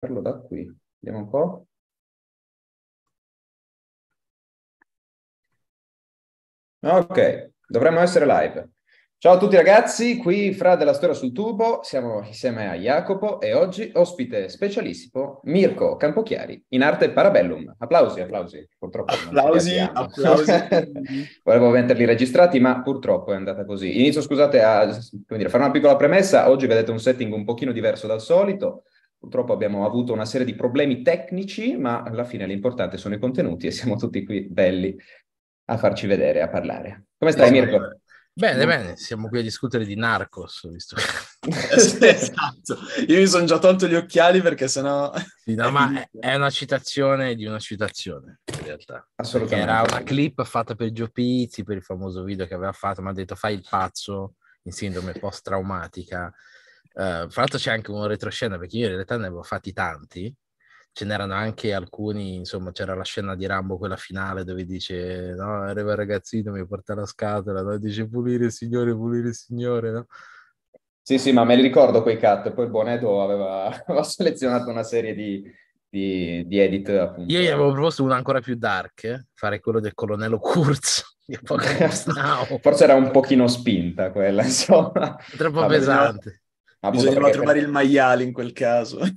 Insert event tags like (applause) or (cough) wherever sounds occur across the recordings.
farlo da qui. Vediamo un po'. Ok, dovremmo essere live. Ciao a tutti ragazzi, qui Fra della Storia sul Tubo, siamo insieme a Jacopo e oggi ospite specialissimo Mirko Campochiari in arte Parabellum. Applausi, applausi. Purtroppo applausi, applausi. (laughs) Volevo metterli registrati, ma purtroppo è andata così. Inizio, scusate, a dire, fare una piccola premessa. Oggi vedete un setting un pochino diverso dal solito. Purtroppo abbiamo avuto una serie di problemi tecnici, ma alla fine l'importante sono i contenuti e siamo tutti qui belli a farci vedere, a parlare. Come stai, Mirko? Bene, bene, siamo qui a discutere di Narcos, visto che... (laughs) esatto, io mi sono già tolto gli occhiali perché sennò... Sì, no, ma (laughs) è una citazione di una citazione, in realtà. Assolutamente. Era una clip fatta per Gio Pizzi, per il famoso video che aveva fatto, mi ha detto fai il pazzo in sindrome post-traumatica, Uh, fra l'altro c'è anche un retroscena perché io in realtà ne avevo fatti tanti, ce n'erano anche alcuni, insomma c'era la scena di Rambo, quella finale dove dice no, arriva il ragazzino, mi porta la scatola, no? dice pulire il signore, pulire il signore, no? Sì, sì, ma me li ricordo quei cut, poi Boneto aveva, (laughs) aveva selezionato una serie di, di, di edit. Appunto. Io gli avevo proposto uno ancora più dark, fare quello del colonnello Kurz. (laughs) (laughs) Forse era un pochino spinta quella, insomma. Troppo Vabbè, pesante. Bisognava perché... trovare il maiale in quel caso. (laughs) no.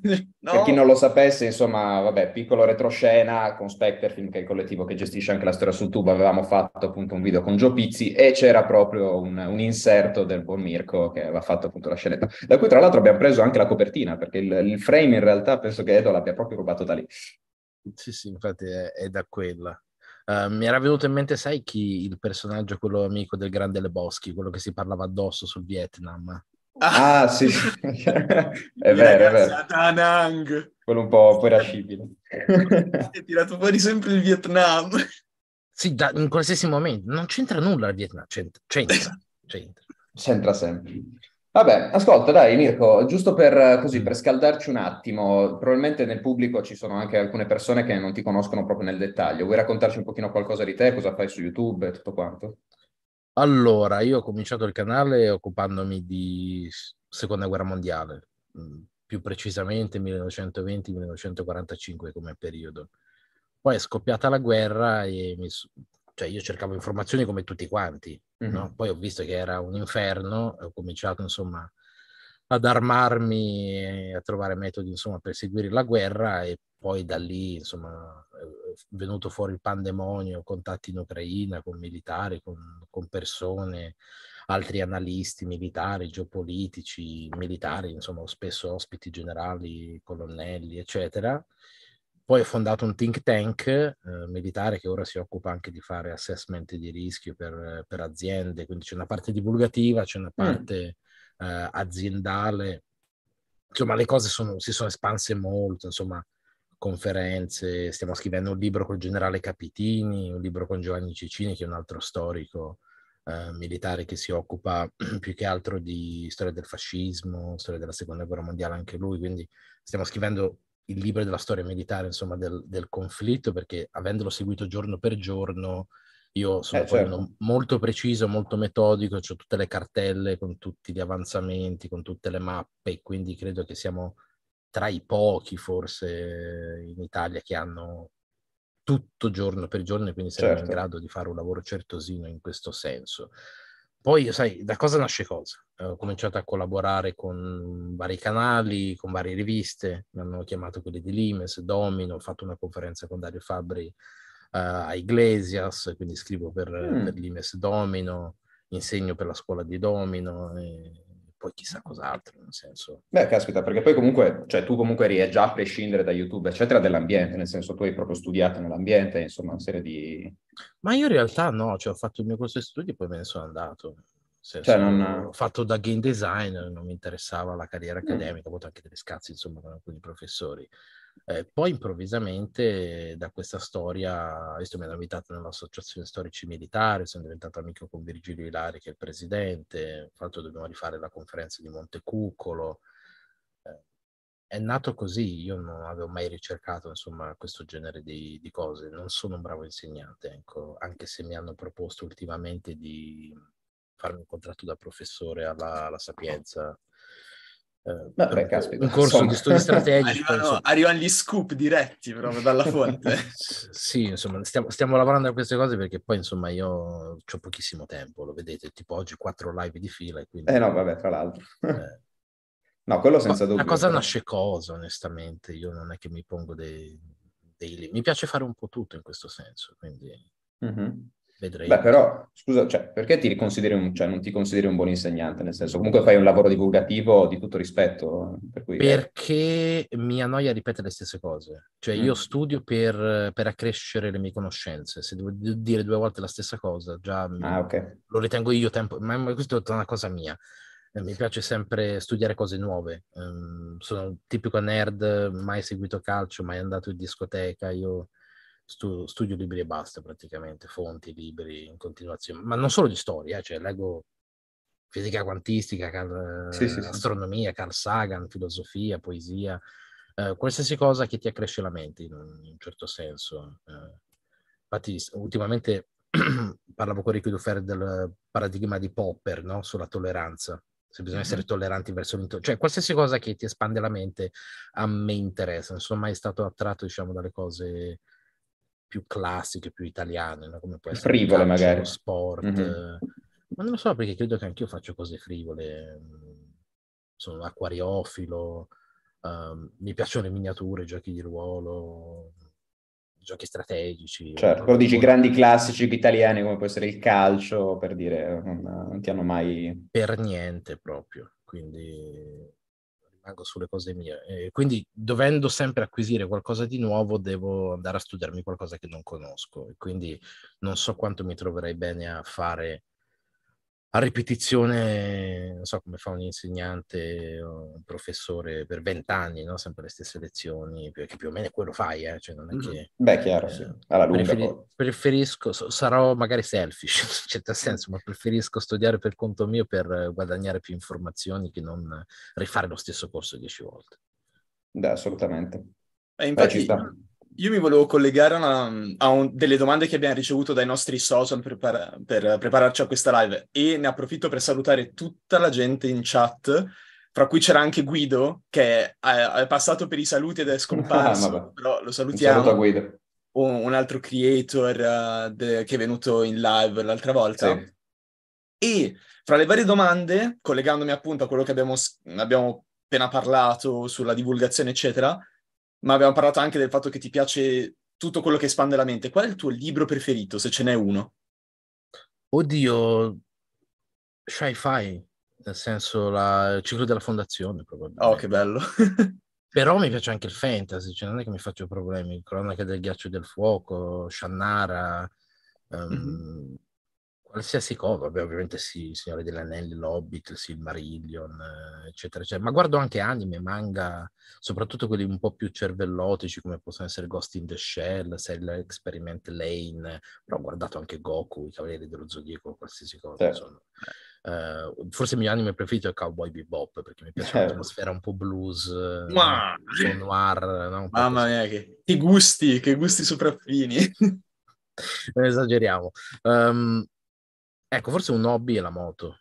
Per chi non lo sapesse, insomma, vabbè, piccolo retroscena con Spectre Film, che è il collettivo che gestisce anche la storia sul tubo, avevamo fatto appunto un video con Gio Pizzi e c'era proprio un, un inserto del buon Mirko che aveva fatto appunto la scenetta, da cui tra l'altro abbiamo preso anche la copertina, perché il, il frame in realtà penso che Edo l'abbia proprio rubato da lì. Sì, sì, infatti è, è da quella. Uh, mi era venuto in mente, sai chi il personaggio, quello amico del grande Leboschi, quello che si parlava addosso sul Vietnam? Ah, (laughs) sì, sì. è vero, è vero. Quello un po' irascibile. Ti Hai tirato fuori sempre il Vietnam. Sì, da, in qualsiasi momento. Non c'entra nulla il Vietnam, c'entra. C'entra, esatto. c'entra. c'entra sempre. Vabbè, ascolta, dai Mirko, giusto per, così, per scaldarci un attimo, probabilmente nel pubblico ci sono anche alcune persone che non ti conoscono proprio nel dettaglio. Vuoi raccontarci un pochino qualcosa di te, cosa fai su YouTube e tutto quanto? Allora, io ho cominciato il canale occupandomi di Seconda Guerra Mondiale, mm, più precisamente 1920-1945 come periodo. Poi è scoppiata la guerra e mi, cioè io cercavo informazioni come tutti quanti, mm-hmm. no? poi ho visto che era un inferno, ho cominciato insomma ad armarmi, e a trovare metodi insomma, per seguire la guerra e poi da lì insomma, eh, venuto fuori il pandemonio, contatti in Ucraina con militari, con, con persone, altri analisti militari, geopolitici, militari, insomma, spesso ospiti generali, colonnelli, eccetera. Poi ho fondato un think tank eh, militare che ora si occupa anche di fare assessment di rischio per, per aziende, quindi c'è una parte divulgativa, c'è una mm. parte mm. eh, aziendale, insomma le cose sono, si sono espanse molto, insomma conferenze, stiamo scrivendo un libro col generale Capitini, un libro con Giovanni Cicini, che è un altro storico eh, militare che si occupa (clears throat) più che altro di storia del fascismo, storia della seconda guerra mondiale anche lui, quindi stiamo scrivendo il libro della storia militare, insomma, del, del conflitto, perché avendolo seguito giorno per giorno, io sono eh, certo. molto preciso, molto metodico, ho tutte le cartelle con tutti gli avanzamenti, con tutte le mappe, quindi credo che siamo tra i pochi forse in Italia che hanno tutto giorno per giorno e quindi saranno certo. in grado di fare un lavoro certosino in questo senso. Poi, sai, da cosa nasce cosa? Ho cominciato a collaborare con vari canali, con varie riviste, mi hanno chiamato quelle di Limes, Domino, ho fatto una conferenza con Dario Fabri uh, eh, a Iglesias, quindi scrivo per, mm. per Limes Domino, insegno per la scuola di Domino, e poi chissà cos'altro, nel senso... Beh, caspita, perché poi comunque, cioè tu comunque eri eh, già a prescindere da YouTube, eccetera, dell'ambiente, nel senso tu hai proprio studiato nell'ambiente, insomma, una serie di... Ma io in realtà no, cioè ho fatto il mio corso di studio e poi me ne sono andato. Senso, cioè, non... Ho fatto da game design, non mi interessava la carriera mm. accademica, ho avuto anche delle scazze, insomma, con alcuni professori. Eh, poi improvvisamente eh, da questa storia, visto mi hanno invitato nell'associazione storici militari, sono diventato amico con Virgilio Ilari che è il presidente, tra l'altro dobbiamo rifare la conferenza di Montecuccolo. Eh, è nato così, io non avevo mai ricercato insomma, questo genere di, di, cose, non sono un bravo insegnante, ecco. anche se mi hanno proposto ultimamente di farmi un contratto da professore alla, alla Sapienza eh, vabbè, eh, caspita, un corso insomma. di studi (laughs) strategici. Arrivano, arrivano, gli scoop diretti proprio dalla fonte. (laughs) sì, insomma, stiamo, stiamo, lavorando a queste cose perché poi, insomma, io ho pochissimo tempo, lo vedete, tipo oggi quattro live di fila. e Quindi... Eh no, vabbè, tra l'altro. Eh. (laughs) No, quello senza dubbio. La cosa però. nasce cosa, onestamente, io non è che mi pongo dei, dei... Mi piace fare un po' tutto in questo senso, quindi... Mm-hmm. Vedrei. Beh, però, scusa, cioè, perché ti consideri un, cioè, non ti consideri un buon insegnante? Nel senso, comunque fai un lavoro divulgativo di tutto rispetto. Per cui... Eh. Perché mi annoia ripetere le stesse cose. Cioè, mm. io studio per, per, accrescere le mie conoscenze. Se devo dire due volte la stessa cosa, già ah, okay. lo ritengo io tempo... Ma questa è una cosa mia. Eh, mi piace sempre studiare cose nuove. Um, sono un tipico nerd, mai seguito calcio, mai andato in discoteca. Io stu- studio libri e basta praticamente, fonti, libri in continuazione, ma non solo di storia, eh, cioè leggo fisica quantistica, car- sì, sì, astronomia, sì. Carl Sagan, filosofia, poesia, eh, qualsiasi cosa che ti accresce la mente in un, in un certo senso. Eh, infatti ultimamente (clears throat) parlavo con Ricky Dufer del paradigma di Popper no? sulla tolleranza, se bisogna mm-hmm. essere tolleranti verso l'intolleranza, cioè qualsiasi cosa che ti espande la mente a me interessa, non sono mai stato attratto diciamo dalle cose più classiche, più italiane, no? come può essere frivole calcio, magari. sport. Mm-hmm. Ma non lo so perché credo che anch'io faccio cose frivole. Mm, Sono acquariofilo, um, mi piacciono le miniature, giochi di ruolo, giochi strategici. Certo, però dici grandi classici italiani come può essere il calcio, per dire, non, non ti hanno mai... Per niente proprio, quindi rimango sulle cose mie. E quindi dovendo sempre acquisire qualcosa di nuovo, devo andare a studiarmi qualcosa che non conosco e quindi non so quanto mi troverei bene a fare a ripetizione, non so come fa un insegnante o un professore per vent'anni, no? sempre le stesse lezioni, perché più o meno quello fai, eh? cioè non è che... Beh, chiaro, eh, sì. Alla lunga preferi- preferisco, sarò magari selfish (laughs) in un certo senso, ma preferisco studiare per conto mio per guadagnare più informazioni che non rifare lo stesso corso dieci volte. Beh, assolutamente. E infatti... Beh, io mi volevo collegare una, a un, delle domande che abbiamo ricevuto dai nostri social per, per, per, prepararci a questa live e ne approfitto per salutare tutta la gente in chat, fra cui c'era anche Guido che è, è passato per i saluti ed è (laughs) scomparso, però lo salutiamo. Un Guido. Un, un, altro creator uh, de, che è venuto in live l'altra volta. Sì. E fra le varie domande, collegandomi appunto a quello che abbiamo, abbiamo appena parlato sulla divulgazione, eccetera, ma abbiamo parlato anche del fatto che ti piace tutto quello che espande la mente. Qual è il tuo libro preferito, se ce n'è uno? Oddio, sci-fi, nel senso la, il ciclo della fondazione, probabilmente. Oh, che bello. (laughs) Però mi piace anche il fantasy, cioè non è che mi faccio problemi. Cronaca del ghiaccio e del fuoco, Shannara, um, mm-hmm qualsiasi cosa, Beh, ovviamente sì, Signore degli Anelli, L'Hobbit, sì, il Marillion, eccetera, eccetera, ma guardo anche anime, manga, soprattutto quelli un po' più cervellotici come possono essere Ghost in the Shell, Serial Experiment Lane, però ho guardato anche Goku, i Cavalieri dello Zodiaco, qualsiasi cosa, certo. sì. Uh, eh, forse il mio anime preferito è Cowboy Bebop perché mi piace eh. l'atmosfera un po' blues, eh, Ma... un noir. No? Un Mamma mia, che... che gusti, che gusti sopraffini. (laughs) non esageriamo. Um, Ecco, forse un hobby è la moto.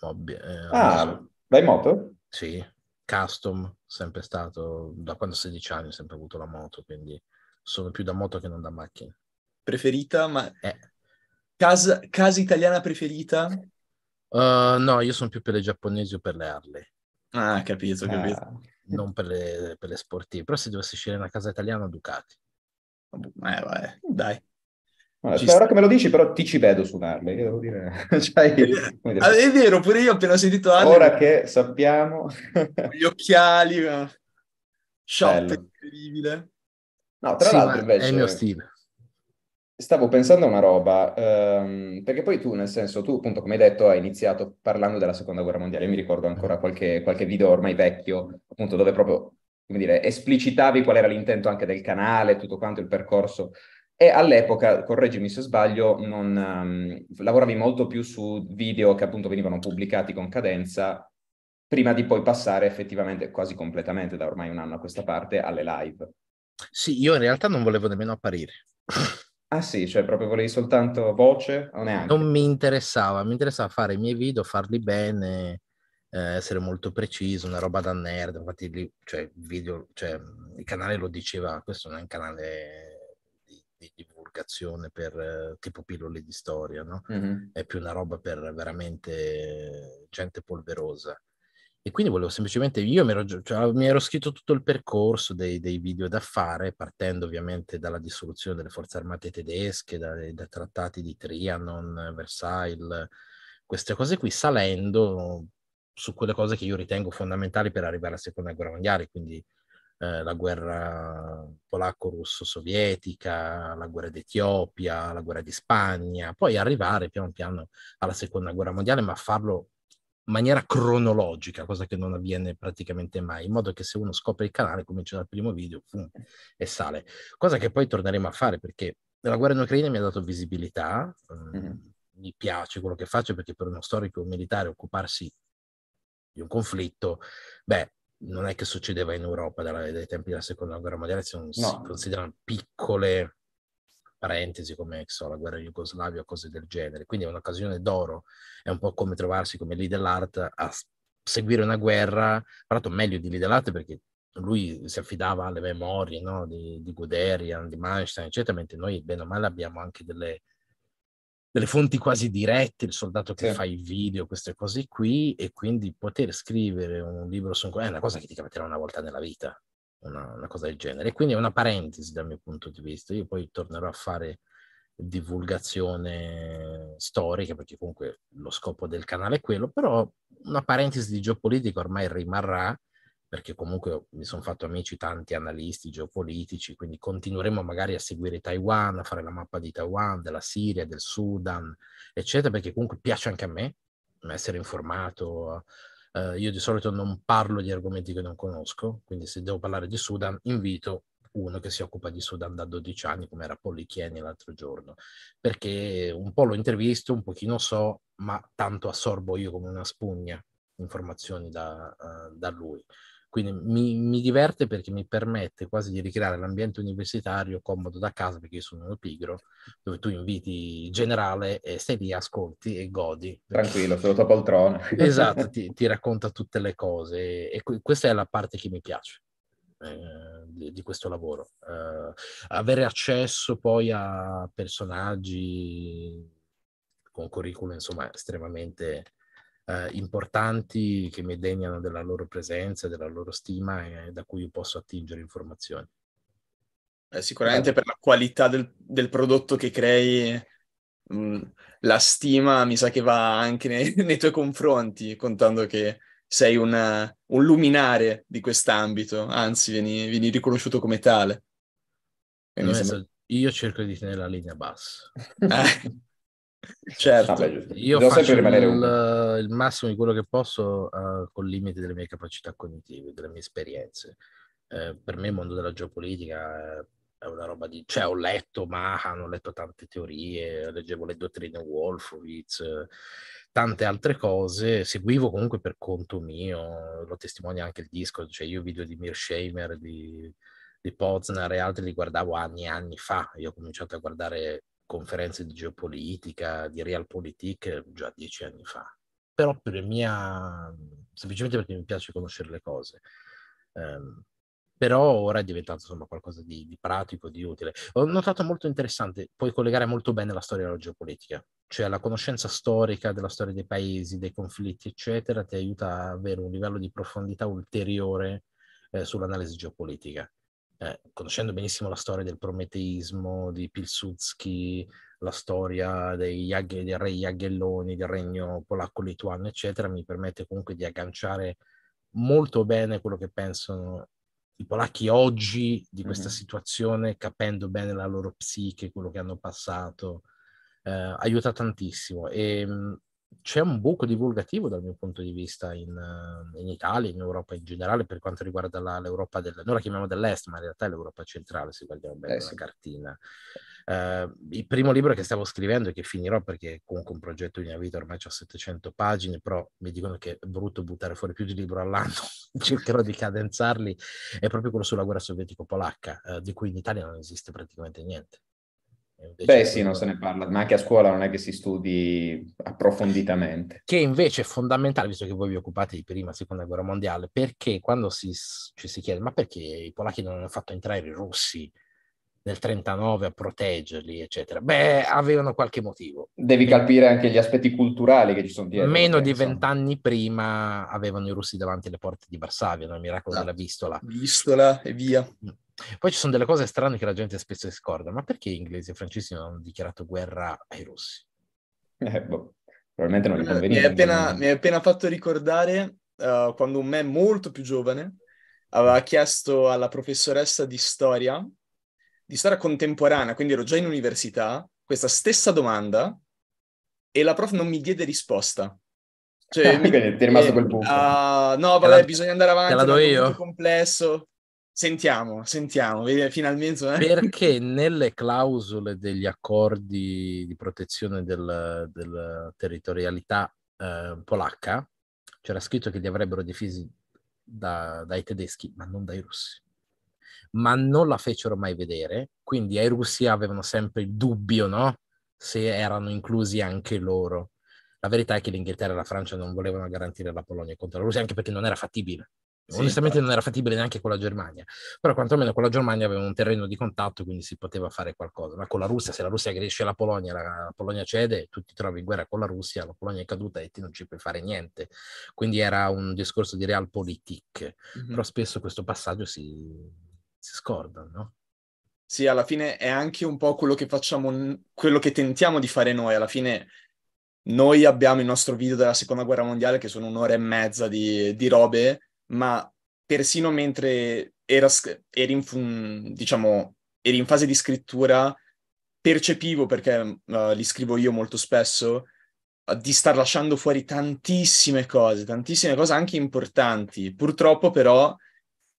Hobby, eh, ah, vai in moto? Sì, custom, sempre stato, da quando ho 16 anni ho sempre avuto la moto, quindi sono più da moto che non da macchina. Preferita, ma... Eh. Casa, casa italiana preferita? Uh, no, io sono più per le giapponesi o per le Harley. Ah, capito, capito. Ah. Non per le, per le sportive, però se dovessi scegliere una casa italiana, Ducati. Eh, vai, dai ci ora che me lo dici, però ti ci vedo suonarle. Devo dire. (laughs) cioè, eh, dire. È vero, pure io ho appena sentito Ale. Ora che sappiamo... gli occhiali, ma... shop incredibile. No, tra sì, l'altro invece... È il mio stile. Stavo pensando a una roba, ehm, perché poi tu, nel senso, tu appunto, come hai detto, hai iniziato parlando della seconda guerra mondiale. Io mi ricordo ancora qualche, qualche video ormai vecchio, appunto, dove proprio, come dire, esplicitavi qual era l'intento anche del canale, tutto quanto il percorso e all'epoca, correggimi se sbaglio, non, um, lavoravi molto più su video che appunto venivano pubblicati con cadenza prima di poi passare effettivamente quasi completamente da ormai un anno a questa parte alle live. Sì, io in realtà non volevo nemmeno apparire. Ah sì, cioè proprio volevi soltanto voce o neanche? Non mi interessava, mi interessava fare i miei video, farli bene, eh, essere molto preciso, una roba da nerd, infatti lì, cioè, video, cioè, il canale lo diceva, questo non è un canale di divulgazione per eh, tipo pillole di storia, no? Mm-hmm. È più una roba per veramente gente polverosa. E quindi volevo semplicemente, io mi ero, cioè, mi ero scritto tutto il percorso dei, dei, video da fare, partendo ovviamente dalla dissoluzione delle forze armate tedesche, dai da trattati di Trianon, Versailles, queste cose qui, salendo su quelle cose che io ritengo fondamentali per arrivare alla seconda guerra mondiale, quindi eh, la guerra polacco-russo-sovietica, la guerra d'Etiopia, la guerra di Spagna, poi arrivare piano piano alla seconda guerra mondiale, ma farlo in maniera cronologica, cosa che non avviene praticamente mai, in modo che se uno scopre il canale comincia dal primo video fum, e sale, cosa che poi torneremo a fare perché la guerra in Ucraina mi ha dato visibilità, mm-hmm. Mm, mi piace quello che faccio perché per uno storico militare occuparsi di un conflitto, beh, non è che succedeva in Europa dalla, dai tempi della seconda guerra mondiale, se non no. si considerano piccole parentesi come so, la guerra Jugoslavia o cose del genere. Quindi è un'occasione d'oro, è un po' come trovarsi come leader dell'art a seguire una guerra, tra l'altro meglio di leader dell'art perché lui si affidava alle memorie no? di, di Guderian, di Manstein, eccetera, mentre noi bene o male abbiamo anche delle, delle fonti quasi dirette, il soldato che sì. fa i video, queste cose qui, e quindi poter scrivere un libro su un... è una cosa che ti capiterà una volta nella vita, una, una, cosa del genere. Quindi è una parentesi dal mio punto di vista. Io poi tornerò a fare divulgazione storica, perché comunque lo scopo del canale è quello, però una parentesi di geopolitica ormai rimarrà perché comunque mi sono fatto amici tanti analisti geopolitici, quindi continueremo magari a seguire Taiwan, a fare la mappa di Taiwan, della Siria, del Sudan, eccetera, perché comunque piace anche a me essere informato. Uh, io di solito non parlo di argomenti che non conosco, quindi se devo parlare di Sudan invito uno che si occupa di Sudan da 12 anni, come era Pollichieni l'altro giorno, perché un po' l'ho intervisto, un pochino so, ma tanto assorbo io come una spugna informazioni da, uh, da lui. Quindi mi, mi, diverte perché mi permette quasi di ricreare l'ambiente universitario comodo da casa, perché io sono uno pigro, dove tu inviti il generale e stai lì, ascolti e godi. Tranquillo, sulla tua poltrona. Esatto, (laughs) ti, ti, racconta tutte le cose e questa è la parte che mi piace eh, di, di, questo lavoro. Eh, avere accesso poi a personaggi con curriculum, insomma, estremamente eh, importanti che mi degnano della loro presenza, della loro stima e da cui posso attingere informazioni. Eh, sicuramente per la qualità del, del prodotto che crei, mh, mm, la stima mi sa che va anche nei, (laughs) nei tuoi confronti, contando che sei una, un luminare di quest'ambito, anzi vieni, vieni riconosciuto come tale. Io cerco di tenere la linea bassa. (laughs) Ah, Certo, Vabbè, io devo faccio il, il, massimo di quello che posso uh, eh, con i limiti delle mie capacità cognitive, delle mie esperienze. Uh, per me il mondo della geopolitica eh, è, una roba di... cioè ho letto Mahan, ho letto tante teorie, leggevo le dottrine Wolfowitz, tante altre cose, seguivo comunque per conto mio, lo testimonia anche il disco, cioè io video di Mirshamer, di, di Poznar e altri li guardavo anni e anni fa, io ho cominciato a guardare conferenze di geopolitica, di realpolitik eh, già dieci anni fa. Però per mia, semplicemente perché mi piace conoscere le cose. Um, però ora è diventato insomma qualcosa di, di, pratico, di utile. Ho notato molto interessante, puoi collegare molto bene la storia alla geopolitica, cioè la conoscenza storica della storia dei paesi, dei conflitti, eccetera, ti aiuta ad avere un livello di profondità ulteriore eh, sull'analisi geopolitica eh, conoscendo benissimo la storia del prometeismo, di Pilsudski, la storia dei, Jag- dei re Jagelloni, del regno polacco-lituano, eccetera, mi permette comunque di agganciare molto bene quello che pensano i polacchi oggi di questa mm-hmm. situazione, capendo bene la loro psiche, quello che hanno passato, eh, aiuta tantissimo. E ehm, mh, c'è un buco divulgativo dal mio punto di vista in, eh, in Italia, in Europa in generale, per quanto riguarda la, l'Europa del... Noi la chiamiamo dell'est, ma in realtà è l'Europa centrale, se guardiamo bene eh, sì. la cartina. Uh, il primo libro che stavo scrivendo e che finirò perché comunque un progetto di mia vita ormai ha 700 pagine, però mi dicono che è brutto buttare fuori più di libro all'anno, (laughs) cercherò di cadenzarli, è proprio quello sulla guerra sovietico-polacca, uh, di cui in Italia non esiste praticamente niente. Beh sì, non se ne parla, ma anche a scuola non è che si studi approfonditamente. Che invece è fondamentale, visto che voi vi occupate di prima e seconda guerra mondiale, perché quando si, ci si chiede ma perché i polacchi non hanno fatto entrare i russi nel 39 a proteggerli, eccetera, beh, avevano qualche motivo. Devi capire anche gli aspetti culturali che ci sono dietro. Meno cioè, di vent'anni prima avevano i russi davanti alle porte di Varsavia, nel miracolo ah, della Vistola. Vistola e via. Mm. Poi ci sono delle cose strane che la gente spesso scorda, ma perché inglesi e francesi non hanno dichiarato guerra ai russi? Eh, boh, probabilmente non li eh, conveniva. Mi hai appena, non... appena, fatto ricordare uh, quando un me molto più giovane aveva chiesto alla professoressa di storia, di storia contemporanea, quindi ero già in università, questa stessa domanda e la prof non mi diede risposta. Cioè, ah, mi... ti è rimasto quel punto. Uh, no, vabbè, la... bisogna andare avanti. Te la do io. complesso. Sentiamo, sentiamo, finalmente. Eh. Perché (laughs) nelle clausole degli accordi di protezione del, della territorialità eh, polacca c'era scritto che li avrebbero difesi da, dai tedeschi, ma non dai russi. Ma non la fecero mai vedere, quindi ai russi avevano sempre il dubbio, no? Se erano inclusi anche loro. La verità è che l'Inghilterra e la Francia non volevano garantire la Polonia contro la Russia, anche perché non era fattibile sì, Onestamente però... non era fattibile neanche con la Germania, però quantomeno con la Germania aveva un terreno di contatto, quindi si poteva fare qualcosa. Ma con la Russia, se la Russia aggredisce la Polonia, la, la Polonia cede, tu ti trovi in guerra con la Russia, la Polonia è caduta e ti non ci puoi fare niente. Quindi era un discorso di realpolitik, mm-hmm. però spesso questo passaggio si, si scorda, no? Sì, alla fine è anche un po' quello che facciamo, quello che tentiamo di fare noi. Alla fine noi abbiamo il nostro video della seconda guerra mondiale, che sono un'ora e mezza di, di robe ma persino mentre era, eri, in, diciamo, eri in fase di scrittura, percepivo, perché uh, li scrivo io molto spesso, uh, di star lasciando fuori tantissime cose, tantissime cose anche importanti. Purtroppo però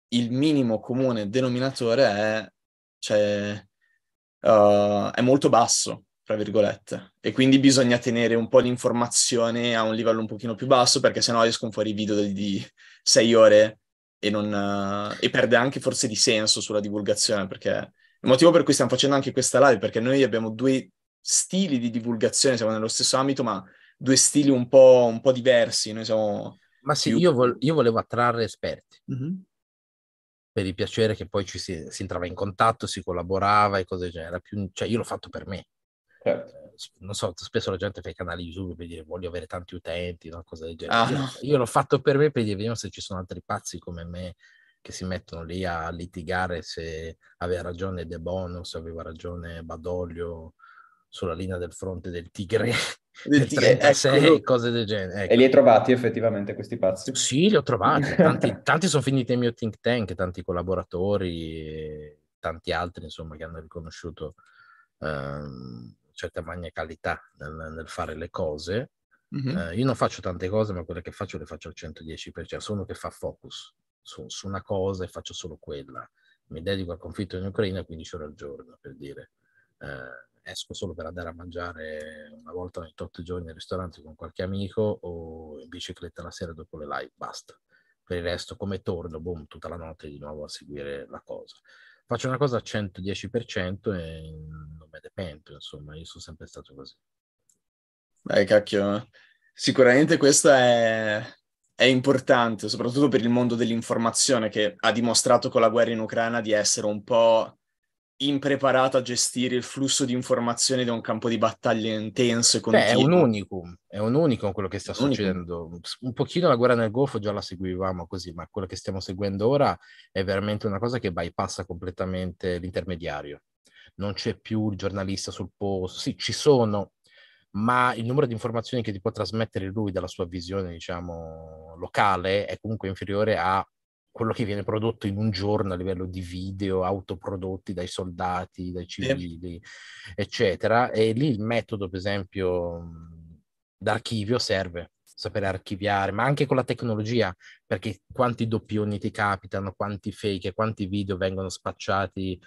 il minimo comune denominatore è, cioè, uh, è molto basso, tra virgolette. E quindi bisogna tenere un po' l'informazione a un livello un pochino più basso perché sennò escono fuori i video di, sei ore e, non, eh, e perde anche forse di senso sulla divulgazione, perché il motivo per cui stiamo facendo anche questa live, perché noi abbiamo due stili di divulgazione, siamo nello stesso ambito, ma due stili un po', un po diversi. Noi siamo ma sì, più... io, vo- io, volevo attrarre esperti. Mm-hmm. Per il piacere che poi ci si, si entrava in contatto, si collaborava e cose del genere. Più, cioè, io l'ho fatto per me. Certo. Eh, non so, spesso la gente fa i canali YouTube per dire voglio avere tanti utenti, una cosa del genere. Ah, io, no. io, l'ho fatto per me per dire vediamo se ci sono altri pazzi come me che si mettono lì a litigare se aveva ragione De se aveva ragione Badoglio sulla linea del fronte del Tigre (laughs) del 36 ecco. cose del genere. Ecco. E li hai trovati effettivamente questi pazzi? Sì, li ho trovati. Tanti, (laughs) tanti sono finiti nel mio think tank, tanti collaboratori, tanti altri insomma che hanno riconosciuto ehm, certa maniacalità nel, nel fare le cose. Mm-hmm. Eh, io non faccio tante cose, ma quelle che faccio le faccio al 110%. Sono uno che fa focus su, su una cosa e faccio solo quella. Mi dedico al conflitto in Ucraina 15 ore al giorno, per dire. Eh, esco solo per andare a mangiare una volta ogni 8 giorni al ristorante con qualche amico o in bicicletta la sera dopo le live, basta. Per il resto, come torno, boom, tutta la notte di nuovo a seguire la cosa faccio una cosa al 110% e non me ne pento, insomma, io sono sempre stato così. Beh, cacchio, sicuramente questo è, è importante, soprattutto per il mondo dell'informazione che ha dimostrato con la guerra in Ucraina di essere un po' impreparato a gestire il flusso di informazioni da un campo di battaglia intenso e continuo. Beh, è un unicum, è un unicum quello che sta un succedendo. Unicum. Un pochino la guerra nel Golfo già la seguivamo così, ma quello che stiamo seguendo ora è veramente una cosa che bypassa completamente l'intermediario. Non c'è più il giornalista sul posto, sì, ci sono, ma il numero di informazioni che ti può trasmettere lui dalla sua visione, diciamo, locale è comunque inferiore a quello che viene prodotto in un giorno a livello di video, autoprodotti dai soldati, dai civili, sì. eccetera. E lì il metodo, per esempio, mhmm, d'archivio serve sapere archiviare, ma anche con la tecnologia, perché quanti doppioni ti capitano, quanti fake, quanti video vengono spacciati.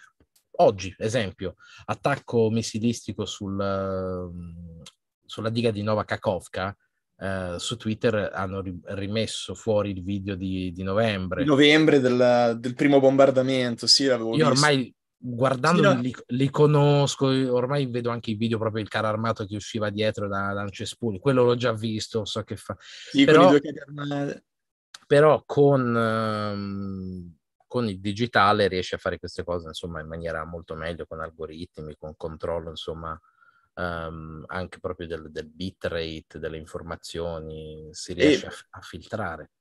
Oggi, esempio, attacco missilistico sul, mhmm, sulla diga di Nova Kakovka, eh, su Twitter hanno ri- rimesso fuori il video di, di novembre. Novembre del, del, primo bombardamento, sì, l'avevo Io visto. ormai guardando sì, no. li, li, conosco, ormai vedo anche i video proprio il carro armato che usciva dietro da, da un cespuglio, quello l'ho già visto, so che fa. Sì, però, con però con, um, con, il digitale riesce a fare queste cose insomma in maniera molto meglio, con algoritmi, con controllo, insomma um, anche proprio del, del bitrate, delle informazioni, si riesce a, a filtrare.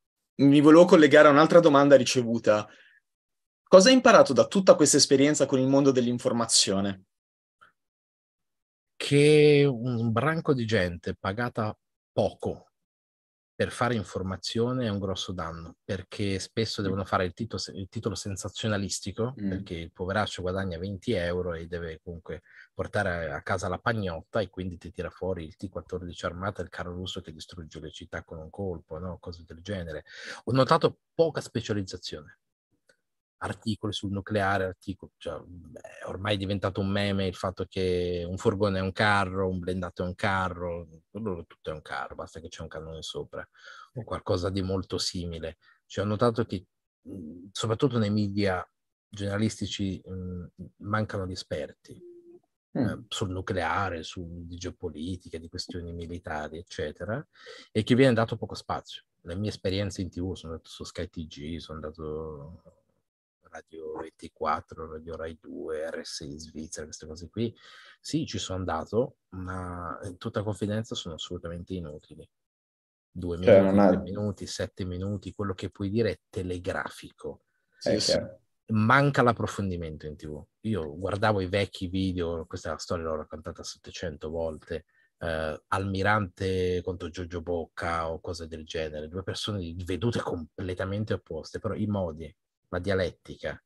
Mi volevo collegare a un'altra domanda ricevuta. Cosa hai imparato da tutta questa esperienza con il mondo dell'informazione? Che un branco di gente pagata poco per fare informazione è un grosso danno, perché spesso devono fare il, titolo, il titolo sensazionalistico, mm. perché il poveraccio guadagna 20 euro e deve comunque portare a casa la pagnotta e quindi ti tira fuori il T-14 armata, il carro russo che distrugge le città con un colpo, no? cose del genere. Ho notato poca specializzazione articoli sul nucleare, articoli, cioè, beh, ormai è diventato un meme il fatto che un furgone è un carro, un blendato è un carro, tutto è un carro, basta che c'è un cannone sopra o qualcosa di molto simile. Cioè, ho notato che mhmm, soprattutto nei media giornalistici mh, mhmm, mancano gli esperti mm. eh, sul nucleare, su, di geopolitica, di questioni militari, eccetera, e che viene dato poco spazio. Le mie esperienze in tv, sono andato su Sky TG, sono andato Radio 24, Radio Rai 2, RSI Svizzera, queste cose qui. Sì, ci sono andato, ma in eh, tutta confidenza sono assolutamente inutili. Due cioè, minuti, tre minuti, sette minuti, quello che puoi dire è telegrafico. Sì, eh, sì. Manca l'approfondimento in tv. Io guardavo i vecchi video, questa è la storia l'ho raccontata 700 volte, Uh, Almirante contro Giorgio Bocca o cose del genere, due persone vedute completamente opposte, però i modi la dialettica,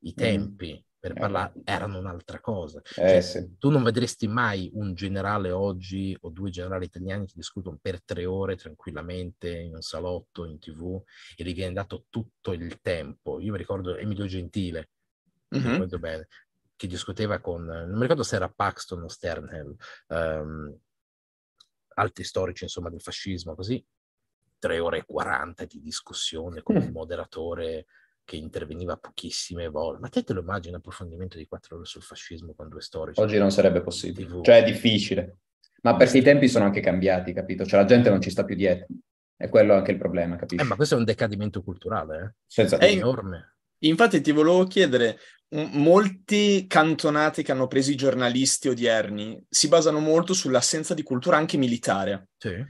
i mm-hmm. tempi mm. per eh. parlare erano un'altra cosa. Eh, cioè, sì. Tu non vedresti mai un generale oggi o due generali italiani che discutono per tre ore tranquillamente in un salotto, in tv, e gli viene dato tutto il tempo. Io mi ricordo Emilio Gentile, mm-hmm. bene, che discuteva con, non mi ricordo se era Paxton o Sternhell, um, ehm, altri storici insomma del fascismo, così, tre ore e quaranta di discussione con mm. il moderatore che interveniva pochissime volte. Ma te te lo immagini un approfondimento di quattro ore sul fascismo con due storici? Oggi non sarebbe possibile, TV. cioè è difficile. Ma mm. perché i tempi sono anche cambiati, capito? Cioè la gente non ci sta più dietro. E quello è anche il problema, capito? Eh, ma questo è un decadimento culturale, eh? Senza è enorme. Infatti ti volevo chiedere, molti cantonati che hanno preso i giornalisti odierni si basano molto sull'assenza di cultura anche militare. Sì.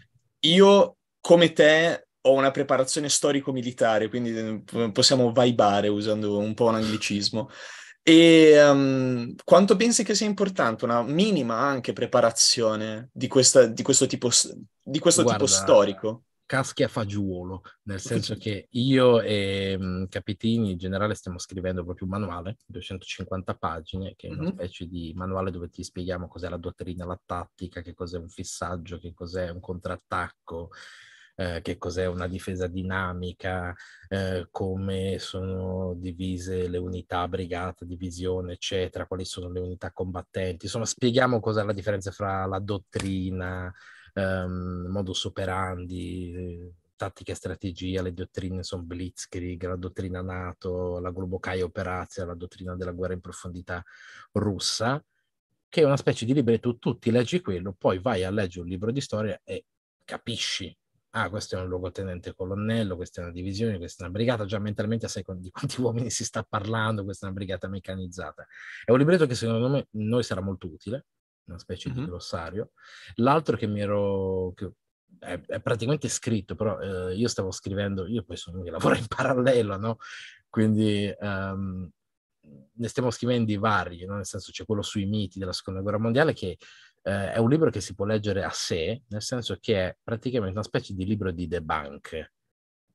Io, come te, ho una preparazione storico-militare, quindi ehm, possiamo vaibare usando un po' un anglicismo. E um, quanto pensi che sia importante una minima anche preparazione di, questa, di questo, tipo, di questo Guarda, tipo storico? Caschi a fagiolo, nel senso che io e um, Capitini in generale stiamo scrivendo proprio un manuale, 250 pagine, che è una mm-hmm. specie di manuale dove ti spieghiamo cos'è la dottrina, la tattica, che cos'è un fissaggio, che cos'è un contrattacco, eh, che cos'è una difesa dinamica, eh, come sono divise le unità, brigata, divisione, eccetera, quali sono le unità combattenti. Insomma, spieghiamo cos'è la differenza fra la dottrina, ehm, modus operandi, eh, tattica e strategia, le dottrine sono Blitzkrieg, la dottrina NATO, la Globokaya Operazia, la dottrina della guerra in profondità russa, che è una specie di libretto, tutti leggi quello, poi vai a leggere un libro di storia e capisci ah, questo è un luogotenente colonnello, questa è una divisione, questa è una brigata, già mentalmente sai di quanti (laughs) uomini si sta parlando, questa è una brigata meccanizzata. È un libretto che secondo me noi sarà molto utile, una specie mm-hmm. di glossario. L'altro che mi ero... Che è, è, praticamente scritto, però eh, io stavo scrivendo, io poi sono uno che lavora in parallelo, no? Quindi... Um, ne stiamo scrivendo i vari, no? nel senso c'è quello sui miti della seconda guerra mondiale che eh, è un libro che si può leggere a sé, nel senso che è praticamente una specie di libro di debunk.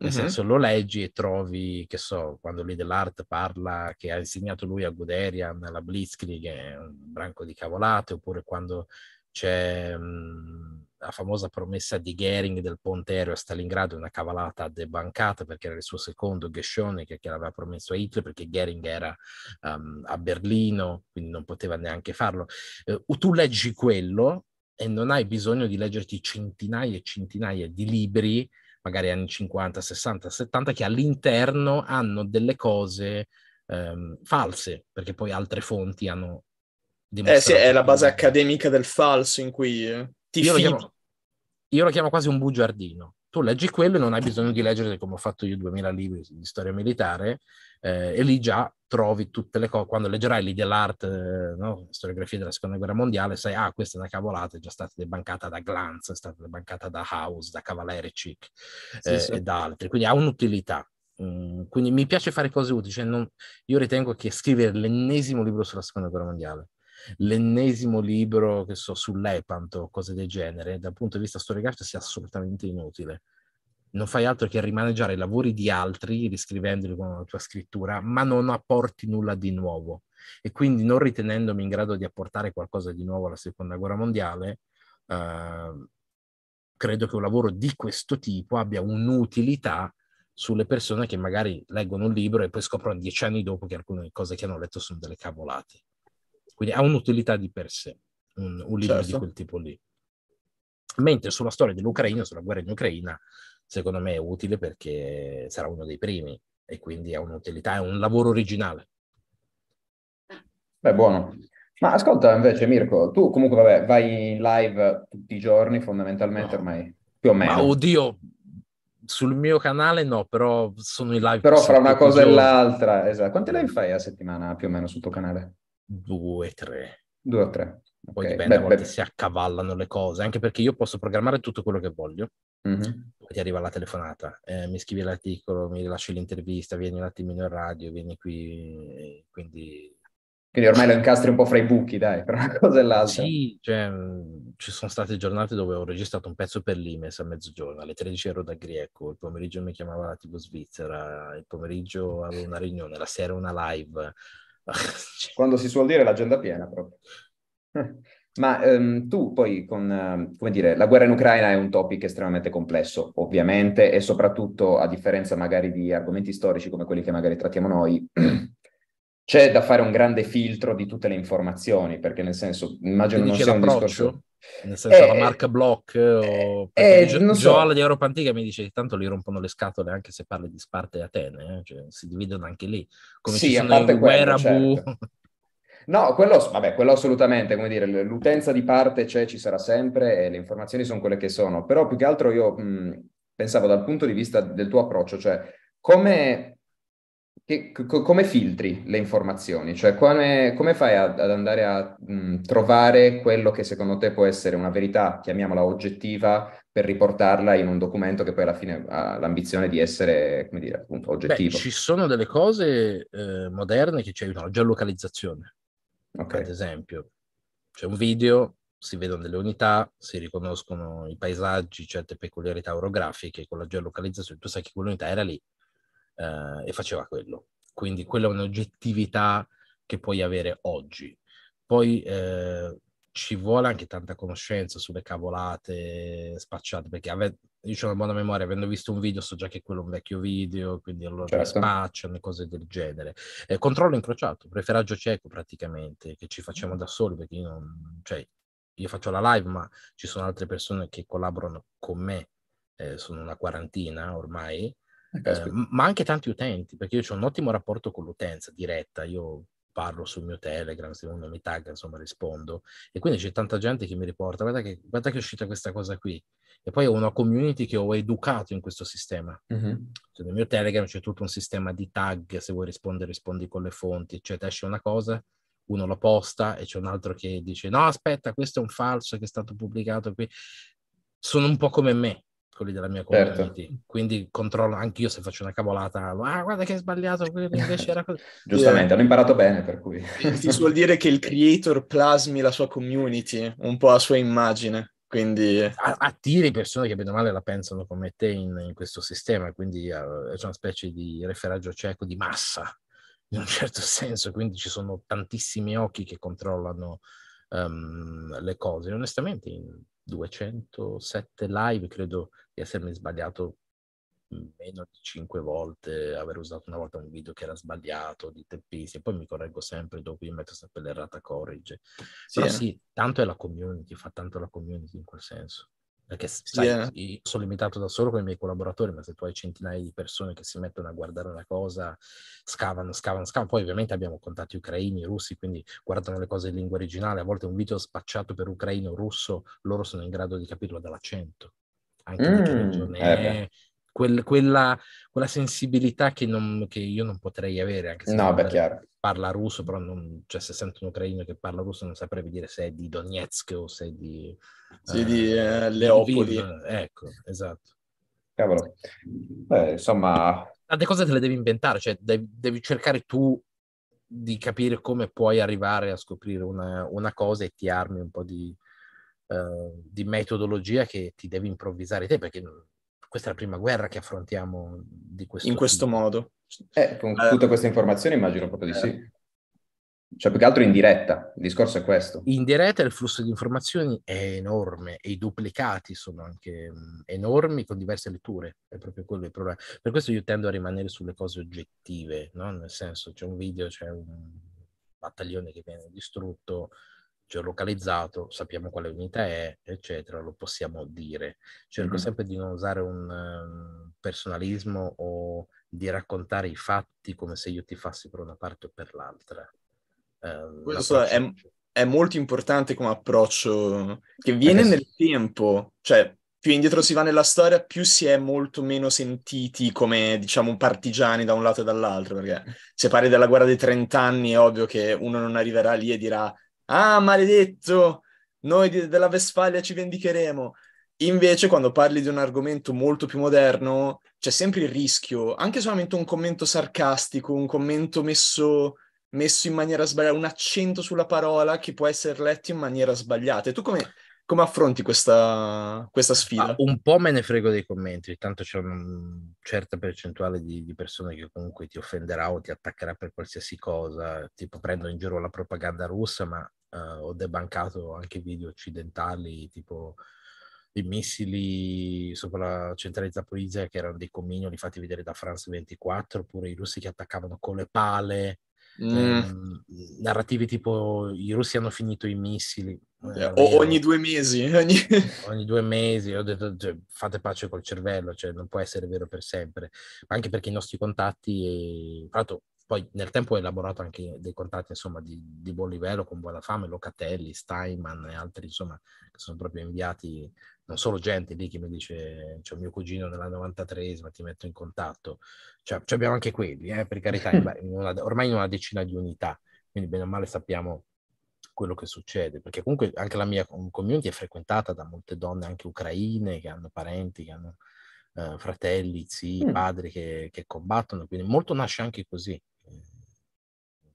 Nel mm-hmm. senso, lo leggi e trovi, che so, quando lì dell'art parla che ha insegnato lui a Guderian la Blitzkrieg, è un branco di cavolate, oppure quando c'è mh, mm, la famosa promessa di Gering del ponte aereo a Stalingrado è una cavalata debancata perché era il suo secondo Geschonecker che l'aveva promesso a Hitler perché Gering era um, a Berlino, quindi non poteva neanche farlo. Uh, tu leggi quello e non hai bisogno di leggerti centinaia e centinaia di libri, magari anni 50, 60, 70, che all'interno hanno delle cose um, false, perché poi altre fonti hanno eh sì, è la base accademica del falso in cui eh. Ti io, lo chiamo, io lo chiamo quasi un bugiardino. Tu leggi quello e non hai bisogno di leggere, come ho fatto io, 2000 libri di storia militare, eh, e lì già trovi tutte le cose. Quando leggerai lì dell'arte, eh, no? storiografia della seconda guerra mondiale, sai, ah, questa è una cavolata, è già stata debancata da Glanz, è stata debancata da House, da Cavalerichik sì, eh, sì. e da altri. Quindi ha un'utilità. Mm, quindi mi piace fare cose utili. Cioè non, io ritengo che scrivere l'ennesimo libro sulla seconda guerra mondiale l'ennesimo libro, che so, sull'Epanto, o cose del genere, dal punto di vista storiografico sia assolutamente inutile. Non fai altro che rimaneggiare i lavori di altri, riscrivendoli con la tua scrittura, ma non apporti nulla di nuovo. E quindi, non ritenendomi in grado di apportare qualcosa di nuovo alla seconda guerra mondiale, eh, credo che un lavoro di questo tipo abbia un'utilità sulle persone che magari leggono un libro e poi scoprono dieci anni dopo che alcune cose che hanno letto sono delle cavolate. Quindi ha un'utilità di per sé, un, un libro certo. di quel tipo lì. Mentre sulla storia dell'Ucraina, sulla guerra in Ucraina, secondo me è utile perché sarà uno dei primi e quindi ha un'utilità, è un lavoro originale. Beh, buono. Ma ascolta invece Mirko, tu comunque vabbè, vai in live tutti i giorni fondamentalmente no. ormai, più o meno. Ma oddio, sul mio canale no, però sono i live. Però fra una cosa e l'altra, esatto. Quante live fai a settimana più o meno sul tuo canale? due, tre. Due o tre. Poi okay. dipende, beh, a volte beh. si accavallano le cose, anche perché io posso programmare tutto quello che voglio, mm-hmm. poi ti arriva la telefonata, eh, mi scrivi l'articolo, mi rilasci l'intervista, vieni un attimino in radio, vieni qui, eh, quindi... Quindi ormai lo incastri un po' fra i buchi, dai, per (laughs) una cosa e l'altra. Sì, cioè, mm, ci sono state giornate dove ho registrato un pezzo per l'Imes a mezzogiorno, alle 13 ero da Greco, il pomeriggio mi chiamava la TV Svizzera, il pomeriggio avevo una riunione, la sera una live, (laughs) Quando si suol dire l'agenda piena proprio. (laughs) Ma ehm, tu poi con, eh, come dire, la guerra in Ucraina è un topic estremamente complesso, ovviamente, e soprattutto a differenza magari di argomenti storici come quelli che magari trattiamo noi, (clears throat) c'è da fare un grande filtro di tutte le informazioni, perché nel senso, immagino non sia un discorso... Nel senso, eh, la marca Block eh, o eh, eh Gio- non so. Giola di Europa Antica mi dice che tanto li rompono le scatole anche se parli di Sparta e Atene, eh? cioè, si dividono anche lì. Come sì, ci sono i quello, certo. (laughs) No, quello, vabbè, quello assolutamente, come dire, l'utenza di parte c'è, ci sarà sempre e le informazioni sono quelle che sono, però più che altro io mh, pensavo dal punto di vista del tuo approccio, cioè come che, co- come filtri le informazioni? Cioè, come, come fai ad, ad, andare a mh, trovare quello che secondo te può essere una verità, chiamiamola oggettiva, per riportarla in un documento che poi alla fine ha l'ambizione di essere, come dire, appunto, oggettivo? Beh, ci sono delle cose eh, moderne che ci aiutano, geolocalizzazione, okay. ad esempio. C'è un video, si vedono delle unità, si riconoscono i paesaggi, certe peculiarità orografiche, con la geolocalizzazione tu sai che quell'unità era lì eh, e faceva quello. Quindi quella è un'oggettività che puoi avere oggi. Poi eh, ci vuole anche tanta conoscenza sulle cavolate spacciate, perché ave- io ho una buona memoria, avendo visto un video so già che quello è un vecchio video, quindi allora certo. spacciano e cose del genere. Eh, controllo incrociato, preferaggio cieco praticamente, che ci facciamo da soli, perché io, non, cioè, io faccio la live, ma ci sono altre persone che collaborano con me, eh, sono una quarantina ormai, Ehm, ma anche tanti utenti, perché io ho un ottimo rapporto con l'utenza diretta, io parlo sul mio Telegram, se uno mi tagga, insomma, rispondo. E quindi c'è tanta gente che mi riporta, guarda che, guarda che è uscita questa cosa qui. E poi ho una community che ho educato in questo sistema. Mm-hmm. Cioè, nel mio Telegram c'è tutto un sistema di tag, se vuoi rispondere rispondi con le fonti, cioè esce una cosa, uno lo posta e c'è un altro che dice no aspetta, questo è un falso che è stato pubblicato qui. Sono un po' come me, quelli della mia certo. community. Certo. Quindi controllo anche io se faccio una cavolata. Ah, guarda che hai sbagliato, (laughs) era così. Giustamente, yeah. hanno imparato bene, per cui... si suol dire che il creator plasmi la sua community, un po' a sua immagine. Quindi... Attiri persone che bene o male la pensano come te in, in questo sistema, quindi eh, è una specie di referaggio cieco di massa, in un certo senso, quindi ci sono tantissimi occhi che controllano um, le cose. Onestamente in 207 live credo di essermi sbagliato meno di cinque volte, aver usato una volta un video che era sbagliato, di e poi mi correggo sempre, dopo io metto sempre l'errata corrige. Sì, Però eh. sì, tanto è la community, fa tanto la community in quel senso. Perché sì, eh. io sono limitato da solo con i miei collaboratori, ma se tu hai centinaia di persone che si mettono a guardare una cosa, scavano, scavano, scavano. Poi ovviamente abbiamo contatti ucraini, russi, quindi guardano le cose in lingua originale. A volte un video spacciato per ucraino o russo, loro sono in grado di capirlo dall'accento anche mm, ragione, eh quel, quella, quella, sensibilità che, non, che, io non potrei avere, anche se no, beh, parla, parla russo, però non, cioè, se sento un ucraino che parla russo non saprei dire se è di Donetsk o se è di, sì, eh, eh, di eh, Leopoli. Di ecco, esatto. Cavolo. Beh, insomma... Tante cose te le devi inventare, cioè devi, devi cercare tu di capire come puoi arrivare a scoprire una, una cosa e ti armi un po' di, Ehm, di metodologia che ti devi improvvisare te, perché questa è la prima guerra che affrontiamo di questo In questo tipo. modo. Eh, con uh, eh. tutta questa informazione immagino proprio di eh. sì. Cioè, più che altro in diretta, il discorso è questo. In diretta il flusso di informazioni è enorme e i duplicati sono anche mm, enormi con diverse letture, è proprio quello il problema. Per questo io tendo a rimanere sulle cose oggettive, no? nel senso c'è un video, c'è un battaglione che viene distrutto, geolocalizzato, sappiamo quale unità è, eccetera, lo possiamo dire. Cerco mm-hmm. sempre di non usare un um, personalismo o di raccontare i fatti come se io ti fassi per una parte o per l'altra. Um, ehm, Questo è, è, molto importante come approccio che eh viene eh, nel sì. tempo, cioè più indietro si va nella storia, più si è molto meno sentiti come, diciamo, partigiani da un lato e dall'altro, perché se parli della guerra dei trent'anni è ovvio che uno non arriverà lì e dirà ah maledetto, noi di, della Vespalia ci vendicheremo. Invece quando parli di un argomento molto più moderno c'è sempre il rischio, anche solamente un commento sarcastico, un commento messo, messo in maniera sbagliata, un accento sulla parola che può essere letto in maniera sbagliata. E tu come, come affronti questa, questa sfida? Ah, un po' me ne frego dei commenti, tanto c'è una certa percentuale di, di, persone che comunque ti offenderà o ti attaccherà per qualsiasi cosa, tipo prendo in giro la propaganda russa, ma uh, ho debancato anche video occidentali tipo i missili sopra la centrale di Zaporizia che erano dei comignoli fatti vedere da France 24, oppure i russi che attaccavano con le pale, mm. ehm, narrative tipo i russi hanno finito i missili. Eh, o, ogni due mesi. (laughs) Ogni... ogni due mesi, ho detto cioè, fate pace col cervello, cioè, non può essere vero per sempre, anche perché i nostri contatti, e... tra l'altro poi nel tempo ho elaborato anche dei contatti insomma, di, di, buon livello con buona fame, Locatelli, Steinman e altri insomma, che sono proprio inviati, non solo gente lì che mi dice c'è mio cugino nella 93 ma ti metto in contatto, cioè, cioè abbiamo anche quelli, eh, per carità, (laughs) in una, ormai in una decina di unità, quindi bene o male sappiamo quello che succede, perché comunque anche la mia community è frequentata da molte donne, anche ucraine, che hanno parenti, che hanno... Eh, fratelli, zii, mm. padri che, che combattono, quindi molto nasce anche così.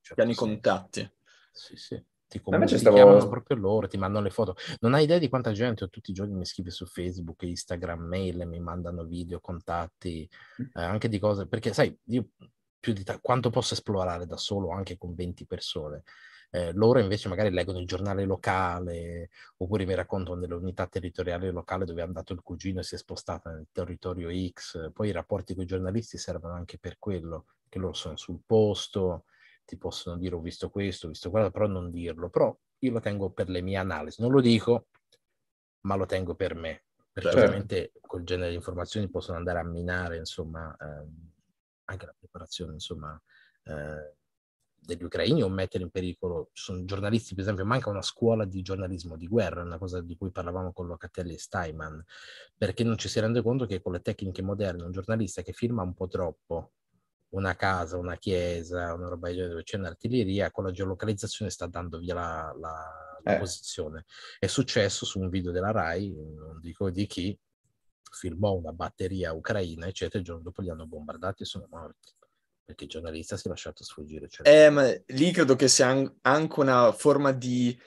Certo, hanno i contatti. Sì, sì. Ti, comun- ti stavo... chiamano proprio loro, ti mandano le foto. Non hai idea di quanta gente ho tutti i giorni mi scrive su Facebook, Instagram, mail, mi mandano video, contatti, mm. eh, anche di cose. Perché sai, io più di t- quanto posso esplorare da solo anche con 20 persone. Eh, loro invece magari leggono il giornale locale oppure mi raccontano dell'unità territoriale locale dove è andato il cugino e si è spostata nel territorio X. Poi i rapporti con i giornalisti servono anche per quello che loro sono sul posto, ti possono dire ho visto questo, ho visto quello, però non dirlo. Però io lo tengo per le mie analisi, non lo dico, ma lo tengo per me. Perché certo. ovviamente quel genere di informazioni possono andare a minare, insomma, eh, anche la preparazione, insomma, eh, degli ucraini o mettere in pericolo, ci sono giornalisti, per esempio, manca una scuola di giornalismo di guerra, una cosa di cui parlavamo con Locatelli e Steinman, perché non ci si rende conto che con le tecniche moderne un giornalista che firma un po' troppo una casa, una chiesa, una roba di genere dove c'è un'artiglieria, con la geolocalizzazione sta dando via la, la, la eh. posizione. È successo su un video della RAI, non dico di chi, filmò una batteria ucraina, eccetera, il giorno dopo li hanno bombardati e sono morti perché il giornalista si è lasciato sfuggire. Cioè... Eh, ma lì credo che sia an- anche una forma di,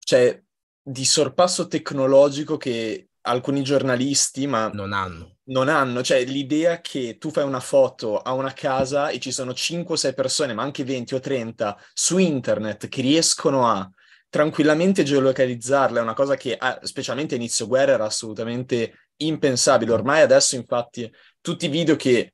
cioè, di sorpasso tecnologico che alcuni giornalisti, ma non hanno. Non hanno, cioè l'idea che tu fai una foto a una casa e ci sono 5 o 6 persone, ma anche 20 o 30 su internet che riescono a tranquillamente geolocalizzarla è una cosa che, ah, specialmente inizio guerra, era assolutamente impensabile. Ormai adesso, infatti, tutti i video che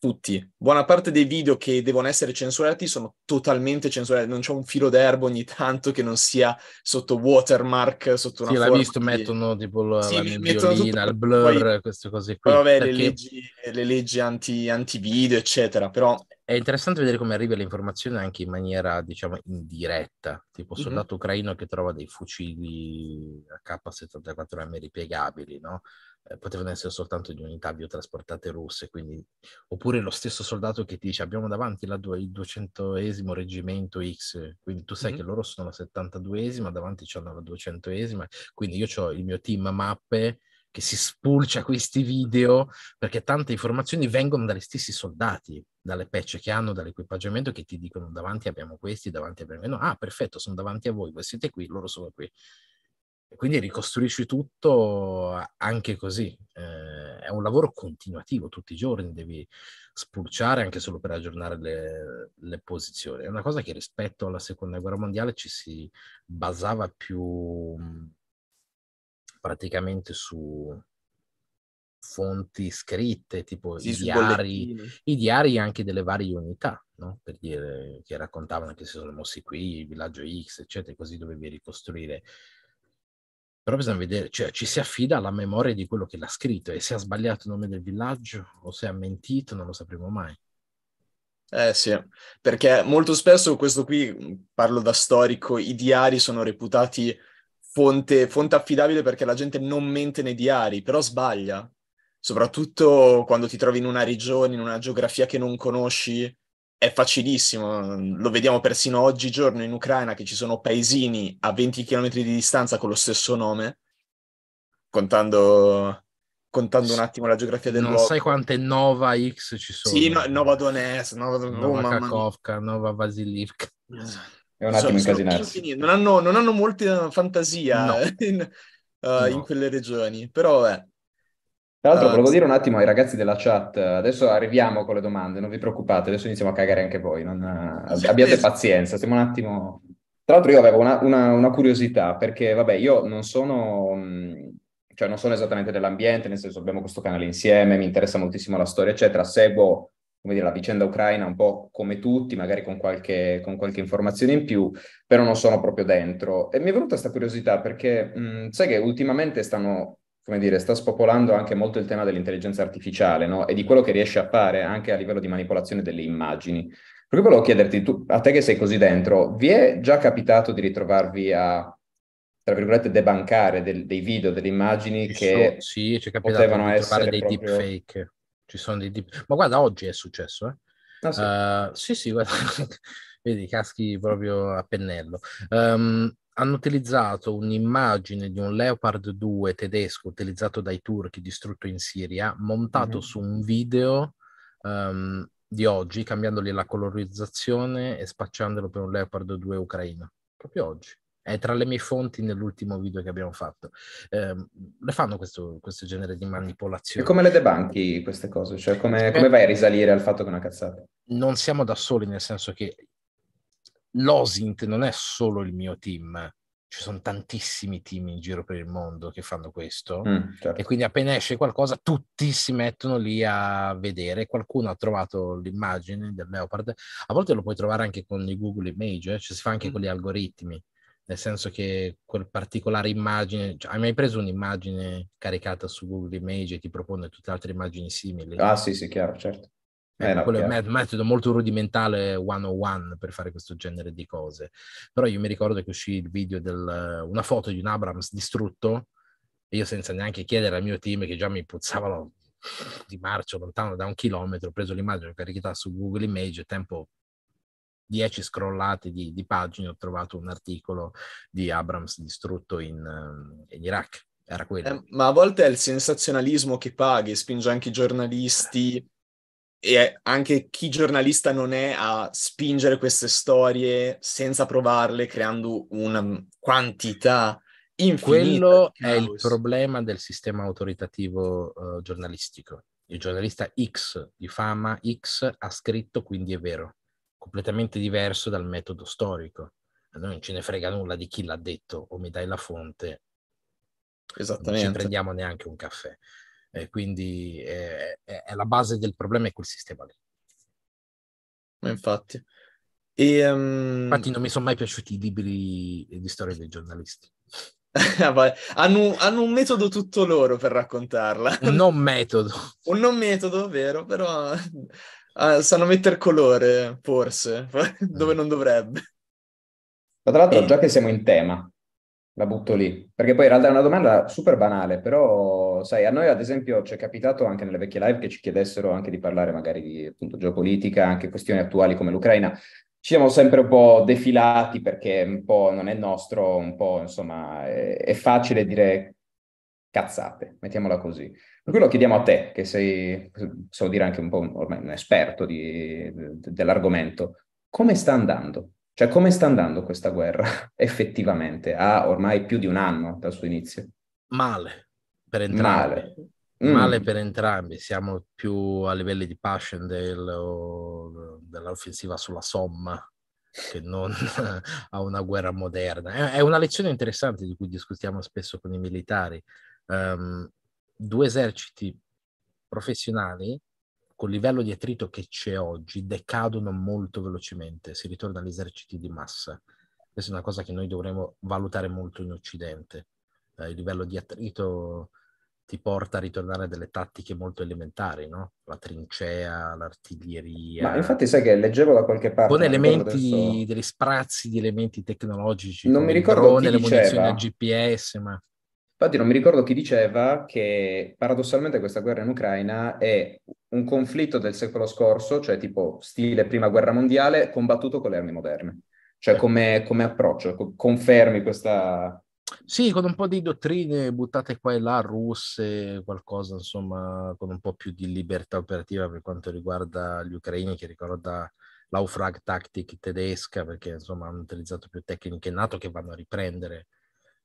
tutti. Buona parte dei video che devono essere censurati sono totalmente censurati, non c'è un filo d'erba ogni tanto che non sia sotto watermark, sotto una sì, forma. Sì, visto, di... mettono tipo la, sì, la violina, il blur, poi... queste cose qui. Vabbè, perché... le leggi, le leggi anti, anti-video, eccetera, però... È interessante vedere come arriva l'informazione anche in maniera, diciamo, indiretta, tipo soldato mhm. mm-hmm. ucraino che trova dei fucili k 74 m ripiegabili, no? Eh, potevano essere soltanto di unità biotrasportate russe, quindi... oppure lo stesso soldato che ti dice abbiamo davanti la du- il 200esimo reggimento X, quindi tu sai mm-hmm. che loro sono la 72esima, davanti c'hanno la 200esima, quindi io ho il mio team a mappe che si spulcia (laughs) questi video perché tante informazioni vengono dagli stessi soldati, dalle pecce che hanno, dall'equipaggiamento che ti dicono davanti abbiamo questi, davanti abbiamo... No, ah, perfetto, sono davanti a voi, voi siete qui, loro sono qui. Quindi ricostruisci tutto anche così. Eh, è un lavoro continuativo, tutti i giorni devi spulciare anche solo per aggiornare le, le posizioni. È una cosa che rispetto alla seconda guerra mondiale ci si basava più mm, praticamente su, fonti scritte, tipo sì, i, diari, i, diari, anche delle varie unità, no? per dire che raccontavano che si sono mossi qui, il villaggio X, eccetera, così dovevi ricostruire però bisogna vedere, cioè ci si affida alla memoria di quello che l'ha scritto e se ha sbagliato il nome del villaggio o se ha mentito non lo sapremo mai. Eh sì, perché molto spesso questo qui, parlo da storico, i diari sono reputati fonte, fonte affidabile perché la gente non mente nei diari, però sbaglia, soprattutto quando ti trovi in una regione, in una geografia che non conosci è facilissimo, lo vediamo persino oggigiorno in Ucraina che ci sono paesini a 20 km di distanza con lo stesso nome, contando, contando un attimo la geografia del non luogo. Non sai quante Nova X ci sono? Sì, no, Nova Donetsk, Nova, Nova oh, Kakovka, Nova Vasilivka. È un attimo sono, incasinarsi. Non hanno, non hanno molta fantasia no. (laughs) in, uh, no. in, quelle regioni, però è tra l'altro, volevo dire un attimo ai ragazzi della chat, adesso arriviamo con le domande, non vi preoccupate, adesso iniziamo a cagare anche voi, non... Eh, abbiate pazienza, siamo un attimo... Tra l'altro io avevo una, una, una curiosità, perché vabbè, io non sono, mm, cioè non sono esattamente dell'ambiente, nel senso abbiamo questo canale insieme, mi interessa moltissimo la storia, eccetera, seguo come dire, la vicenda ucraina un po' come tutti, magari con qualche, con qualche, informazione in più, però non sono proprio dentro. E mi è venuta questa curiosità perché mh, mm, sai che ultimamente stanno come dire, sta spopolando anche molto il tema dell'intelligenza artificiale no? e di quello che riesce a fare anche a livello di manipolazione delle immagini. Proprio volevo chiederti, tu, a te che sei così dentro, vi è già capitato di ritrovarvi a, tra virgolette, debancare del, dei video, delle immagini ci che so, sì, ci è capitato potevano di essere dei proprio... deepfake? Ci sono dei deep... Ma guarda, oggi è successo, eh? Ah, sì. Uh, sì, sì, guarda, (laughs) vedi, caschi proprio a pennello. Um, hanno utilizzato un'immagine di un Leopard 2 tedesco utilizzato dai turchi distrutto in Siria, montato mm-hmm. su un video um, di oggi, cambiandogli la colorizzazione e spacciandolo per un Leopard 2 ucraino, proprio oggi. È tra le mie fonti nell'ultimo video che abbiamo fatto. Eh, le fanno questo, questo, genere di manipolazioni. E come le debanchi queste cose? Cioè, come, come vai a risalire al fatto che è una cazzata? Non siamo da soli, nel senso che l'OSINT non è solo il mio team, ci sono tantissimi team in giro per il mondo che fanno questo mm, certo. e quindi appena esce qualcosa tutti si mettono lì a vedere qualcuno ha trovato l'immagine del leopard a volte lo puoi trovare anche con i google image eh? cioè si fa anche mm. con gli algoritmi nel senso che quel particolare immagine cioè, hai mai preso un'immagine caricata su google image e ti propone tutte altre immagini simili ah sì sì chiaro certo eh, ecco, quello è un metodo molto rudimentale 101 per fare questo genere di cose. Però io mi ricordo che uscì il video di una foto di un Abrams distrutto e io senza neanche chiedere al mio team che già mi puzzavano di marcio lontano da un chilometro, ho preso l'immagine caricata su Google Image, tempo 10 scrollate di, di, pagine ho trovato un articolo di Abrams distrutto in, in Iraq. Era quello. Eh, ma a volte è il sensazionalismo che paghi, spinge anche i giornalisti e anche chi giornalista non è a spingere queste storie senza provarle, creando una quantità infinita. Quello è il problema del sistema autoritativo uh, giornalistico. Il giornalista X di fama X ha scritto, quindi è vero, completamente diverso dal metodo storico. A noi non ce ne frega nulla di chi l'ha detto o mi dai la fonte. Esattamente. Non ci prendiamo neanche un caffè. Eh, quindi è, è, la base del problema è quel sistema lì. Infatti. E, um... Infatti non mi sono mai piaciuti i libri di storia dei giornalisti. (laughs) Ah, hanno, hanno, un metodo tutto loro per raccontarla. Un non metodo. (laughs) un non metodo, vero, però uh, sanno mettere colore, forse, (laughs) dove mm. non dovrebbe. Ma tra l'altro, eh. già che siamo in tema, la butto lì, perché poi in realtà è una domanda super banale, però sai, a noi ad esempio ci è capitato anche nelle vecchie live che ci chiedessero anche di parlare magari di appunto geopolitica, anche questioni attuali come l'Ucraina. Ci siamo sempre un po' defilati perché un po' non è nostro, un po' insomma è, è facile dire cazzate, mettiamola così. Per cui lo chiediamo a te, che sei, so dire anche un po' un, ormai un esperto di, de, dell'argomento, come sta andando? Cioè come sta andando questa guerra (laughs) effettivamente? Ha ormai più di un anno dal suo inizio. Male, per entrambi. Male. Mm. male per entrambi, siamo più a livelli di passion o, dell'offensiva sulla somma che non (laughs) a una guerra moderna. È, una lezione interessante di cui discutiamo spesso con i militari. Um, due eserciti professionali col livello di attrito che c'è oggi decadono molto velocemente, si ritorna agli eserciti di massa. Questa è una cosa che noi dovremmo valutare molto in Occidente. Eh, il livello di attrito ti porta a ritornare a delle tattiche molto elementari, no? La trincea, l'artiglieria. Ma infatti sai che leggevo da qualche parte... Con elementi, adesso... degli sprazzi di elementi tecnologici. Non mi ricordo drone, chi le munizioni a GPS, ma... Infatti non mi ricordo chi diceva che paradossalmente questa guerra in Ucraina è un conflitto del secolo scorso, cioè tipo stile prima guerra mondiale, combattuto con le armi moderne. Cioè come, come approccio, confermi questa, sì, con un po' di dottrine buttate qua e là, russe, qualcosa insomma, con un po' più di libertà operativa per quanto riguarda gli ucraini, che ricorda l'Aufrag Tactic tedesca, perché insomma hanno utilizzato più tecniche NATO che vanno a riprendere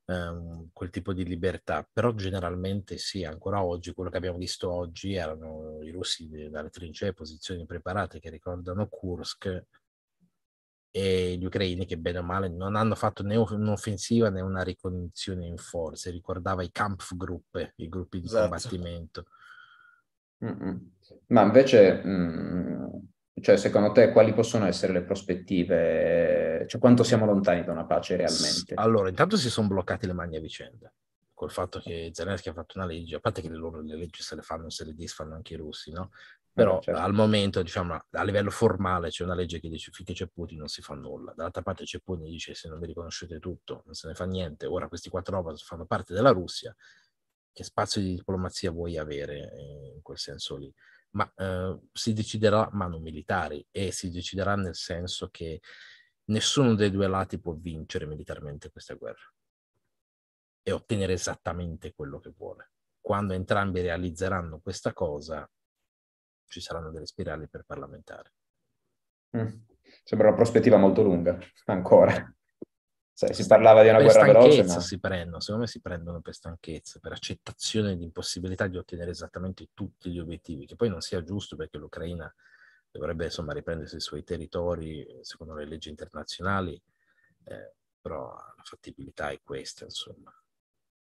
ehm, quel tipo di libertà. Però generalmente sì, ancora oggi, quello che abbiamo visto oggi erano i russi eh, dalle trincee, posizioni preparate che ricordano Kursk e gli ucraini che bene o male non hanno fatto né un'offensiva né una ricognizione in forze, ricordava i Kampfgruppe, i gruppi di esatto. combattimento. Mm-hmm. Ma invece, mm, cioè, secondo te, quali possono essere le prospettive? Cioè, quanto siamo lontani da una pace realmente? Allora, intanto si sono bloccati le mani a vicenda col fatto che Zelensky ha fatto una legge, a parte che le, loro, le leggi se le fanno, se le disfanno anche i russi, no? Ah, però certo. al momento, diciamo, a livello formale c'è una legge che dice finché c'è Putin non si fa nulla. Dall'altra parte c'è Putin che dice se non vi riconoscete tutto non se ne fa niente. Ora questi quattro robot fanno parte della Russia. Che spazio di diplomazia vuoi avere eh, in quel senso lì? Ma eh, si deciderà mano militari e si deciderà nel senso che nessuno dei due lati può vincere militarmente questa guerra e ottenere esattamente quello che vuole. Quando entrambi realizzeranno questa cosa, ci saranno delle spirali per parlamentare. Mm. Sembra una prospettiva molto lunga, ancora. Sai, si parlava di una per guerra veloce. Ma... si prendono, secondo me si prendono per stanchezza, per accettazione di impossibilità di ottenere esattamente tutti gli obiettivi, che poi non sia giusto perché l'Ucraina dovrebbe insomma riprendersi i suoi territori secondo le leggi internazionali, eh, però la fattibilità è questa, insomma.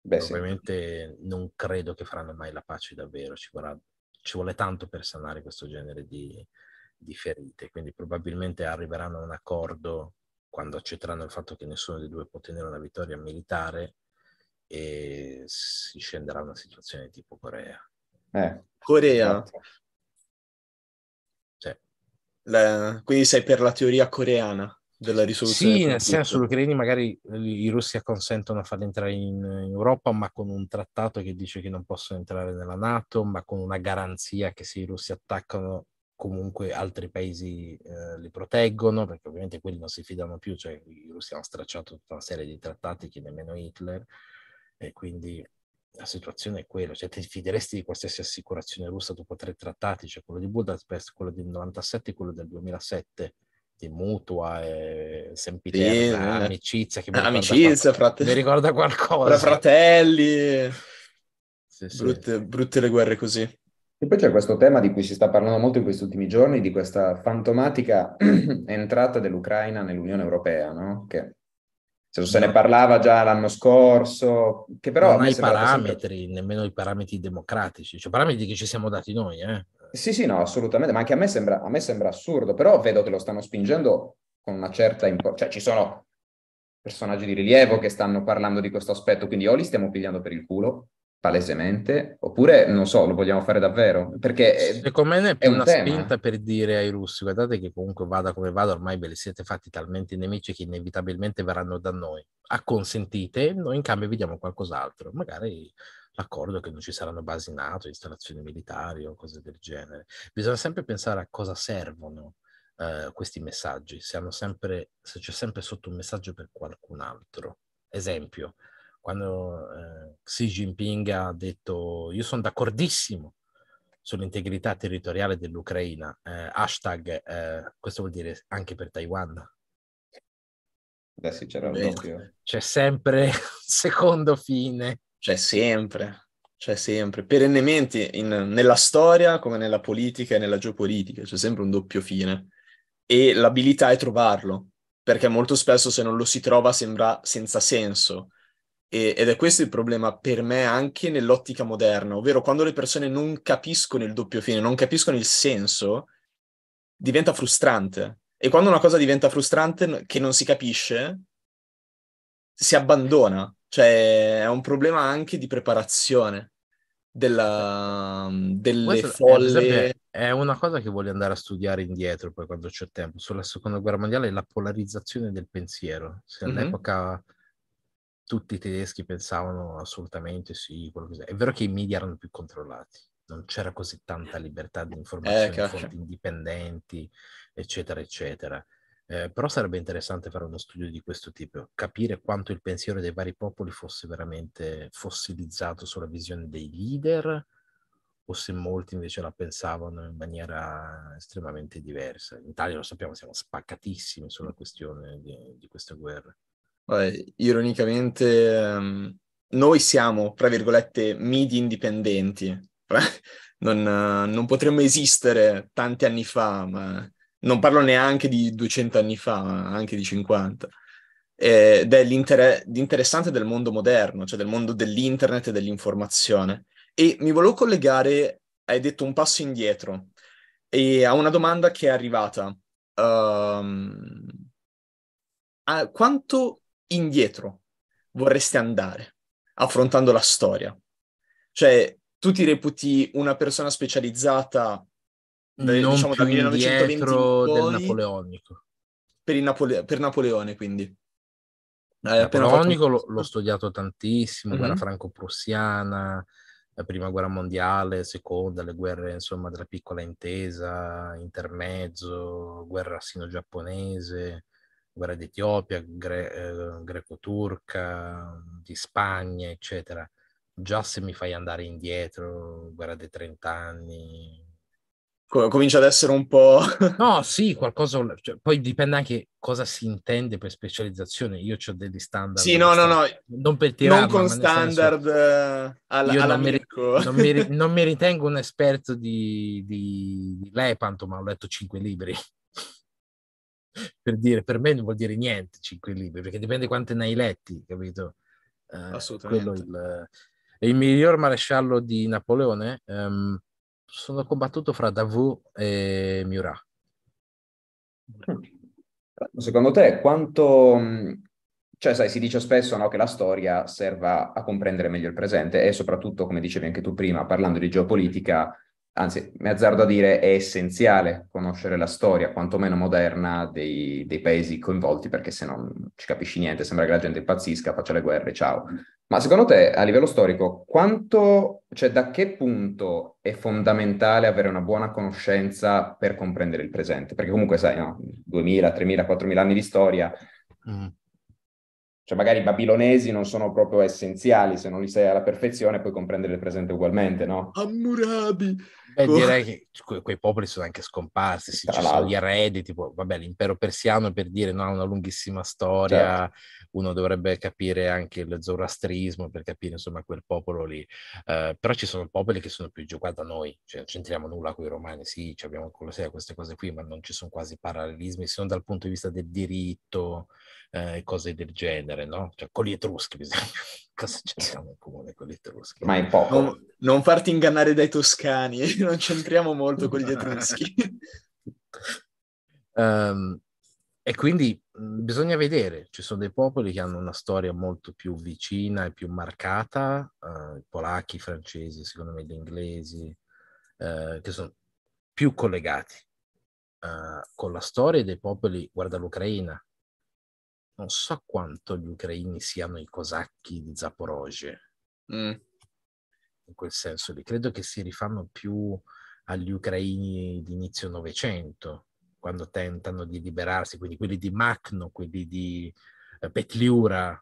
Beh, Ovviamente sì. non credo che faranno mai la pace davvero, ci vorrà ci vuole tanto per sanare questo genere di, di ferite, quindi probabilmente arriveranno a un accordo quando accetteranno il fatto che nessuno dei due può ottenere una vittoria militare e si scenderà una situazione tipo Corea. Eh, Corea. Esatto. Sì. La, quindi sei per la teoria coreana? della risoluzione. Sì, nel senso gli ucraini magari i russi acconsentono a farli entrare in Europa, ma con un trattato che dice che non possono entrare nella Nato, ma con una garanzia che se i russi attaccano comunque altri paesi eh, li proteggono, perché ovviamente quelli non si fidano più, cioè i russi hanno stracciato tutta una serie di trattati che nemmeno Hitler, e quindi la situazione è quella, cioè ti fideresti di qualsiasi assicurazione russa dopo tre trattati, cioè quello di Budapest, quello del 97 e quello del 2007 di mutua e sempiterna sì, eh. amicizia che mi eh, amicizia, frate... mi ricorda qualcosa Tra fratelli sì, sì. Brutte, brutte le guerre così e poi c'è questo tema di cui si sta parlando molto in questi ultimi giorni di questa fantomatica (clears throat) entrata dell'Ucraina nell'Unione Europea no? che se ne parlava già l'anno scorso, che però... Non ha i parametri, sempre... nemmeno i parametri democratici, cioè parametri che ci siamo dati noi, eh? Sì, sì, no, assolutamente, ma anche a me sembra, a me sembra assurdo, però vedo che lo stanno spingendo con una certa importanza, cioè ci sono personaggi di rilievo che stanno parlando di questo aspetto, quindi o li stiamo pigliando per il culo, palesemente, oppure non so, lo vogliamo fare davvero? Perché secondo me è, è una tema. spinta per dire ai russi: guardate che comunque vada come vada, ormai ve li siete fatti talmente nemici che inevitabilmente verranno da noi. Acconsentite, noi in cambio vediamo qualcos'altro, magari l'accordo che non ci saranno basi NATO, installazioni militari o cose del genere. Bisogna sempre pensare a cosa servono eh, questi messaggi, se, sempre, se, c'è sempre sotto un messaggio per qualcun altro. Esempio, quando eh, Xi Jinping ha detto io sono d'accordissimo sull'integrità territoriale dell'Ucraina, eh, hashtag, eh, questo vuol dire anche per Taiwan. Beh, sì, c'era un Beh, c'è sempre (laughs) un secondo fine c'è sempre, c'è sempre, perennemente in, nella storia come nella politica e nella geopolitica, c'è sempre un doppio fine. E l'abilità è trovarlo, perché molto spesso se non lo si trova sembra senza senso. E, ed è questo il problema per me anche nell'ottica moderna, ovvero quando le persone non capiscono il doppio fine, non capiscono il senso, diventa frustrante. E quando una cosa diventa frustrante che non si capisce, si abbandona cioè, è un problema anche di preparazione della, mm, delle Questo, eh, folle. Esempio, è una cosa che voglio andare a studiare indietro poi quando c'è tempo. Sulla seconda guerra mondiale, la polarizzazione del pensiero. Se mhm. all'epoca mm-hmm. tutti i tedeschi pensavano assolutamente sì, quello che è. è vero che i media erano più controllati, non c'era così tanta libertà di eh, informazione, eh, fonti indipendenti, eccetera, eccetera. Eh, però sarebbe interessante fare uno studio di questo tipo, capire quanto il pensiero dei vari popoli fosse veramente fossilizzato sulla visione dei leader o se molti invece la pensavano in maniera estremamente diversa. In Italia lo sappiamo, siamo spaccatissimi sulla questione di, di queste guerre. Beh, ironicamente, um, noi siamo, tra virgolette, media indipendenti. (laughs) Non, non potremmo esistere tanti anni fa, ma non parlo neanche di 200 anni fa, ma anche di 50, ed è l'interessante del mondo moderno, cioè del mondo dell'internet e dell'informazione. E mi volevo collegare, hai detto un passo indietro, e a una domanda che è arrivata. Um, quanto indietro vorresti andare affrontando la storia? Cioè, tu ti reputi una persona specializzata non eh, diciamo dal 1920 del Napoleonico. Per, Napole- per Napoleone, quindi. Eh, Napoleonico fatto... l'ho studiato tantissimo, mm-hmm. guerra franco-prussiana, la prima guerra mondiale, seconda, le guerre insomma della piccola intesa, intermezzo, guerra sino-giapponese, guerra d'Etiopia, gre- eh, greco-turca, di Spagna, eccetera. Già se mi fai andare indietro, guerra dei trent'anni, comincia ad essere un po'... (laughs) no, sì, qualcosa... Cioè, poi dipende anche cosa si intende per specializzazione. Io ho degli standard. Sì, no, no, no. Non per tirare... Non con standard senso, eh, alla, alla non, mi, non, mi, (laughs) non, mi, ritengo un esperto di, di, di Lepanto, ma ho letto cinque libri. (laughs) per dire, per me non vuol dire niente cinque libri, perché dipende quante ne hai letti, capito? Eh, Assolutamente. Il, eh, il, miglior maresciallo di Napoleone... Um, sono combattuto fra Davu e Murat. Secondo te quanto... Mm, cioè, sai, si dice spesso no, che la storia serva a comprendere meglio il presente e soprattutto, come dicevi anche tu prima, parlando di geopolitica, anzi mi azzardo a dire è essenziale conoscere la storia, quantomeno moderna, dei, dei paesi coinvolti, perché se non ci capisci niente, sembra che la gente impazzisca, faccia le guerre, ciao. Ma secondo te, a livello storico, quanto, cioè da che punto è fondamentale avere una buona conoscenza per comprendere il presente? Perché comunque sai, no, 2000, 3000, 4000 anni di storia... Mm cioè magari i babilonesi non sono proprio essenziali, se non li sai alla perfezione puoi comprendere il presente ugualmente, no? Ammurabi! Beh, ecco. direi che que- quei popoli sono anche scomparsi, sì, ci sono gli eredi, tipo, vabbè, l'impero persiano per dire non ha una lunghissima storia, certo. uno dovrebbe capire anche il zoroastrismo per capire insomma quel popolo lì, uh, però ci sono popoli che sono più giù qua da noi, cioè non c'entriamo nulla con i romani, sì, abbiamo Colosseo, queste cose qui, ma non ci sono quasi parallelismi, se non dal punto di vista del diritto eh, e uh, cose del genere, no? Cioè con gli etruschi, bisogna... esempio, (laughs) cosa c'entriamo in comune con gli etruschi? Ma in poco. Non, non farti ingannare dai toscani. Eh, non c'entriamo molto con gli Etruschi. um, (laughs) e quindi bisogna vedere, ci sono dei popoli che hanno una storia molto più vicina e più marcata, uh, i polacchi, i francesi, secondo me gli inglesi, uh, che sono più collegati uh, con la storia dei popoli, guarda l'Ucraina, non so quanto gli ucraini siano i cosacchi di Zaporozhye. Mm in quel senso lì. Credo che si rifanno più agli ucraini d'inizio inizio Novecento, quando tentano di liberarsi, quindi quelli di Makhno, quelli di eh, Petliura,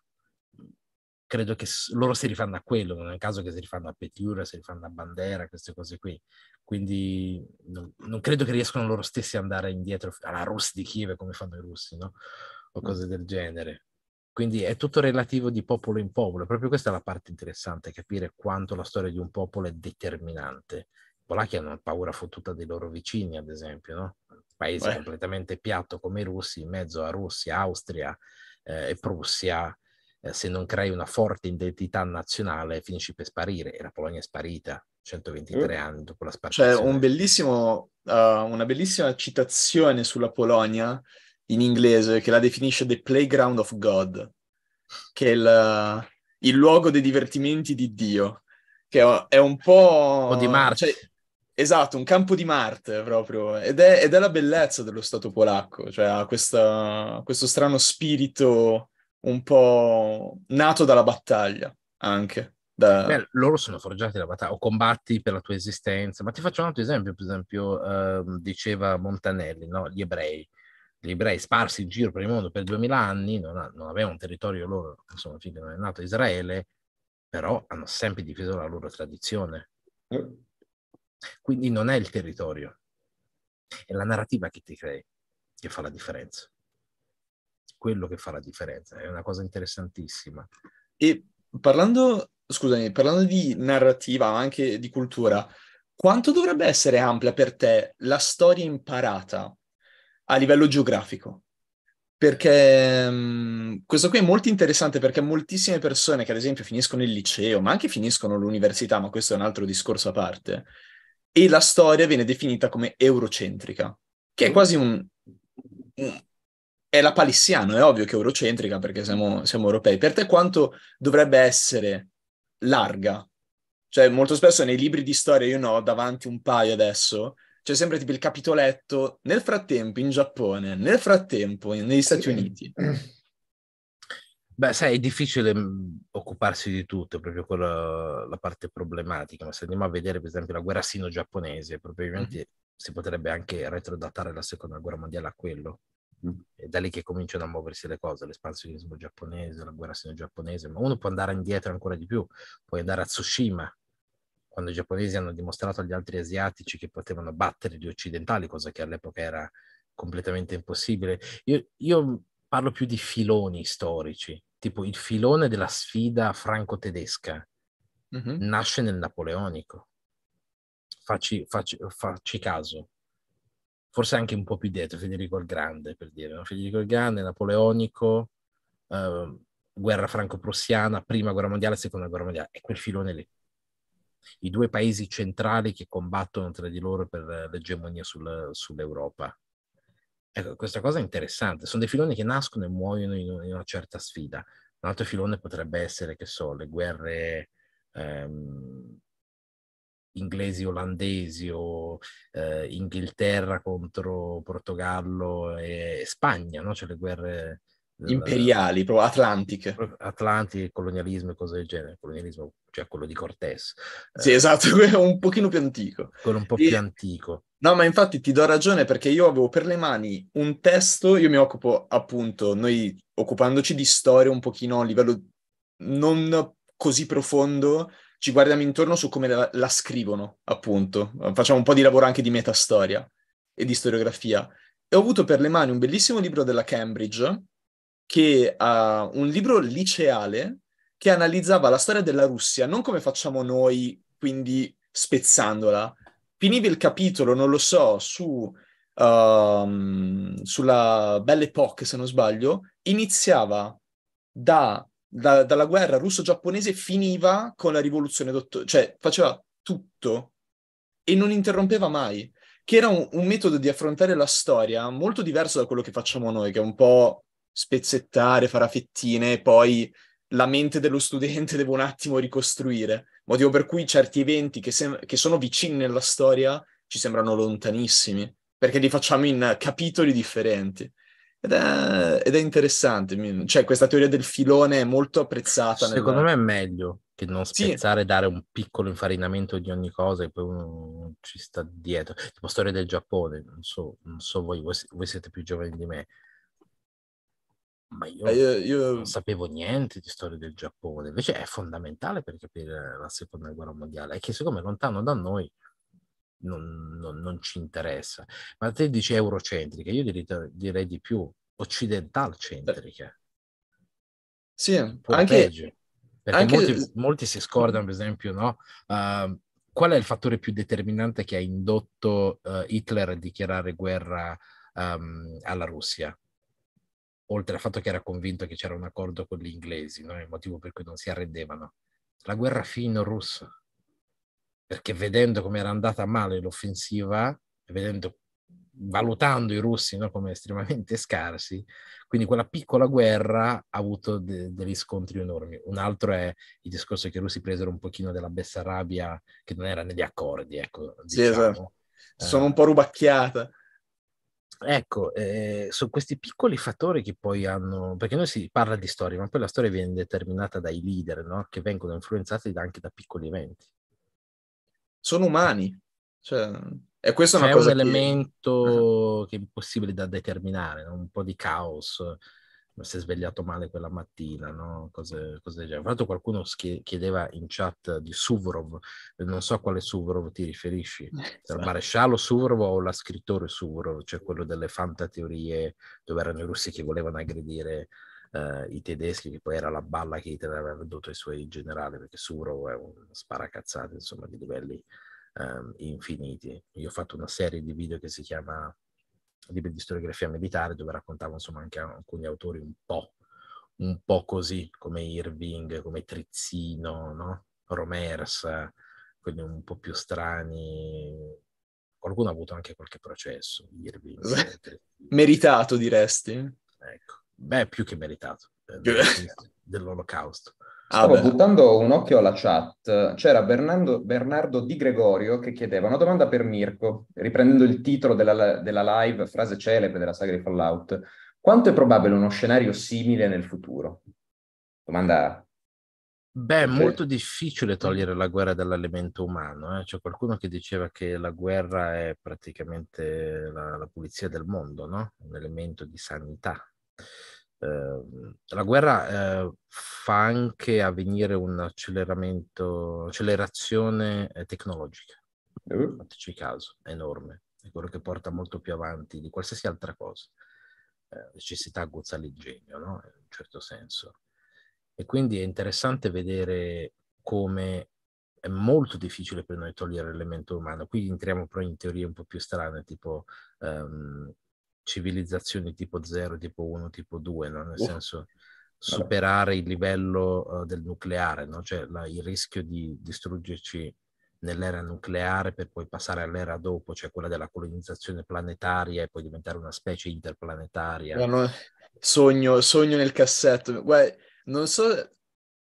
credo che loro si rifanno a quello, non è il caso che si rifanno a Petliura, si rifanno a Bandera, queste cose qui. Quindi non, non credo che riescano loro stessi ad andare indietro alla Rus di Kiev come fanno i russi, no? O mm. cose del genere. Quindi è tutto relativo di popolo in popolo. Proprio questa è la parte interessante, capire quanto la storia di un popolo è determinante. I polacchi hanno paura fottuta dei loro vicini, ad esempio, no? Un paese Beh. completamente piatto come i russi, in mezzo a Russia, Austria eh, e Prussia, eh, se non crei una forte identità nazionale finisci per sparire. E la Polonia è sparita 123 uh. Eh, anni dopo la sparizione. C'è cioè, un uh, una bellissima citazione sulla Polonia in inglese che la definisce The Playground of God, che è il, eh, il luogo dei divertimenti di Dio, che è un po'... O di Marte. Cioè, esatto, un campo di Marte proprio, ed è, ed è la bellezza dello Stato polacco, cioè ha questa, questo strano spirito un po' nato dalla battaglia anche. Da... Beh, loro sono forgiati la battaglia, o combatti per la tua esistenza, ma ti faccio un altro esempio, per esempio uh, diceva Montanelli, no? gli ebrei, gli ebrei sparsi in giro per il mondo per duemila anni, non, ha, non avevano territorio loro, insomma, finché non è nato Israele, però hanno sempre difeso la loro tradizione. Eh. Quindi non è il territorio, è la narrativa che ti crei che fa la differenza. Quello che fa la differenza, è una cosa interessantissima. E parlando, scusami, parlando di narrativa, ma anche di cultura, quanto dovrebbe essere ampia per te la storia imparata? a livello geografico. Perché um, questo qui è molto interessante perché moltissime persone che ad esempio finiscono il liceo, ma anche finiscono l'università, ma questo è un altro discorso a parte, e la storia viene definita come eurocentrica, che è quasi un... è la palissiano, è ovvio che è eurocentrica perché siamo, siamo europei. Per te quanto dovrebbe essere larga cioè molto spesso nei libri di storia io ne ho davanti un paio adesso c'è sempre tipo il capitoletto nel frattempo in Giappone, nel frattempo negli Stati Uniti. (clears throat) Beh, sai, è difficile mm, occuparsi di tutto, proprio quella la parte problematica, ma se andiamo a vedere per esempio la guerra sino-giapponese, probabilmente mm-hmm. si potrebbe anche retrodatare la seconda guerra mondiale a quello. Mm. È da lì che cominciano a muoversi le cose, l'espansionismo giapponese, la guerra sino-giapponese, ma uno può andare indietro ancora di più, puoi andare a Tsushima, quando i giapponesi hanno dimostrato agli altri asiatici che potevano battere gli occidentali, cosa che all'epoca era completamente impossibile. Io, io parlo più di filoni storici, tipo il filone della sfida franco-tedesca mm-hmm. nasce nel napoleonico. Facci, facci, facci, caso. Forse anche un po' più dietro, Federico il Grande, per dire. Federico il Grande, napoleonico, eh, guerra franco-prussiana, prima guerra mondiale, seconda guerra mondiale. È quel filone lì i due paesi centrali che combattono tra di loro per eh, l'egemonia sul, sull'Europa. Ecco, questa cosa è interessante. Sono dei filoni che nascono e muoiono in, una certa sfida. Un altro filone potrebbe essere, che so, le guerre ehm, inglesi, olandesi o eh, Inghilterra contro Portogallo e, e Spagna, no? Cioè le guerre eh, imperiali, proprio atlantiche. Atlantiche, colonialismo e cose del genere, colonialismo, cioè quello di Cortés. Sì, eh, esatto, (laughs) quello un pochino più antico. Quello un po' e, più antico. No, ma infatti ti do ragione perché io avevo per le mani un testo, io mi occupo appunto, noi occupandoci di storia un pochino a livello non così profondo, ci guardiamo intorno su come la, la scrivono, appunto. Facciamo un po' di lavoro anche di metastoria e di storiografia. E ho avuto per le mani un bellissimo libro della Cambridge, che ha un libro liceale che analizzava la storia della Russia, non come facciamo noi, quindi spezzandola. Finiva il capitolo, non lo so, su, um, sulla Belle Époque, se non sbaglio, iniziava da, da, dalla guerra russo-giapponese finiva con la rivoluzione d'ottobre, cioè faceva tutto e non interrompeva mai, che era un, un metodo di affrontare la storia molto diverso da quello che facciamo noi, che è un po' spezzettare, fare a fettine e poi la mente dello studente (laughs) devo un attimo ricostruire. Motivo per cui certi eventi che, sem- che sono vicini nella storia ci sembrano lontanissimi, perché li facciamo in capitoli differenti. Ed è, ed è, interessante, cioè questa teoria del filone è molto apprezzata. Secondo nel... me è meglio che non spezzare, sì. dare un piccolo infarinamento di ogni cosa e poi uno ci sta dietro. Tipo storia del Giappone, non so, non so voi, voi siete più giovani di me, ma io, eh, io, io, non sapevo niente di storia del Giappone, invece è fondamentale per capire la seconda guerra mondiale, è che siccome è lontano da noi non, non, non ci interessa. Ma te dici eurocentrica, io direi, direi di più occidental centrica. Sì, anche, peggio, perché anche... Molti, molti, si scordano, per esempio, no? Uh, qual è il fattore più determinante che ha indotto uh, Hitler a dichiarare guerra um, alla Russia? oltre al fatto che era convinto che c'era un accordo con gli inglesi, no? il motivo per cui non si arrendevano, la guerra fino-russa, perché vedendo come era andata male l'offensiva, vedendo, valutando i russi no? come estremamente scarsi, quindi quella piccola guerra ha avuto de- degli scontri enormi. Un altro è il discorso che i russi presero un pochino della Bessarabia, che non era negli accordi, ecco, diciamo. sì, esatto. Diciamo. Sono eh. un po' rubacchiata. Ecco, eh, sono questi piccoli fattori che poi hanno, perché noi si parla di storia, ma poi la storia viene determinata dai leader, no? che vengono influenzati anche da piccoli eventi. Sono umani, cioè, e questo è, cioè, è un elemento che... (laughs) che... è impossibile da determinare, no? un po' di caos, si è svegliato male quella mattina, no? cose, cose del genere. Tra qualcuno chiedeva in chat di Suvrov, non so a quale Suvrov ti riferisci, (laughs) il maresciallo Suvrov o la scrittore Suvrov, cioè quello delle fantateorie dove erano i russi che volevano aggredire Uh, i tedeschi, che poi era la balla che Hitler aveva venduto ai suoi generali, perché Suro è un sparacazzate, insomma, di livelli um, infiniti. Io ho fatto una serie di video che si chiama libri di storiografia militare dove raccontavo insomma anche alcuni autori un po', un po così come Irving, come Trizzino, no? Romers, quindi un po' più strani. Qualcuno ha avuto anche qualche processo, Irving. (laughs) meritato diresti? Ecco, beh, più che meritato, eh, dell'olocausto. Stavo ah, buttando un occhio alla chat. C'era Bernardo, Bernardo, Di Gregorio che chiedeva una domanda per Mirko, riprendendo il titolo della, della live, frase celebre della saga di Fallout. Quanto è probabile uno scenario simile nel futuro? Domanda Beh, è molto difficile togliere la guerra dall'elemento umano. Eh? C'è qualcuno che diceva che la guerra è praticamente la, la pulizia del mondo, no? un elemento di sanità. Ehm, la guerra ehm, fa anche avvenire un acceleramento, un'accelerazione eh, tecnologica, mm. fateci caso, enorme, è quello che porta molto più avanti di qualsiasi altra cosa. Eh, necessità aguzza l'ingegno, no? in un certo senso. E quindi è interessante vedere come è molto difficile per noi togliere l'elemento umano. Qui entriamo però in teorie un po' più strane, tipo um, civilizzazioni tipo 0, tipo 1, tipo 2, no? nel uh. senso superare il livello uh, del nucleare, no? cioè la, il rischio di distruggerci nell'era nucleare per poi passare all'era dopo, cioè quella della colonizzazione planetaria e poi diventare una specie interplanetaria. No, no, sogno, sogno nel cassetto. Guarda, non so,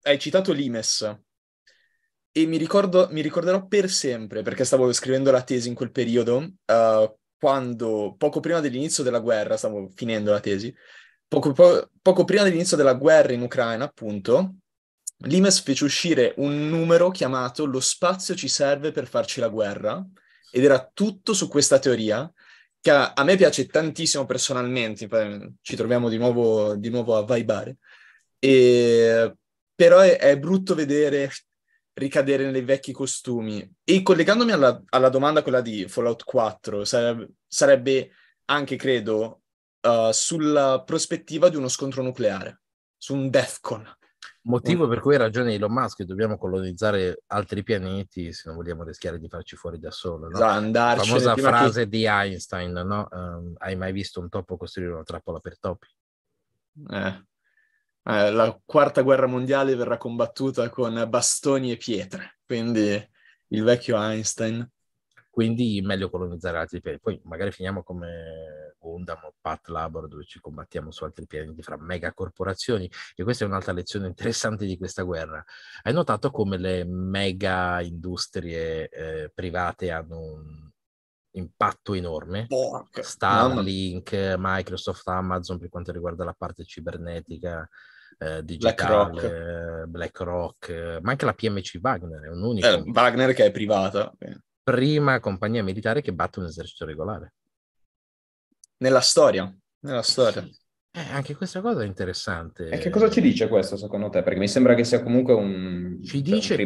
hai citato l'IMES e mi, ricordo, mi ricorderò per sempre, perché stavo scrivendo la tesi in quel periodo, uh, quando poco prima dell'inizio della guerra, stavo finendo la tesi, poco, po- poco prima dell'inizio della guerra in Ucraina, appunto, l'IMES fece uscire un numero chiamato Lo spazio ci serve per farci la guerra, ed era tutto su questa teoria, che a, a me piace tantissimo personalmente, mm, ci troviamo di nuovo, di nuovo a vaibare, e, però è, è brutto vedere ricadere nei vecchi costumi. E collegandomi alla, alla domanda quella di Fallout 4, sarebbe, sarebbe anche, credo, uh, sulla prospettiva di uno scontro nucleare, su un DEFCON. Motivo per cui ha ragione Elon Musk, che dobbiamo colonizzare altri pianeti se non vogliamo rischiare di farci fuori da solo. No? Esatto, La famosa frase che... di Einstein, no? um, hai mai visto un topo costruire una trappola per topi? Eh, eh, la quarta guerra mondiale verrà combattuta con bastoni e pietre, quindi il vecchio Einstein. Quindi meglio colonizzare altri pianeti. Poi magari finiamo come Gundam o Pat Labor dove ci combattiamo su altri pianeti fra megacorporazioni E questa è un'altra lezione interessante di questa guerra. Hai notato come le mega industrie eh, private hanno un impatto enorme. Porca. Starlink, Microsoft, Amazon per quanto riguarda la parte cibernetica, eh, digitale, BlackRock, BlackRock ma anche la PMC Wagner, è un unico. Eh, Wagner che è privata. Prima compagnia militare che batte un esercito regolare. Nella storia, nella storia. Sì. Eh, anche questa cosa è interessante. E che cosa ci dice questo secondo te? Perché mi sembra che sia comunque un... Ci cioè, dice un che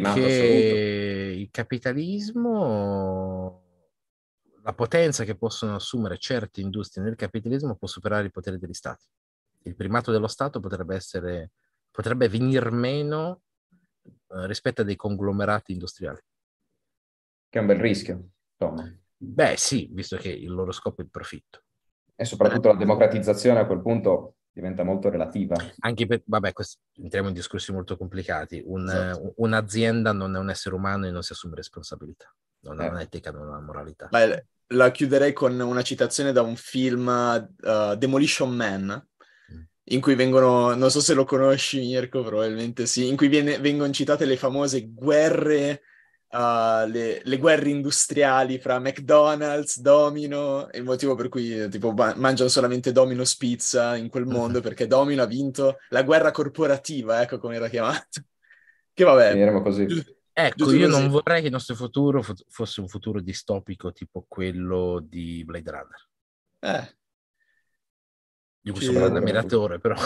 assoluto. il capitalismo la potenza che possono assumere certe industrie nel capitalismo può superare il potere degli stati. Il primato dello Stato potrebbe essere, potrebbe venir meno eh, rispetto a dei conglomerati industriali. Che è un bel rischio, Tom. Beh sì, visto che il loro scopo è il profitto. E soprattutto la democratizzazione a quel punto diventa molto relativa. Anche per, vabbè, questo, entriamo in discorsi molto complicati. Un, esatto. Eh, un'azienda non è un essere umano e non si assume responsabilità non ha eh. un'etica, non ha moralità. Beh, la chiuderei con una citazione da un film uh, Demolition Man, mm. in cui vengono, non so se lo conosci Mirko, probabilmente sì, in cui viene, vengono citate le famose guerre, uh, le, le, guerre industriali fra McDonald's, Domino, il motivo per cui tipo, mangiano solamente Domino's Pizza in quel mm-hmm. mondo, perché Domino ha vinto la guerra corporativa, ecco come era chiamato. (laughs) Che vabbè, Ecco, io non vorrei che il nostro futuro fosse un futuro distopico tipo quello di Blade Runner. Eh. Di posso parlare da miratore, però.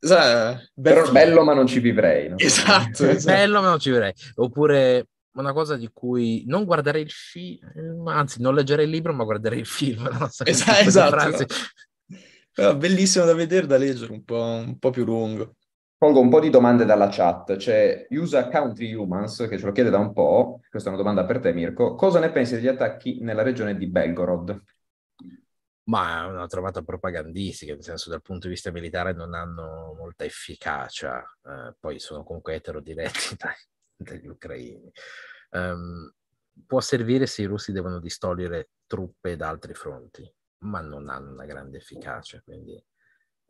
Esatto. Però bello ma non ci vivrei. No? Esatto, (laughs) esatto, Bello ma non ci vivrei. Oppure una cosa di cui non guardare il film, eh, anzi non leggere il libro ma guardare il film. (laughs) Non so esatto. esatto. No. bellissimo da vedere, da leggere, un po', un po più lungo. Pongo un po' di domande dalla chat. C'è Usa Country Humans che ce lo chiede da un po'. Questa è una domanda per te, Mirko. Cosa ne pensi degli attacchi nella regione di Belgorod? Ma è una trovata propagandistica, nel senso dal punto di vista militare non hanno molta efficacia, eh, poi sono comunque eterodiretti (laughs) dagli ucraini. Um, può servire se i russi devono distogliere truppe da altri fronti, ma non hanno una grande efficacia, quindi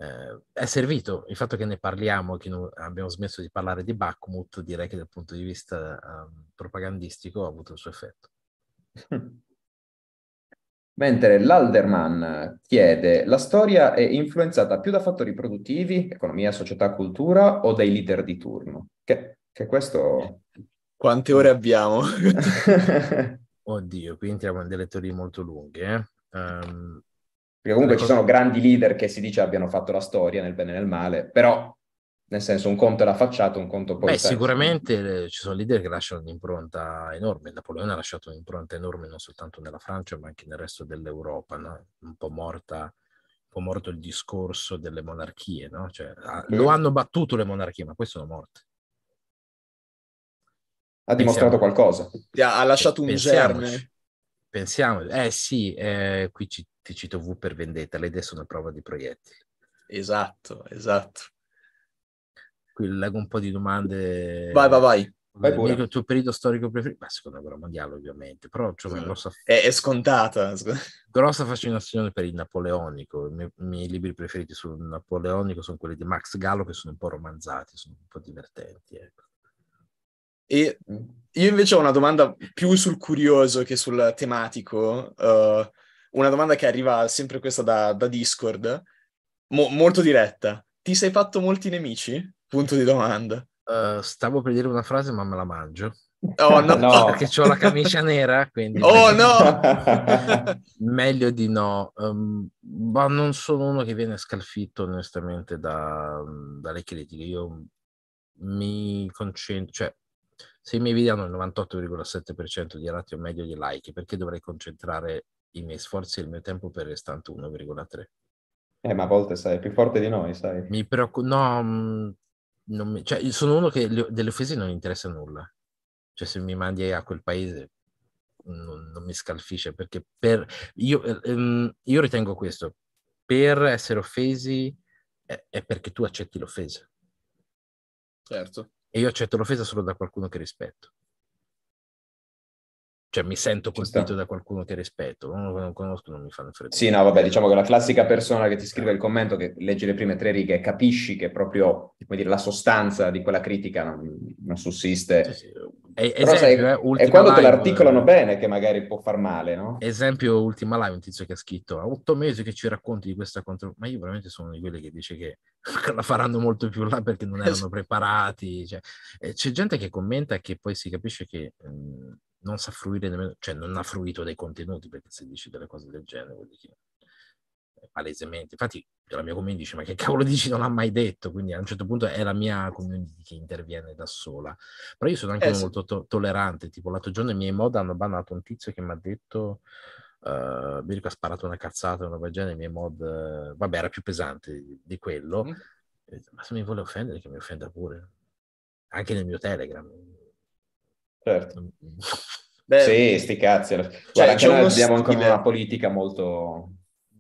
eh, è servito il fatto che ne parliamo, che non, abbiamo smesso di parlare di Bakhmut, direi che dal punto di vista um, propagandistico ha avuto il suo effetto. (laughs) Mentre l'Alderman chiede, la storia è influenzata più da fattori produttivi, economia, società, cultura o dai leader di turno? Che, che questo... Quante ore abbiamo? (laughs) Oddio, qui entriamo in delle teorie molto lunghe. Eh? Um, perché comunque ci sono grandi leader che si dice abbiano fatto la storia nel bene e nel male, però nel senso un conto è la facciata, un conto poi... Beh, sicuramente eh, ci sono leader che lasciano un'impronta enorme, Napoleone ha lasciato un'impronta enorme non soltanto nella Francia ma anche nel resto dell'Europa, no? un po' morta un po' morto il discorso delle monarchie, no? Cioè, lo hanno battuto le monarchie, ma poi sono morte. Ha dimostrato Pensiamo. qualcosa. Ha lasciato un Pensiamoci. germe. Pensiamo, eh sì, eh, qui ci, TCTV per vendetta, le idee sono a prova di proiettili. Esatto, esatto. Qui leggo un po' di domande. Vai, vai, vai. Eh, vai Il tuo periodo storico preferito? Beh, seconda guerra mondiale, ovviamente, però cioè, sì. grossa... è, è, scontata. (laughs) Grossa fascinazione per il napoleonico. I miei, miei, libri preferiti sul napoleonico sono quelli di Max Gallo, che sono un po' romanzati, sono un po' divertenti. Ecco. E io invece ho una domanda più sul curioso che sul tematico. Uh, una domanda che arriva sempre questa da, da Discord, mo- molto diretta. Ti sei fatto molti nemici? Punto di domanda. Uh, stavo per dire una frase, ma me la mangio. Oh no, no. (laughs) perché ho la camicia nera, quindi Oh no! (laughs) meglio di no. Um, ma non sono uno che viene scalfitto onestamente da, dalle critiche. Io mi concentro, cioè se i miei video hanno il 98,7% di o meglio di like, perché dovrei concentrare i miei sforzi e il mio tempo per il restante 1,3. Eh, ma a volte sei più forte di noi, sai. Mi preoccupa, no, mm, non mi... cioè, sono uno che le... delle offese non interessa nulla. Cioè, se mi mandi a quel paese non, non mi scalfisce, perché per... Io, ehm, io, ritengo questo, per essere offesi è, è perché tu accetti l'offesa. Certo. E io accetto l'offesa solo da qualcuno che rispetto cioè mi sento colpito da qualcuno che rispetto, uno che non conosco non mi fanno freddo. Sì, no, vabbè, diciamo che la classica persona che ti scrive il commento, che legge le prime tre righe capisci che proprio, come dire, la sostanza di quella critica non, non sussiste. Sì, sì. E, esempio, sai, eh, è quando live, te l'articolano eh, bene che magari può far male, no? Esempio, ultima live, un tizio che ha scritto, a otto mesi che ci racconti di questa contro... Ma io veramente sono di quelli che dice che (laughs) la faranno molto più là perché non erano (laughs) preparati. Cioè, c'è gente che commenta che poi si capisce che... Mh, mm, non sa fruire nemmeno, cioè non ha fruito dei contenuti, perché se dici delle cose del genere vuol dire che eh, palesemente, infatti la mia community dice ma che cavolo dici non l'ha mai detto, quindi a un certo punto è la mia eh community che interviene da sola, però io sono anche eh, molto to- tollerante, tipo l'altro giorno i miei mod hanno bannato un tizio che mi ha detto uh, eh, Birko ha sparato una cazzata, una roba genere, i miei mod, uh, vabbè era più pesante di, di quello, mm. ma se mi vuole offendere che mi offenda pure, anche nel mio Telegram, Certo. Beh, sì, mm, sti cazzi. Guarda, cioè, noi abbiamo ancora una politica molto...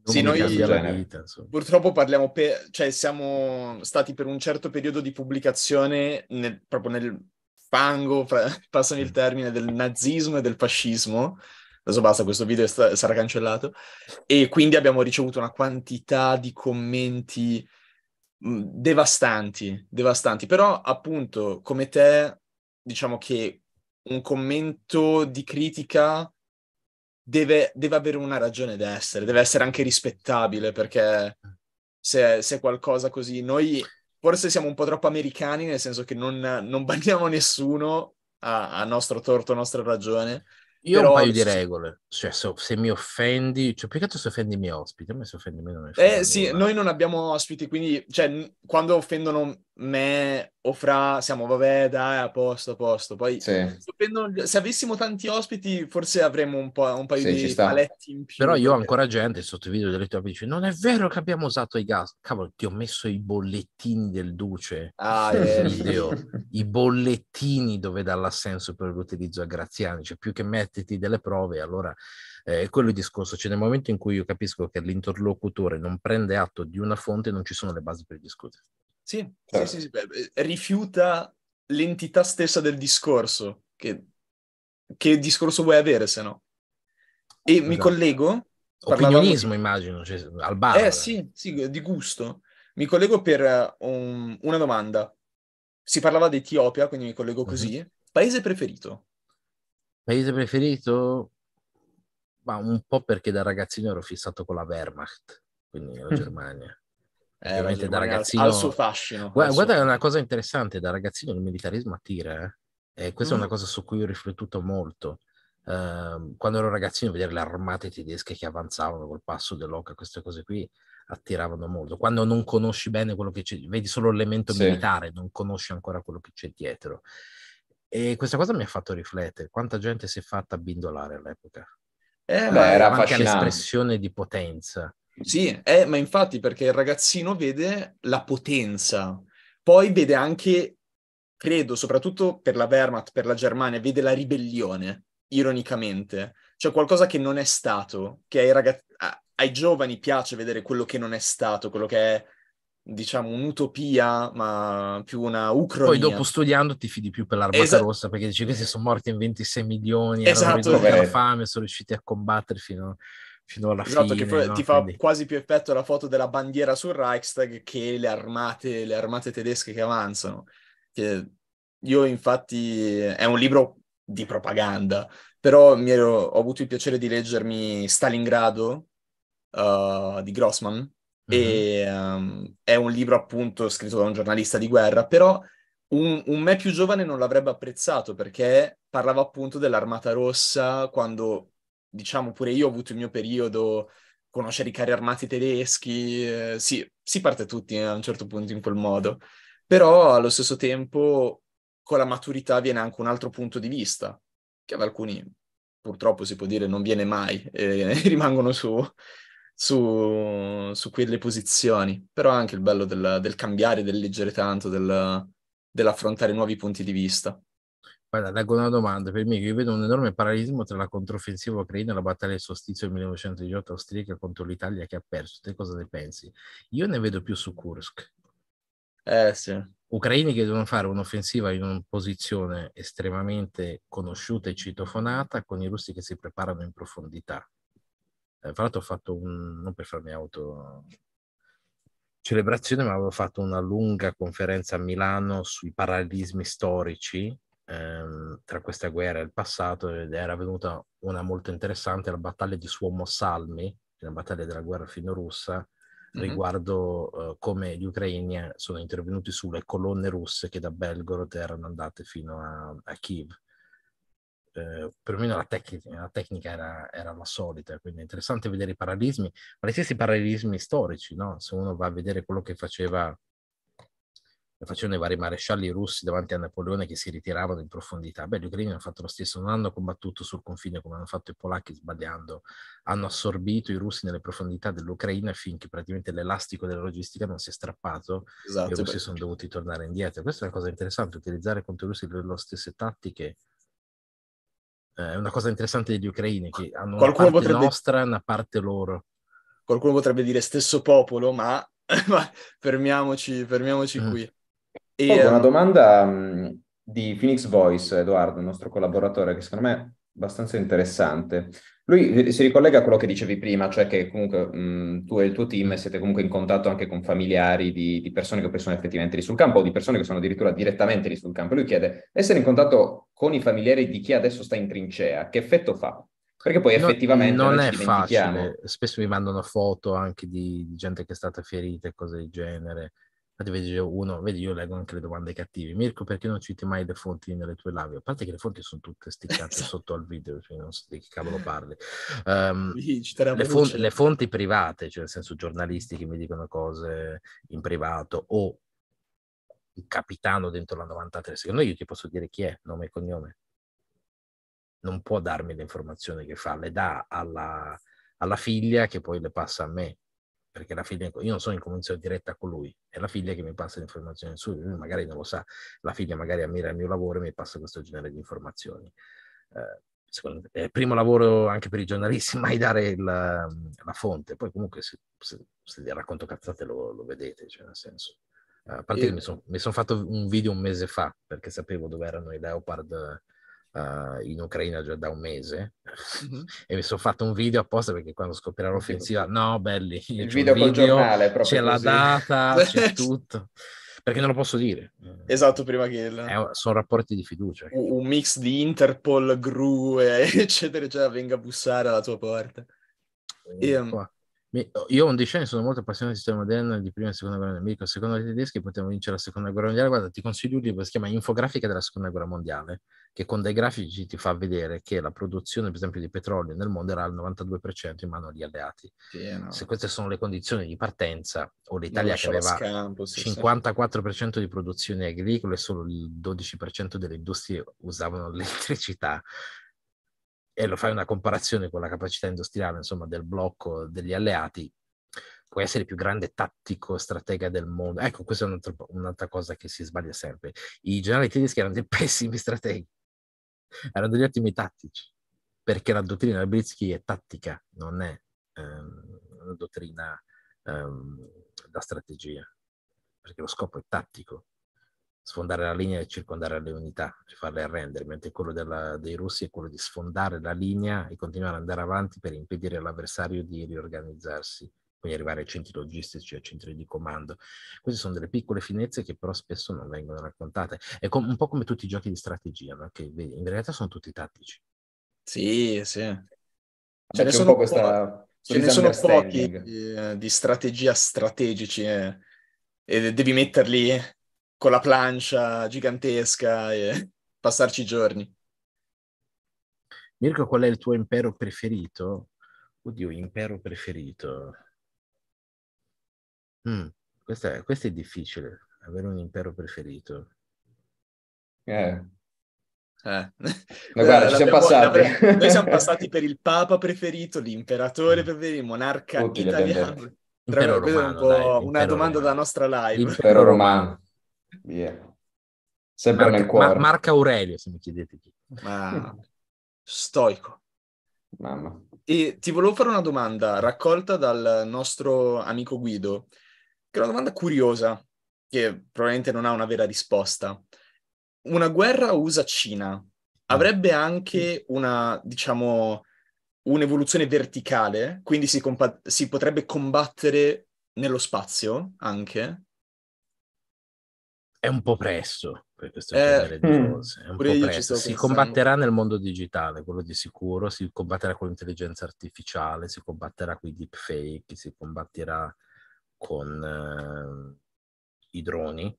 Sì, noi vita, purtroppo parliamo per... cioè siamo stati per un certo periodo di pubblicazione nel, proprio nel fango, (laughs) passami il termine, del nazismo e del fascismo. Adesso basta, questo video sta- sarà cancellato. E quindi abbiamo ricevuto una quantità di commenti mm, devastanti, devastanti. Però appunto, come te, diciamo che un commento di critica deve, deve avere una ragione d'essere, deve essere anche rispettabile perché se, se, è qualcosa così, noi forse siamo un po' troppo americani nel senso che non, non banniamo nessuno a, a, nostro torto, a nostra ragione. Io però... un paio di regole, cioè so, se mi offendi, cioè più che altro se offendi i miei ospiti, a me se offendi me non è Eh sì, noi non abbiamo ospiti, quindi cioè, quando offendono me o fra siamo vabbè dai a posto a posto poi sì. sapendo, se avessimo tanti ospiti forse avremmo un, po', un paio sì, di paletti in più però io ho ancora gente sotto i video delle tue dice non è vero che abbiamo usato i gas cavolo ti ho messo i bollettini del duce ah, eh. video i bollettini dove dà l'assenso per l'utilizzo a Graziani cioè più che metterti delle prove allora eh, quello è il discorso cioè nel momento in cui io capisco che l'interlocutore non prende atto di una fonte non ci sono le basi per discutere sì, certo. sì, sì, sì, eh, rifiuta l'entità stessa del discorso. Che, che discorso vuoi avere se no? E esatto. mi collego... Opinionismo, parlavamo... immagino, cioè, al bar. Eh sì, sì, di gusto. Mi collego per um, una domanda. Si parlava di Etiopia, quindi mi collego mhm. così. Mm-hmm. Paese preferito? Paese preferito? Ma un po' perché da ragazzino ero fissato con la Wehrmacht, quindi la (laughs) Germania eh, veramente da ragazzino al suo fascino guarda, guarda è una cosa interessante da ragazzino il militarismo attira eh? e questa mm. è una mm. cosa su cui ho riflettuto molto uh, quando ero ragazzino vedere le armate tedesche che avanzavano col passo dell'oca queste cose qui attiravano molto quando non conosci bene quello che c'è vedi solo l'elemento sì. militare non conosci ancora quello che c'è dietro e questa cosa mi ha fatto riflettere quanta gente si è fatta abbindolare all'epoca eh, eh beh, era anche l'espressione di potenza sì, eh, ma infatti perché il ragazzino vede la potenza, poi vede anche, credo, soprattutto per la Wehrmacht, per la Germania, vede la ribellione, ironicamente. Cioè qualcosa che non è stato, che ai, ragaz- ai giovani piace vedere quello che non è stato, quello che è diciamo un'utopia, ma più una ucronia. Poi dopo studiando ti fidi più per l'armata Esa- rossa perché dici questi sono morti in 26 milioni, esatto. hanno eh. fame, sono riusciti a combattere fino a fino alla esatto, fine. Esatto, che no? ti fa Quindi... quasi più effetto la foto della bandiera sul Reichstag che le armate, le armate tedesche che avanzano. Che io infatti è un libro di propaganda, però ero, ho avuto il piacere di leggermi Stalingrado uh, di Grossman e um, è un libro appunto scritto da un giornalista di guerra, però un, un me più giovane non l'avrebbe apprezzato perché parlava appunto dell'Armata Rossa quando diciamo pure io ho avuto il mio periodo, conoscere i carri armati tedeschi, eh, sì, si parte tutti eh, a un certo punto in quel modo, però allo stesso tempo con la maturità viene anche un altro punto di vista, che ad alcuni purtroppo si può dire non viene mai, eh, (laughs) rimangono su, su, su, quelle posizioni, però anche il bello del, del cambiare, del leggere tanto, del, dell'affrontare nuovi punti di vista. Guarda, leggo una domanda per me. Io vedo un enorme parallelismo tra la controffensiva ucraina e la battaglia del sostizio del 1918 austriaca contro l'Italia che ha perso. Te cosa ne pensi? Io ne vedo più su Kursk. Eh sì. Ucraini che devono fare un'offensiva in una posizione estremamente conosciuta e citofonata, con i russi che si preparano in profondità. Eh, fra l'altro ho fatto un, non per farmi auto celebrazione, ma avevo fatto una lunga conferenza a Milano sui parallelismi storici ehm, tra questa guerra e il passato ed era venuta una molto interessante, la battaglia di Suomossalmi, la battaglia della guerra fino-russa, mm-hmm. riguardo eh, come gli ucraini sono intervenuti sulle colonne russe che da Belgorod erano andate fino a, a Kiev. Eh, perlomeno la, tec- la tecnica era, era, la solita, quindi è interessante vedere i parallelismi, ma gli stessi parallelismi storici, no? se uno va a vedere quello che faceva facevano i vari marescialli russi davanti a Napoleone che si ritiravano in profondità. Beh, gli ucraini hanno fatto lo stesso, non hanno combattuto sul confine come hanno fatto i polacchi sbagliando, hanno assorbito i russi nelle profondità dell'Ucraina finché praticamente l'elastico della logistica non si è strappato esatto, e i esatto, russi beh. sono dovuti tornare indietro. Questa è una cosa interessante, utilizzare contro i russi le loro stesse tattiche. Eh, è una cosa interessante degli ucraini che hanno Qualcuno una parte potrebbe... nostra e una parte loro. Qualcuno potrebbe dire stesso popolo, ma, (laughs) ma fermiamoci, fermiamoci mm. qui. E, Poi, ehm, una domanda mhmm, di Phoenix Voice, Edoardo, il nostro collaboratore, che secondo me è abbastanza interessante. Lui eh, si ricollega a quello che dicevi prima, cioè che comunque mh, mhmm, tu e il tuo team siete comunque in contatto anche con familiari di, di, persone che poi sono effettivamente lì sul campo o di persone che sono addirittura direttamente lì sul campo. Lui chiede, essere in contatto con i familiari di chi adesso sta in trincea, che effetto fa? Perché poi effettivamente non è facile. Spesso mi mandano foto anche di, di gente che è stata ferita e cose del genere. Infatti, vedi io uno, vedi, io leggo anche le domande cattive. Mirko, perché non citi mai le fonti nelle tue labi? A parte che le fonti sono tutte sticcate esatto. sotto al video, cioè non so di che cavolo parli. Um, (laughs) le, fon- le, fonti private, cioè nel senso giornalisti che mi dicono cose in privato o il capitano dentro la 93, secondo me io ti posso dire chi è, nome e cognome. Non può darmi le informazioni che fa, le dà alla, alla figlia che poi le passa a me perché la figlia, io non sono in comunicazione diretta con lui, è la figlia che mi passa le informazioni su lui, magari non lo sa, la figlia magari ammira il mio lavoro e mi passa questo genere di informazioni. Eh, secondo, è il primo lavoro anche per i giornalisti, (laughs) mai dare la, la fonte, poi comunque se, se, se racconto cazzate lo, lo, vedete, cioè nel senso. Eh, a parte io... che mi sono son fatto un video un mese fa perché sapevo dove erano i leopard uh, in Ucraina già da un mese mm-hmm. (laughs) e mi sono fatto un video apposta perché quando scoprirà l'offensiva, no, belli, il video, video col giornale, c'è così. la data, c'è (laughs) tutto. Perché non lo posso dire. Eh, esatto, prima che... Il... Eh, sono rapporti di fiducia. Un, mix di Interpol, Gru, eh, (laughs) eccetera, eccetera, venga a bussare alla tua porta. E, um... Io un decennio sono molto appassionato di sistema moderno di prima e seconda guerra mondiale. Secondo i tedeschi potremmo vincere la seconda guerra mondiale. Guarda, ti consiglio un libro che si chiama Infografica della seconda guerra mondiale che con dei grafici ti fa vedere che la produzione, per esempio, di petrolio nel mondo era al 92% in mano agli alleati. Sì, eh, Se queste sono le condizioni di partenza, o l'Italia che aveva scampo, sì, 54% sì. di produzioni agricole, solo il 12% delle industrie usavano (laughs) l'elettricità, e lo fai una comparazione con la capacità industriale, insomma, del blocco degli alleati, puoi essere il più grande tattico stratega del mondo. Ecco, questa è un'altra, un'altra cosa che si sbaglia sempre. I generali tedeschi erano dei (laughs) pessimi strateghi (laughs) erano degli ottimi tattici, perché la dottrina del Belitsky è tattica, non è ehm, una dottrina ehm, da strategia, perché lo scopo è tattico, sfondare la linea e circondare le unità e farle arrendere, mentre quello della, dei russi è quello di sfondare la linea e continuare ad andare avanti per impedire all'avversario di riorganizzarsi quindi arrivare ai centri logistici, ai centri di comando. Queste sono delle piccole finezze che però spesso non vengono raccontate. È com- un po' come tutti i giochi di strategia, no? che in realtà sono tutti tattici. Sì, sì. Ce ne sono, po questa, ce ne sono pochi eh, di strategia strategici eh, e devi metterli con la plancia gigantesca e (laughs) passarci i giorni. Mirko, qual è il tuo impero preferito? Oddio, impero preferito. Mm, questo, è, questa, è difficile, avere un impero preferito. Eh. Mm. Eh. Ma (laughs) guarda, ci siamo passati. Noi siamo (laughs) passati per il papa preferito, l'imperatore preferito, il monarca Tutti italiano. Tra impero romano, un dai, una domanda romano. da nostra live. Impero romano. Yeah. Sempre Marca, nel cuore. Ma, Marco Aurelio, se mi chiedete chi. Ma... Stoico. Mamma. E ti volevo fare una domanda raccolta dal nostro amico Guido è una domanda curiosa, che probabilmente non ha una vera risposta. Una guerra USA-Cina mm. avrebbe anche una, diciamo, un'evoluzione verticale, quindi si, compa- si potrebbe combattere nello spazio anche? È un po' presto per questo eh, genere di mm. cose. È un po' presto. Si combatterà nel mondo digitale, quello di sicuro, si combatterà con l'intelligenza artificiale, si combatterà con i deepfake, si combatterà con eh, i droni,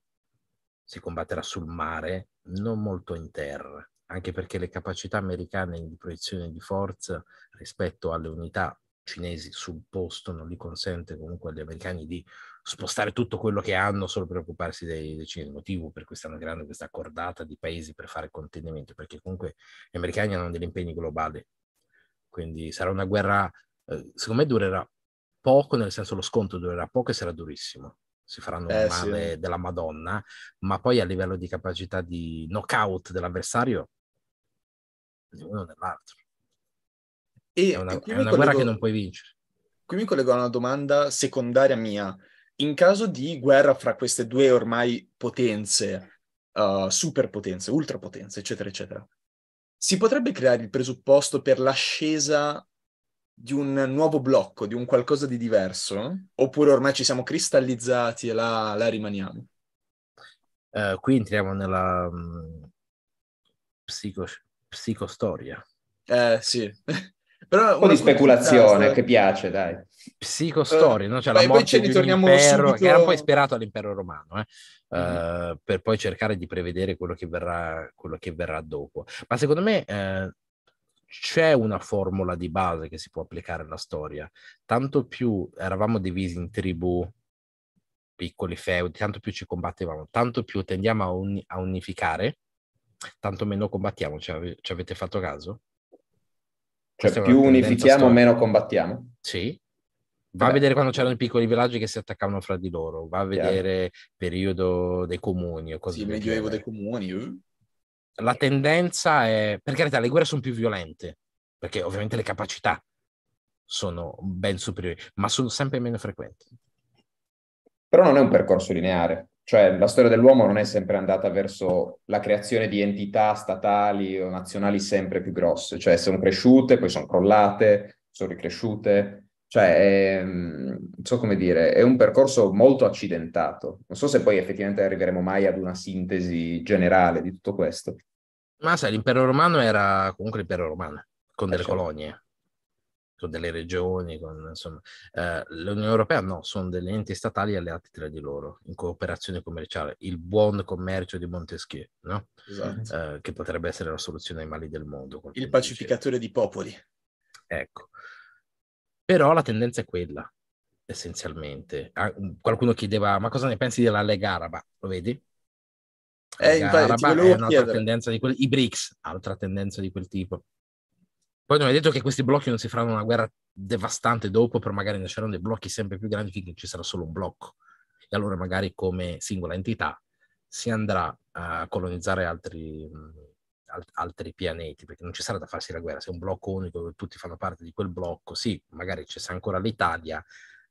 si combatterà sul mare, non molto in terra, anche perché le capacità americane di proiezione di forza rispetto alle unità cinesi sul posto non gli consente comunque agli americani di spostare tutto quello che hanno solo per occuparsi dei, dei cinesi, motivo per cui stanno creando questa cordata di paesi per fare contenimento, perché comunque gli americani hanno degli impegni globali, quindi sarà una guerra, eh, secondo me durerà poco, nel senso lo scontro durerà poco e sarà durissimo. Si faranno eh, male sì. della Madonna, ma poi a livello di capacità di knockout dell'avversario, di uno nell'altro. E, è una, e è una collego, guerra che non puoi vincere. Qui mi collego a una domanda secondaria mia. In caso di guerra fra queste due ormai potenze, uh, superpotenze, ultrapotenze, eccetera, eccetera, si potrebbe creare il presupposto per l'ascesa di un nuovo blocco, di un qualcosa di diverso? Oppure ormai ci siamo cristallizzati e la, la rimaniamo? Uh, qui entriamo nella um, psico, psicostoria. Eh sì. (laughs) Però un po' di speculazione che piace, dai. Psicostoria, uh, no? cioè, la morte di un impero subito... che era poi ispirato all'impero romano, eh? mm-hmm. uh, per poi cercare di prevedere quello che verrà, quello che verrà dopo. Ma secondo me eh, c'è una formula di base che si può applicare alla storia, tanto più eravamo divisi in tribù, piccoli feudi, tanto più ci combattevamo, tanto più tendiamo a, uni- a unificare, tanto meno combattiamo, ci, ave- ci avete fatto caso? Cioè più unifichiamo, storica. meno combattiamo? Sì, Va Beh. a vedere quando c'erano i piccoli villaggi che si attaccavano fra di loro, va a vedere il periodo dei comuni o così. Sì, il medioevo dei comuni. Uh la tendenza è, per carità, le guerre sono più violente, perché ovviamente le capacità sono ben superiori, ma sono sempre meno frequenti. Però non è un percorso lineare, cioè la storia dell'uomo non è sempre andata verso la creazione di entità statali o nazionali sempre più grosse, cioè sono cresciute, poi sono crollate, sono ricresciute, cioè, è, ehm, non so come dire, è un percorso molto accidentato. Non so se poi effettivamente arriveremo mai ad una sintesi generale di tutto questo. Ma sai, l'impero romano era comunque l'impero romano, con eh, delle certo. colonie, con delle regioni, con, insomma. Eh, L'Unione Europea no, sono degli enti statali alleati tra di loro, in cooperazione commerciale. Il buon commercio di Montesquieu, no? esatto. eh, che potrebbe essere la soluzione ai mali del mondo. Il pacificatore dice. di popoli. Ecco. Però la tendenza è quella, essenzialmente. Ah, mm, qualcuno chiedeva, ma cosa ne pensi della Lega Araba? Lo vedi? Eh, infatti, è un'altra tendenza di quel... I BRICS, altra tendenza di quel tipo. Poi non è detto che questi blocchi non si faranno una guerra devastante dopo, però magari ne saranno dei blocchi sempre più grandi finché ci sarà solo un blocco. E allora magari come singola entità si andrà a colonizzare altri, mm, alt- altri pianeti, perché non ci sarà da farsi la guerra, se è un blocco unico, tutti fanno parte di quel blocco, sì, magari c'è ancora l'Italia,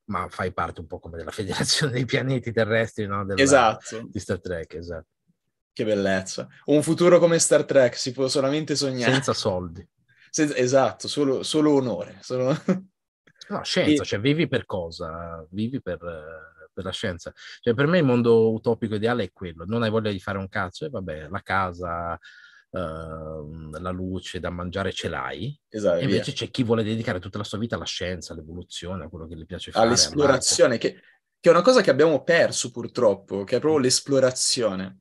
ma fai parte un po' come della (laughs) federazione dei pianeti terrestri, no? Della, esatto. Di Star Trek, esatto. Che bellezza. Un futuro come Star Trek si può solamente sognare. Senza soldi. Senza, esatto, solo, solo onore. Solo... (laughs) No, scienza, e... cioè vivi per cosa? Vivi per, per, la scienza. Cioè, per me il mondo utopico ideale è quello. Non hai voglia di fare un cazzo, e eh, vabbè, la casa, Ehm, la luce, da mangiare ce l'hai. Esatto, invece via. c'è chi vuole dedicare tutta la sua vita alla scienza, all'evoluzione, a quello che gli piace fare. All'esplorazione, che, che, è una cosa che abbiamo perso purtroppo, che è proprio mm. l'esplorazione,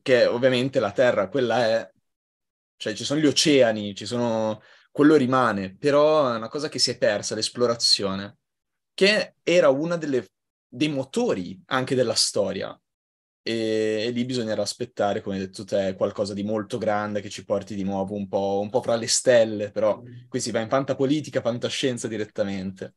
che ovviamente la Terra, quella è... Cioè ci sono gli oceani, ci sono... quello rimane, però è una cosa che si è persa, l'esplorazione, che era uno dei motori anche della storia e, e, lì bisognerà aspettare, come hai detto te, qualcosa di molto grande che ci porti di nuovo un po', un po fra le stelle, però qui si va in fantapolitica, fantascienza direttamente.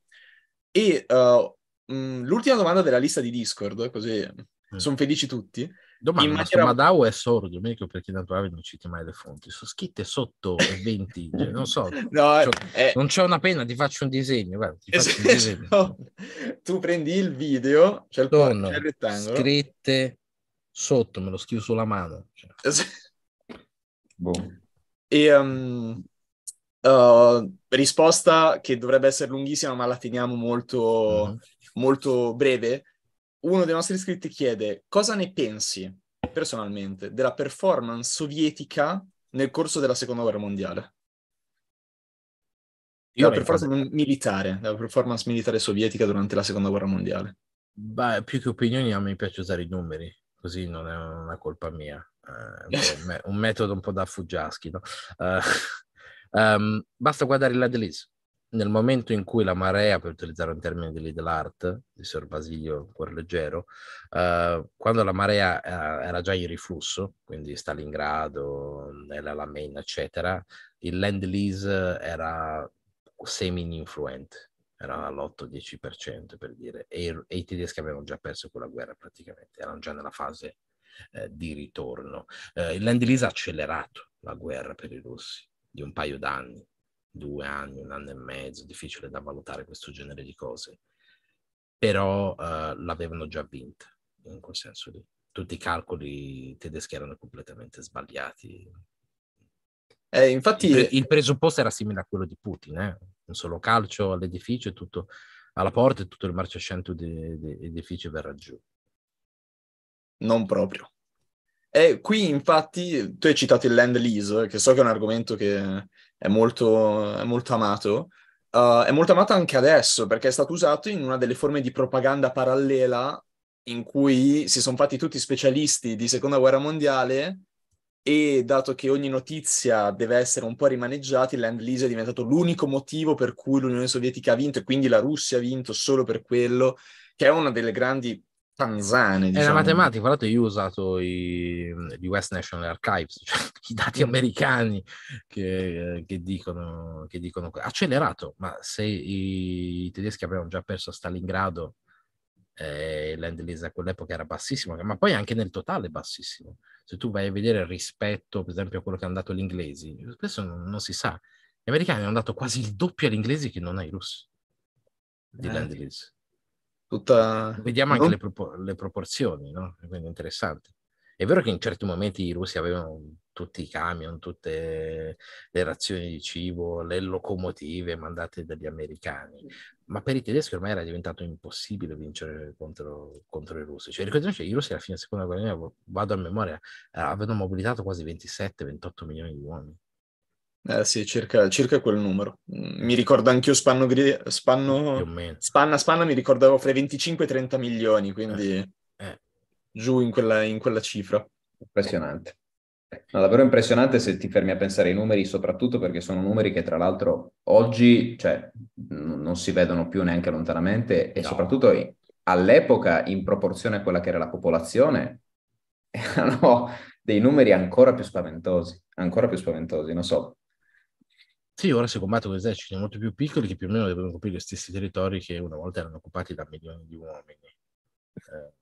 E uh, mh, mm, l'ultima domanda della lista di Discord, così eh. sono felici tutti. Domanda, in maniera... ma Dao è sordo, Domenico, perché tanto Avi non citi mai le fonti, sono scritte sotto 20, non so, (laughs) no, cioè, eh... non c'è una pena, ti faccio un disegno, guarda, faccio un (laughs) esatto. disegno. tu prendi il video, c'è il, Sono po- c'è il rettangolo. scritte sotto, me lo scrivo sulla mano. Cioè. (laughs) boh. E um, uh, risposta che dovrebbe essere lunghissima, ma la teniamo molto, mm-hmm. molto breve. Uno dei nostri iscritti chiede cosa ne pensi personalmente della performance sovietica nel corso della seconda guerra mondiale. Io la performance militare, la performance militare sovietica durante la seconda guerra mondiale. Beh, più che opinioni a me piace usare i numeri così non è una colpa mia, eh, (laughs) un, metodo un po' da fuggiaschi. No? Uh, um, basta guardare la Delis. Nel momento in cui la marea, per utilizzare un termine di Lidl Art, di Sor Basilio Cuorleggero, uh, eh, quando la marea uh, era già in riflusso, quindi Stalingrado, nella Lamena, eccetera, il land lease era semi influente era all'8-10% per dire, e, e, i tedeschi avevano già perso quella guerra praticamente, erano già nella fase eh, di ritorno. Eh, il land ha accelerato la guerra per i russi di un paio d'anni, due anni, un anno e mezzo, difficile da valutare questo genere di cose, però eh, l'avevano già vinta in quel senso lì. Tutti i calcoli tedeschi erano completamente sbagliati. Eh, infatti... il, pre- il presupposto era simile a quello di Putin, eh? non solo calcio, all'edificio tutto, alla porta e tutto il marciascento dell'edificio de, verrà giù. Non proprio. E qui infatti tu hai citato il land lease, che so che è un argomento che è molto, è molto amato, uh, è molto amato anche adesso perché è stato usato in una delle forme di propaganda parallela in cui si sono fatti tutti specialisti di seconda guerra mondiale e dato che ogni notizia deve essere un po' rimaneggiata, il land lease è diventato l'unico motivo per cui l'Unione Sovietica ha vinto e quindi la Russia ha vinto solo per quello, che è una delle grandi panzane. Diciamo. È una matematica, guardate, io ho usato i, gli West National Archives, (laughs) cioè i dati mm. americani che, che, dicono, che dicono accelerato, ma se i, i tedeschi avevano già perso Stalingrado, eh, l'end lease a quell'epoca era bassissimo, ma poi anche nel totale bassissimo se tu vai a vedere rispetto, per esempio, a quello che hanno dato gli inglesi, spesso non, non si sa. Gli americani hanno dato quasi il doppio agli inglesi che non ai russi. Di eh, tutta... Vediamo anche no? le, propor- le, proporzioni, no? Quindi interessante. È vero che in certi momenti i russi avevano tutti i camion, tutte le razioni di cibo, le locomotive mandate dagli americani, ma per i tedeschi ormai era diventato impossibile vincere contro, contro i russi. Cioè, ricordiamoci che cioè, i russi alla fine della seconda guerra mondiale, vado a memoria, eh, avevano mobilitato quasi 27-28 milioni di uomini. Eh sì, circa, circa, quel numero. Mm, mi ricordo anch'io Spanno, Spanno Spanna, Spanna mi ricordavo fra i 25 e 30 milioni, quindi eh, eh. giù in quella, in quella cifra. Impressionante. No, davvero impressionante se ti fermi a pensare ai numeri, soprattutto perché sono numeri che tra l'altro oggi cioè, n- non si vedono più neanche lontanamente e no. soprattutto all'epoca in proporzione a quella che era la popolazione (laughs) erano dei numeri ancora più spaventosi, ancora più spaventosi, non so. Sì, ora si combattono con eserciti molto più piccoli che più o meno devono coprire gli stessi territori che una volta erano occupati da milioni di uomini. Eh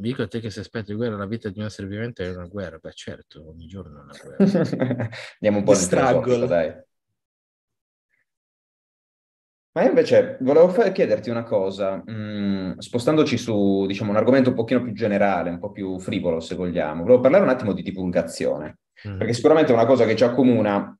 mi dico a te che se aspetti guerra la vita di un essere vivente è una guerra. Beh, certo, ogni giorno è una guerra. (laughs) Andiamo un po' in dai. Ma io invece volevo fare, chiederti una cosa, mh, mm, spostandoci su diciamo, un argomento un pochino più generale, un po' più frivolo se vogliamo, volevo parlare un attimo di divulgazione, mm perché sicuramente è una cosa che ci accomuna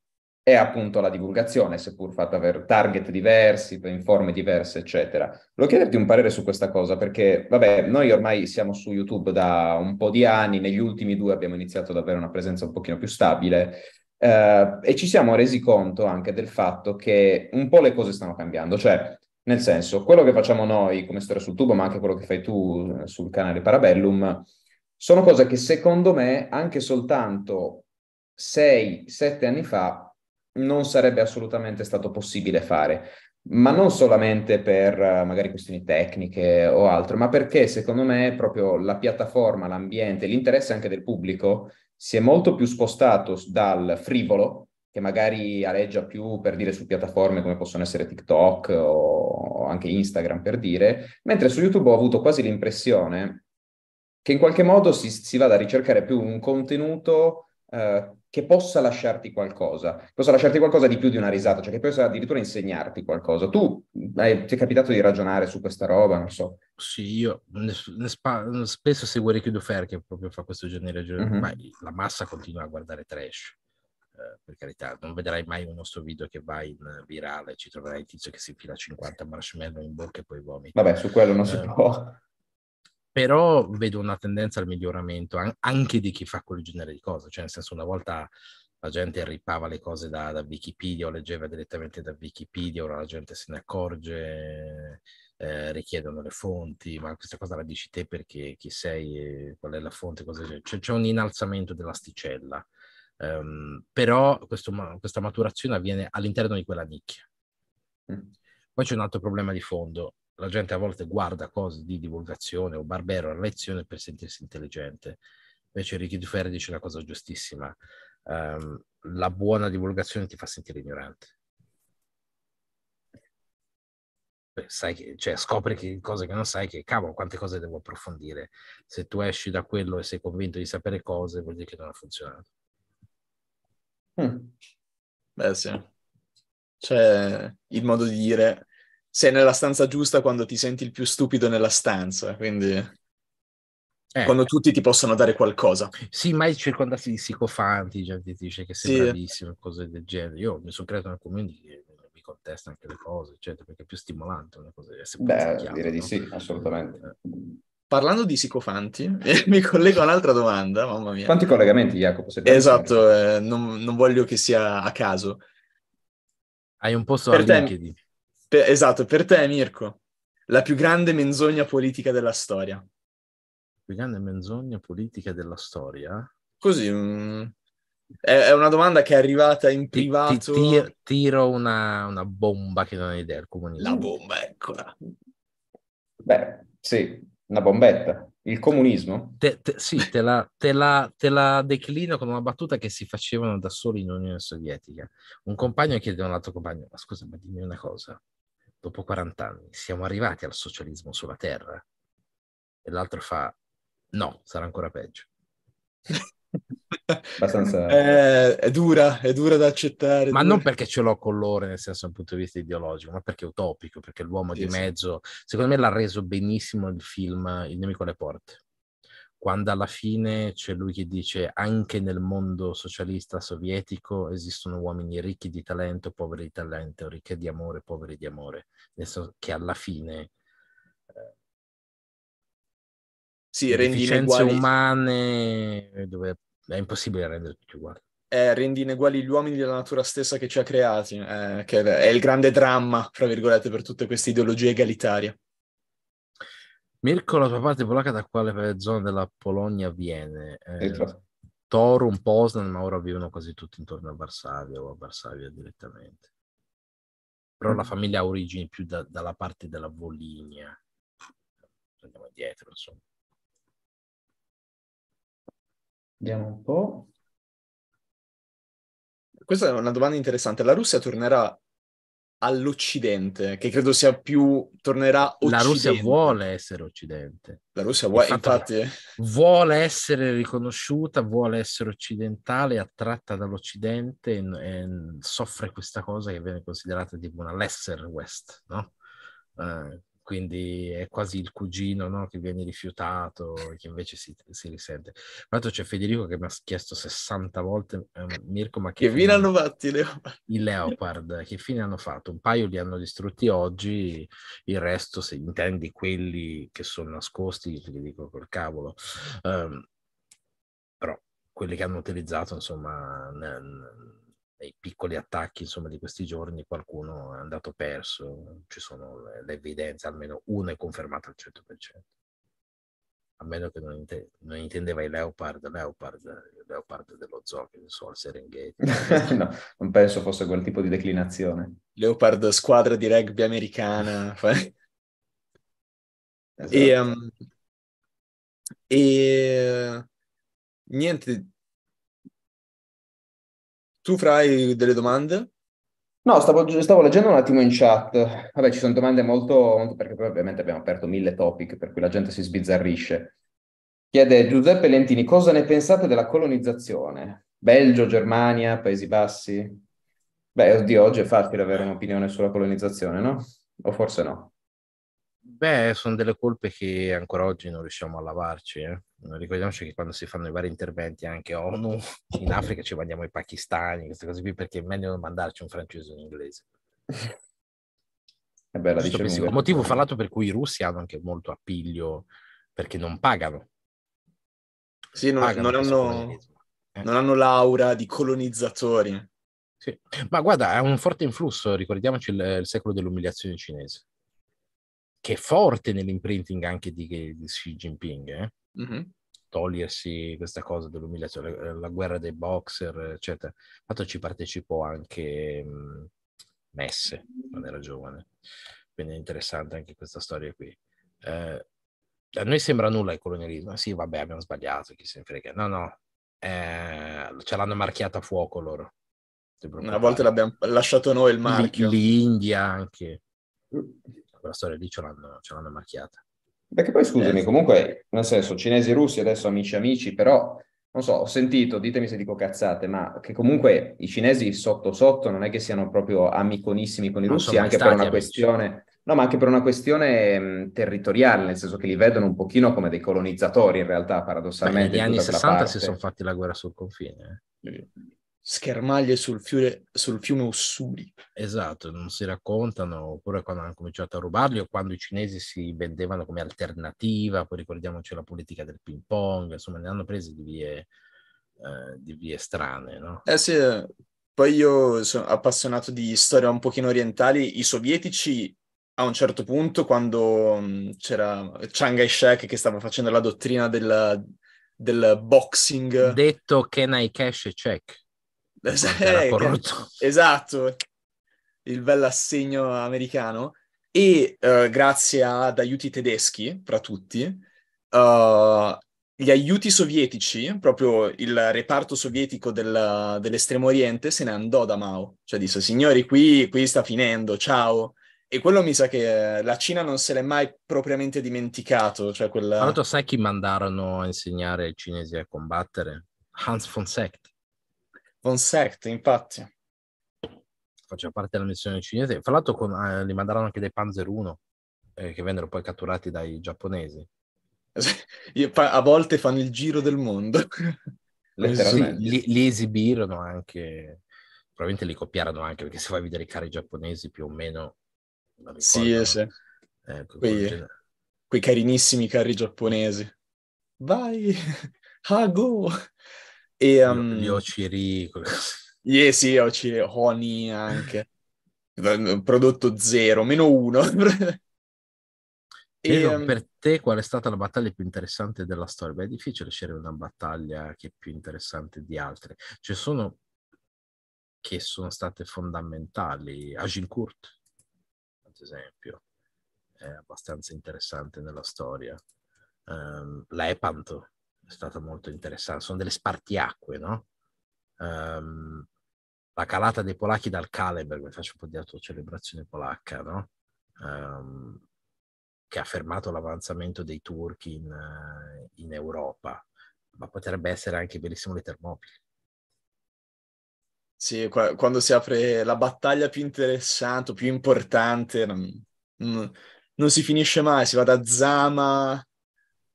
è appunto la divulgazione, seppur fatta per target diversi, in forme diverse, eccetera. Volevo chiederti un parere su questa cosa, perché, vabbè, noi ormai siamo su YouTube da un po' di anni, negli ultimi due abbiamo iniziato ad avere una presenza un pochino più stabile, eh, e ci siamo resi conto anche del fatto che un po' le cose stanno cambiando, cioè, nel senso, quello che facciamo noi come storia sul tubo, ma anche quello che fai tu eh, sul canale Parabellum, sono cose che secondo me anche soltanto Sei, sette anni fa non sarebbe assolutamente stato possibile fare, ma non solamente per eh, magari questioni tecniche o altro, ma perché secondo me proprio la piattaforma, l'ambiente, l'interesse anche del pubblico si è molto più spostato dal frivolo, che magari aleggia più per dire su piattaforme come possono essere TikTok o anche Instagram per dire, mentre su YouTube ho avuto quasi l'impressione che in qualche modo si, si vada a ricercare più un contenuto eh, che possa lasciarti qualcosa, possa lasciarti qualcosa di più di una risata, cioè che possa addirittura insegnarti qualcosa. Tu hai, ti è capitato di ragionare su questa roba, non so. Sì, io sp- spesso seguo Ricky Dufer che proprio fa questo genere di mm-hmm. ma la massa continua a guardare trash. Eh, per carità, non vedrai mai un nostro video che va in virale, ci troverai il tizio che si infila 50 marshmallow in bocca e poi vomita. Vabbè, su quello non eh, si può però vedo una tendenza al miglioramento anche di chi fa quel genere di cose, cioè nel senso una volta la gente ripava le cose da, da Wikipedia o leggeva direttamente da Wikipedia, ora la gente se ne accorge, eh, richiedono le fonti, ma questa cosa la dici te perché chi sei, qual è la fonte, cosa c'è. c'è un innalzamento dell'asticella, um, però questo, questa maturazione avviene all'interno di quella nicchia. Mm. Poi c'è un altro problema di fondo, la gente a volte guarda cose di divulgazione o Barbero a lezione per sentirsi intelligente. Invece Ricky Duferri dice una cosa giustissima. Um, la buona divulgazione ti fa sentire ignorante. sai che, cioè, scopri che cose che non sai, che cavolo, quante cose devo approfondire. Se tu esci da quello e sei convinto di sapere cose, vuol dire che non ha funzionato. Mm. Beh, sì. C'è cioè, il modo di dire sei nella stanza giusta quando ti senti il più stupido nella stanza, quindi... Eh. Quando tutti ti possono dare qualcosa. Sì, mai circondati di psicofanti, già ti dice che sei sì. bravissimo e cose del genere. Io mi sono creato una community che eh, mi contesta anche le cose, eccetera, perché è più stimolante una cosa. Beh, direi di sì, assolutamente. Eh. Parlando di psicofanti, (laughs) mi collego a un'altra domanda, mamma mia. Quanti collegamenti, Jacopo? esatto, eh, non, non, voglio che sia a caso. Hai un posto per a te... Per, esatto, per te Mirko, la più grande menzogna politica della storia. La più grande menzogna politica della storia? Così, mh, mm, è, è, una domanda che è arrivata in privato. Ti, ti, ti, tiro una, una, bomba che non hai idea, il comunismo. La bomba, eccola. Beh, sì, una bombetta. Il comunismo? Te, te, sì, te la, te, la, te la, declino con una battuta che si facevano da soli in Unione Sovietica. Un compagno chiede a un altro compagno, ma scusa, ma dimmi una cosa, dopo 40 anni, siamo arrivati al socialismo sulla Terra? E l'altro fa, no, sarà ancora peggio. (laughs) Abbastanza... È, eh, è, dura, è dura da accettare. Ma dura. non perché ce l'ho con loro, nel senso dal punto di vista ideologico, ma perché è utopico, perché l'uomo sì, di mezzo, secondo me l'ha reso benissimo il film Il nemico alle porte quando alla fine c'è lui che dice anche nel mondo socialista sovietico esistono uomini ricchi di talento, poveri di talento, ricchi di amore, poveri di amore, nel senso che alla fine eh, sì, le deficienze umane eh, è impossibile rendere tutti uguali. Eh, rendi ineguali gli uomini della natura stessa che ci ha creati, eh, che è il grande dramma, fra virgolette, per tutte queste ideologie egalitarie. Mirko, la tua parte polacca da quale zona della Polonia viene? Eh, Torun, Poznan, ma ora vivono quasi tutti intorno a Varsavia o a Varsavia direttamente. Però mm. la famiglia ha origini più da, dalla parte della Volinia. Andiamo indietro, insomma. Vediamo un po'. Questa è una domanda interessante. La Russia tornerà all'Occidente, che credo sia più tornerà occidente. La Russia vuole essere Occidente. La Russia vuole, infatti, infatti... Eh. vuole essere riconosciuta, vuole essere occidentale, attratta dall'Occidente e, e soffre questa cosa che viene considerata tipo una lesser West, no? Uh, quindi è quasi il cugino no? che viene rifiutato e che invece si, si risente. Tra l'altro c'è Federico che mi ha chiesto 60 volte, eh, Mirko, ma che, che fine hanno fatto i Leopard? I Leopard, che fine hanno fatto? Un paio li hanno distrutti oggi, il resto, se intendi quelli che sono nascosti, gli dico col cavolo. Um, però quelli che hanno utilizzato, insomma... N- n- nei piccoli attacchi insomma, di questi giorni qualcuno è andato perso, ci sono le, le evidenze, almeno una è confermata al 100%. A meno che non, inte- non intendeva i Leopard, Leopard, Leopard dello zoo, che ne so, il Serengeti. (laughs) no, non penso fosse quel tipo di declinazione. Leopard, squadra di rugby americana. esatto. e, um, e niente, tu farai delle domande? No, stavo, stavo, leggendo un attimo in chat. Vabbè, ci sono domande molto... perché poi ovviamente abbiamo aperto mille topic per cui la gente si sbizzarrisce. Chiede Giuseppe Lentini, cosa ne pensate della colonizzazione? Belgio, Germania, Paesi Bassi? Beh, oddio, oggi è facile avere un'opinione sulla colonizzazione, no? O forse no? Beh, sono delle colpe che ancora oggi non riusciamo a lavarci. Eh. Ricordiamoci che quando si fanno i vari interventi anche ONU, (laughs) in Africa ci mandiamo i pakistani, queste cose qui, perché è meglio non mandarci un francese o un inglese. È bella diciamo. Motivo fra l'altro per cui i russi hanno anche molto appiglio, perché non pagano. Sì, non, pagano non, hanno, eh. non hanno l'aura di colonizzatori. Sì. Ma guarda, è un forte influsso, ricordiamoci il, il secolo dell'umiliazione cinese che è forte nell'imprinting anche di, di Xi Jinping, eh? mm-hmm. togliersi questa cosa dell'umiliazione, la, eh, la, guerra dei boxer, eccetera. Infatti ci partecipò anche mh, mm, Messe quando era giovane, quindi è interessante anche questa storia qui. Eh, a noi sembra nulla il colonialismo, sì vabbè abbiamo sbagliato, chi se ne frega, no no, eh, ce l'hanno marchiata a fuoco loro. Una volta l'abbiamo lasciato noi il marchio. L- L'India anche quella storia lì ce l'hanno, ce l'hanno marchiata. Perché poi scusami, eh. comunque, nel senso, cinesi e russi adesso amici amici, però non so, ho sentito, ditemi se dico cazzate, ma che comunque i cinesi sotto sotto non è che siano proprio amiconissimi con i non russi, anche per una amici. questione... No, ma anche per una questione mh, mm, territoriale, nel senso che li vedono un pochino come dei colonizzatori in realtà, paradossalmente. Negli anni 60 parte. si sono fatti la guerra sul confine. Eh schermaglie sul fiume, sul fiume Ossuri. Esatto, non si raccontano, oppure quando hanno cominciato a rubarli o quando i cinesi si vendevano come alternativa, poi ricordiamoci la politica del ping pong, insomma ne hanno prese di vie, eh, di vie strane. No? Eh sì, eh, poi io sono appassionato di storia un pochino orientali, i sovietici a un certo punto quando mm, c'era Chiang Kai-shek che stava facendo la dottrina del, del boxing. Detto Kenai Cash Check. Eh, eh esatto, il bel assegno americano. E uh, grazie ad aiuti tedeschi, fra tutti, uh, gli aiuti sovietici, proprio il reparto sovietico del, dell'estremo oriente, se ne andò da Mao. Cioè disse, signori, qui, qui sta finendo, ciao. E quello mi sa che la Cina non se l'è mai propriamente dimenticato. Cioè quella... Tra l'altro sai chi mandarono a insegnare i cinesi a combattere? Hans von Sect. Con sette, infatti. Faceva parte della missione cinese. Fra l'altro con, eh, li mandarono anche dei Panzer 1, eh, che vennero poi catturati dai giapponesi. A volte fanno il giro del mondo. (laughs) sì, li, li esibirono anche, probabilmente li copiarono anche, perché se vai a vedere i carri giapponesi più o meno... Ricordo, sì, sì. Ecco, quei, quei carinissimi carri giapponesi. Vai, Hago! (laughs) Ah, e, um, ehm, gli Ociri. Yeah, sì, Ociri, Honey anche. Prodotto zero, meno uno. (laughs) e, um, per te qual è stata la battaglia più interessante della storia? Beh, è difficile scegliere una battaglia che è più interessante di altre. Ci sono che sono state fondamentali. Agincourt, ad esempio, è abbastanza interessante nella storia. Um, Lepanto, è stata molto interessante, sono delle spartiacque, no? Um, la calata dei polacchi dal Kaleberg, faccio un po' di autocelebrazione polacca, no? Um, che ha fermato l'avanzamento dei turchi in, eh, in Europa, ma potrebbe essere anche bellissimo le Termopili. Sì, qua, quando si apre la battaglia più interessante, più importante, non, non, non si finisce mai, si va da Zama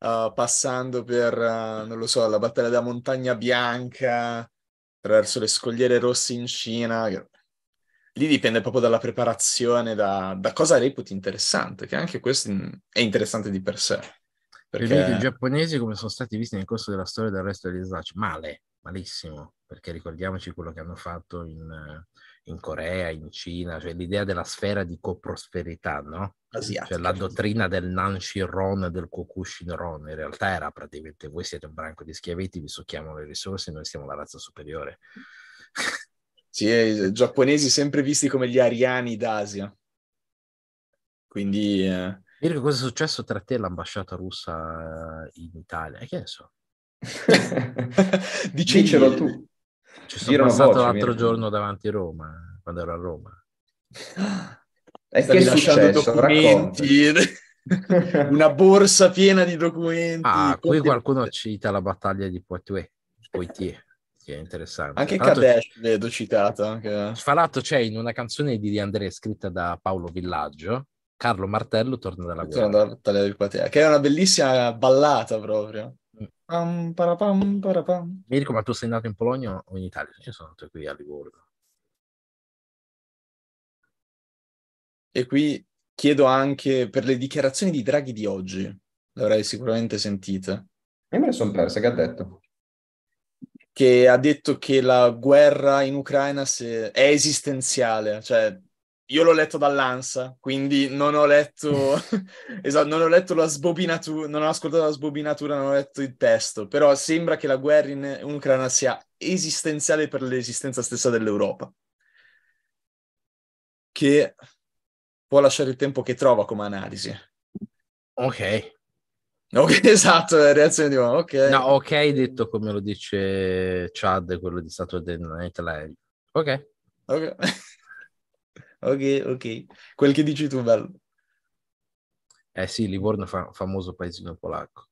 eh, passando per, uh, non lo so, la battaglia della Montagna Bianca, attraverso le scogliere rosse in Cina. Lì dipende proprio dalla preparazione, da, da cosa reputi interessante, che anche questo è interessante di per sé. Perché i giapponesi, come sono stati visti nel corso della storia del resto degli slash, male, malissimo, perché ricordiamoci quello che hanno fatto in eh, in Corea, in Cina, cioè l'idea della sfera di coprosperità, no? Asiatica. Cioè la dottrina del Nanshinron del Kokushinron in realtà era praticamente voi siete un branco di schiavetti, vi succhiamo le risorse, noi siamo la razza superiore. Sì, eh, i giapponesi sempre visti come gli ariani d'Asia. Quindi... Eh... Mirko, cosa è successo tra te e l'ambasciata russa eh, in Italia? E eh, che ne so? (laughs) Dicicelo tu. Ci sono stato l'altro mia. giorno davanti a Roma, eh, quando ero a Roma. E Stavi che è successo? Documenti, una borsa piena di documenti. Ah, qui qualcuno cita la battaglia di Poitiers. Poitiers che è interessante. Anche Kadesh vedo citata. Anche... Fra c'è in una canzone di, di Andrea scritta da Paolo Villaggio, Carlo Martello torna dalla guerra. Torna dalla battaglia di Poitiers, che è una bellissima ballata proprio. Pam, parapam, parapam. Mirko, ma tu sei nato in Polonia o in Italia? Io sono nato qui a Livorno. E qui chiedo anche per le dichiarazioni di Draghi di oggi, l'avrei sicuramente sentite, E me ne sono perse, che ha detto? Che ha detto che la guerra in Ucraina se... è esistenziale, cioè io l'ho letto dall'ANSA, quindi non ho letto, (laughs) (laughs) esatto, non ho letto la sbobinatura, non ho ascoltato la sbobinatura, non ho letto il testo, però sembra che la guerra in Ucraina sia esistenziale per l'esistenza stessa dell'Europa, che può lasciare il tempo che trova come analisi. Ok. okay (laughs) esatto, la reazione di uno, ok. No, ok detto come lo dice Chad, quello di Saturday Night Live. Ok. Ok ok, ok. Quel che dici tu, bello. Eh sì, Livorno fa famoso paesino polacco.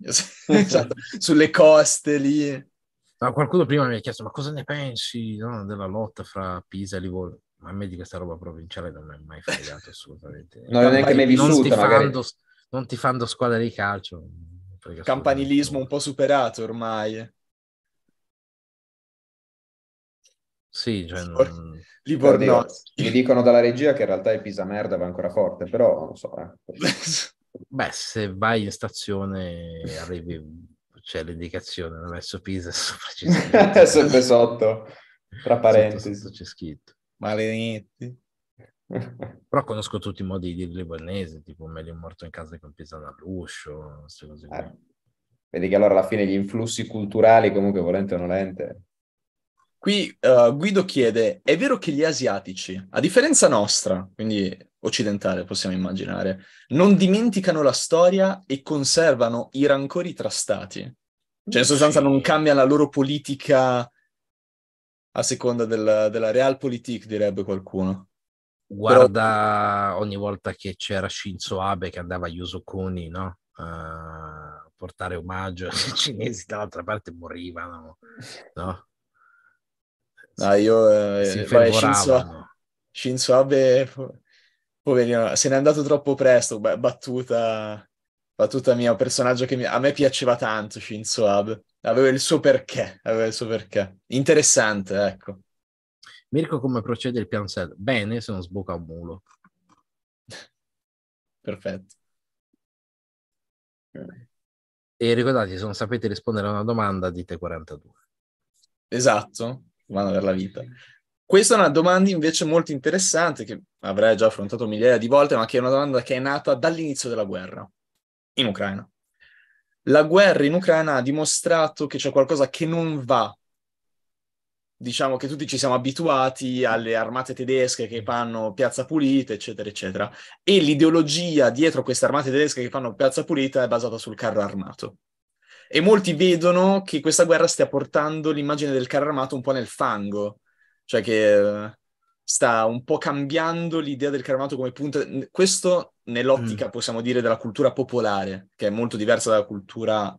(laughs) esatto. Sulle coste lì. No, qualcuno prima mi ha chiesto, ma cosa ne pensi no, della lotta fra Pisa e Livorno? Ma a me di questa roba provinciale non mi è mai fregato assolutamente. non è neanche mai vissuta, non tifando, non squadra di calcio. Campanilismo un po' superato ormai. Sì, cioè, non... Livorno. Mi dicono dalla regia che in realtà il Pisa merda va ancora forte, però non so. Eh. (laughs) Beh, se vai in stazione arrivi, c'è l'indicazione, hanno messo Pisa (laughs) sopra c'è (laughs) sempre sotto, tra parentesi. Sotto, sotto c'è scritto. Maledetti. Però conosco tutti i modi di dire libanese, tipo meglio li morto in casa con Pisano all'uscio, queste cose ah, Vedi che allora alla fine gli influssi culturali, comunque volente o nolente, Qui uh, Guido chiede, è vero che gli asiatici, a differenza nostra, quindi occidentale possiamo immaginare, non dimenticano la storia e conservano i rancori tra stati? Cioè in sostanza non cambia la loro politica a seconda della, della realpolitik, direbbe qualcuno. Guarda Però... ogni volta che c'era Shinzo Abe che andava a Yusukuni, no? Uh portare omaggio (laughs) ai cinesi dall'altra parte morivano no? No, io... Eh, vabbè, Shinzo, Shinzo Abe, poverino, se n'è andato troppo presto, beh, battuta, battuta mia, un personaggio che mi, a me piaceva tanto, Shinzo Abe. Aveva il suo perché, aveva il suo perché. Interessante, ecco. Mirko, come procede il piano Bene, se non sbuca un mulo. (laughs) Perfetto. E ricordate, se non sapete rispondere a una domanda, dite 42. Esatto vanno per vita. Questa è una domanda invece molto interessante che avrei già affrontato migliaia di volte, ma che è una domanda che è nata dall'inizio della guerra in Ucraina. La guerra in Ucraina ha dimostrato che c'è qualcosa che non va. Diciamo che tutti ci siamo abituati alle armate tedesche che fanno piazza pulita, eccetera, eccetera. E l'ideologia dietro queste armate tedesche che fanno piazza pulita è basata sul carro armato e molti vedono che questa guerra stia portando l'immagine del carro armato un po' nel fango, cioè che eh, sta un po' cambiando l'idea del carro armato come punto... Questo nell'ottica, mm. possiamo dire, della cultura popolare, che è molto diversa dalla cultura,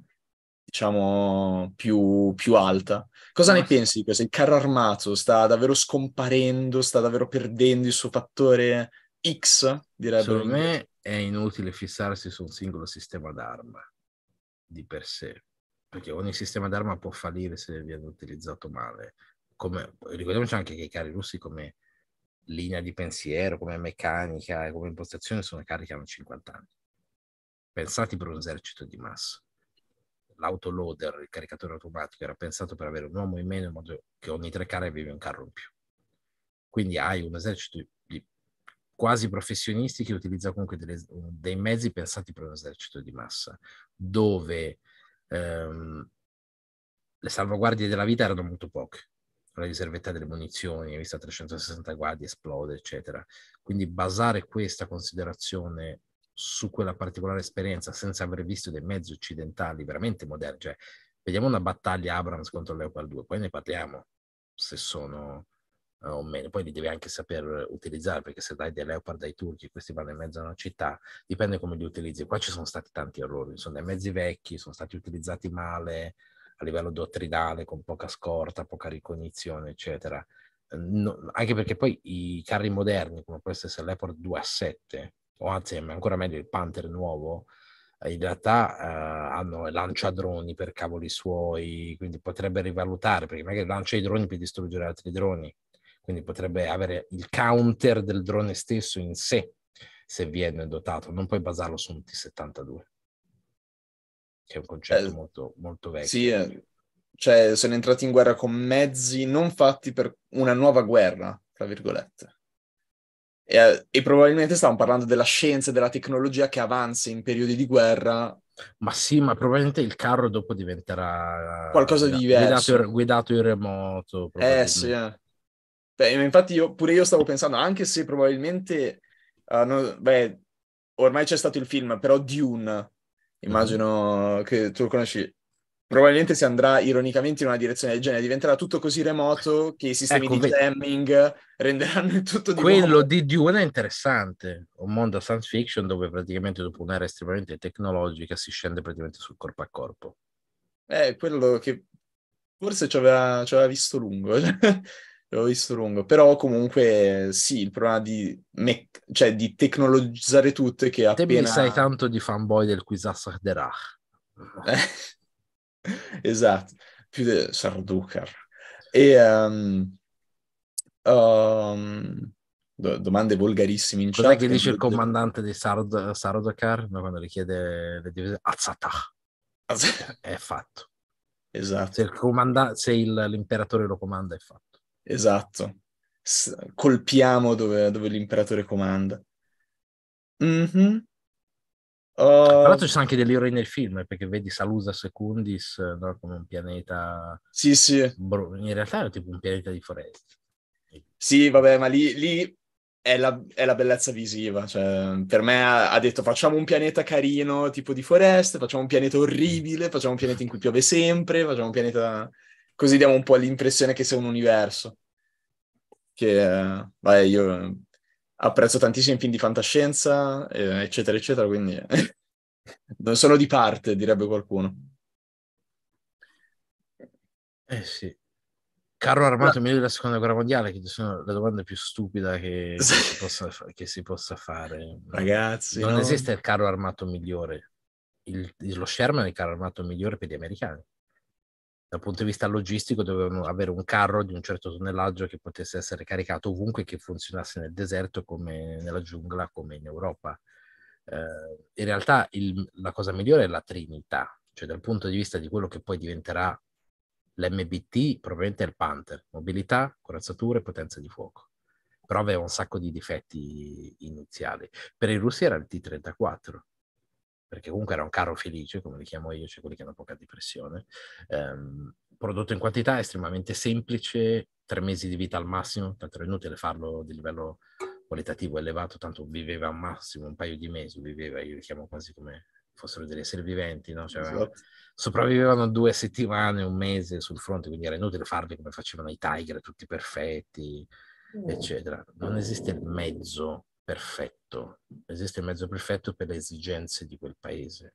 diciamo, più, più alta. Cosa ne ah. pensi di questo? Il carro armato sta davvero scomparendo, sta davvero perdendo il suo fattore X, direbbero. Secondo me è inutile fissarsi su un singolo sistema d'arma di per sé, perché ogni sistema d'arma può fallire se viene utilizzato male. Come, ricordiamoci anche che i carri russi come linea di pensiero, come meccanica e come impostazione sono carri che hanno 50 anni, pensati per un esercito di massa. L'autoloader, il caricatore automatico, era pensato per avere un uomo in meno in modo che ogni tre carri avevi un carro in più. Quindi hai un esercito di quasi professionisti che utilizza comunque delle, dei mezzi pensati per un esercito di massa, dove ehm, le salvaguardie della vita erano molto poche, la riservetta delle munizioni, vista 360 guardie, esplode, eccetera. Quindi basare questa considerazione su quella particolare esperienza senza aver visto dei mezzi occidentali veramente moderni, cioè vediamo una battaglia Abrams contro Leopard 2, poi ne parliamo se sono eh, o meno, poi li devi anche saper utilizzare perché se dai dei leopard ai turchi questi vanno in mezzo a una città, dipende come li utilizzi. Qua ci sono stati tanti errori, sono dei mezzi vecchi, sono stati utilizzati male a livello dottrinale con poca scorta, poca ricognizione, eccetera. Eh, no, anche perché poi i carri moderni, come può essere il Leopard 2A7, o anzi ancora meglio il Panther nuovo, eh, in realtà eh, hanno lanciadroni per cavoli suoi, quindi potrebbe rivalutare, perché magari lancia i droni per distruggere altri droni, quindi potrebbe avere il counter del drone stesso in sé se viene dotato, non puoi basarlo su un T-72, che è un concetto eh, molto, molto vecchio. Sì, eh, cioè sono entrati in guerra con mezzi non fatti per una nuova guerra, tra virgolette. E, eh, e probabilmente stavamo parlando della scienza e della tecnologia che avanza in periodi di guerra ma sì, ma probabilmente il carro dopo diventerà qualcosa di diverso. Guidato, guidato in remoto. Eh sì, eh. Beh, cioè, infatti io, pure io stavo pensando, anche se probabilmente, uh, no, beh, ormai c'è stato il film, però Dune, immagino mm-hmm. che tu lo conosci, probabilmente si andrà ironicamente in una direzione del genere, diventerà tutto così remoto che i sistemi ecco, di jamming renderanno il tutto di Quello nuovo. di Dune è interessante, un mondo a science fiction dove praticamente dopo un'era estremamente tecnologica si scende praticamente sul corpo a corpo. Eh, quello che forse ci aveva, ci aveva visto lungo. (laughs) l'ho visto lungo, però comunque sì, il problema di, me- cioè, di tecnologizzare tutto è che Te appena... Te mi sai tanto di fanboy del Quisassa Derach. (laughs) esatto, più del Sarducar. E... Um, um, do- domande volgarissime in Cos'è chat. che dice il comandante di Sard- Sarducar no, quando richiede le divise? Azzatà. Azz- è fatto. Esatto. Se, il comanda- se il, l'imperatore lo comanda è fatto. Esatto. S- colpiamo dove, dove, l'imperatore comanda. Mm-hmm. Uh... Tra l'altro oh. ci sono anche degli eroi nel film, perché vedi Salusa Secundis no? come un pianeta... Sì, sì. In realtà era tipo un pianeta di foreste. Sì, vabbè, ma lì, lì è, la, è, la, bellezza visiva. Cioè, per me ha, ha, detto facciamo un pianeta carino tipo di foreste, facciamo un pianeta orribile, facciamo un pianeta in cui piove sempre, facciamo un pianeta così diamo un po' l'impressione che sia un universo. Che, eh, vabbè, io apprezzo tantissimi film di fantascienza, eh, eccetera, eccetera, quindi (laughs) non sono di parte, direbbe qualcuno. Eh sì. Carro armato in della seconda guerra mondiale, che sono la domanda più stupida che, sì. (laughs) si, possa, che si, possa, fare. Ragazzi, non no. esiste il carro armato migliore. Il, lo Sherman è il carro armato migliore per gli americani dal punto di vista logistico dovevano avere un carro di un certo tonnellaggio che potesse essere caricato ovunque che funzionasse nel deserto come nella giungla come in Europa. Eh, in realtà il, la cosa migliore è la Trinità, cioè dal punto di vista di quello che poi diventerà l'MBT, probabilmente è il Panther, mobilità, corazzature, potenza di fuoco. Però aveva un sacco di difetti iniziali. Per i russi era il T-34, perché comunque era un carro felice, come li chiamo io, cioè quelli che hanno poca depressione, ehm, prodotto in quantità estremamente semplice, tre mesi di vita al massimo, tanto era inutile farlo di livello qualitativo elevato, tanto viveva al massimo un paio di mesi, viveva, io li chiamo quasi come fossero degli esseri viventi, no? cioè, esatto. sopravvivevano due settimane, un mese sul fronte, quindi era inutile farli come facevano i tiger, tutti perfetti, mm. eccetera. Non esiste il mezzo perfetto, esiste il mezzo perfetto per le esigenze di quel paese.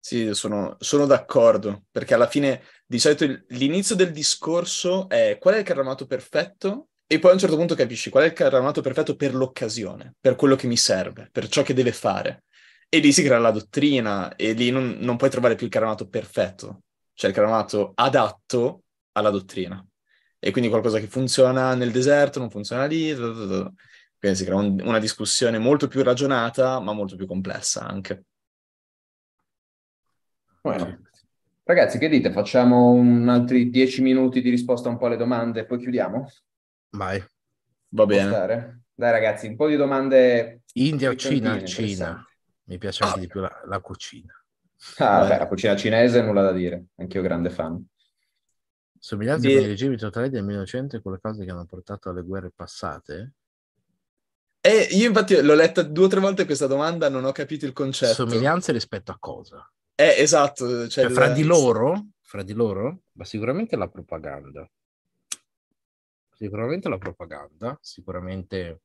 Sì, sono, sono d'accordo, perché alla fine di solito l'inizio del discorso è qual è il carromato perfetto e poi a un certo punto capisci qual è il carromato perfetto per l'occasione, per quello che mi serve, per ciò che deve fare. E lì si crea la dottrina e lì non, non puoi trovare più il carromato perfetto, cioè il carromato adatto alla dottrina e quindi qualcosa che funziona nel deserto non funziona lì. Quindi si crea un, una discussione molto più ragionata, ma molto più complessa anche. Bueno. Ragazzi, che dite? Facciamo un altri dieci minuti di risposta un po' alle domande e poi chiudiamo? Vai. Va bene. Postare. Dai ragazzi, un po' di domande. India o Cina? Cina. Mi piace anche ah. di più la, la cucina. Ah, beh, la cucina cinese nulla da dire, anch'io grande fan. Somiglianze con i regimi totali del 1900 e con le cose che hanno portato alle guerre passate? Eh, io infatti l'ho letta due o tre volte questa domanda, non ho capito il concetto. Somiglianze rispetto a cosa? Eh, esatto. Cioè, cioè fra, la... di loro, fra di loro, ma sicuramente la propaganda. Sicuramente la propaganda, sicuramente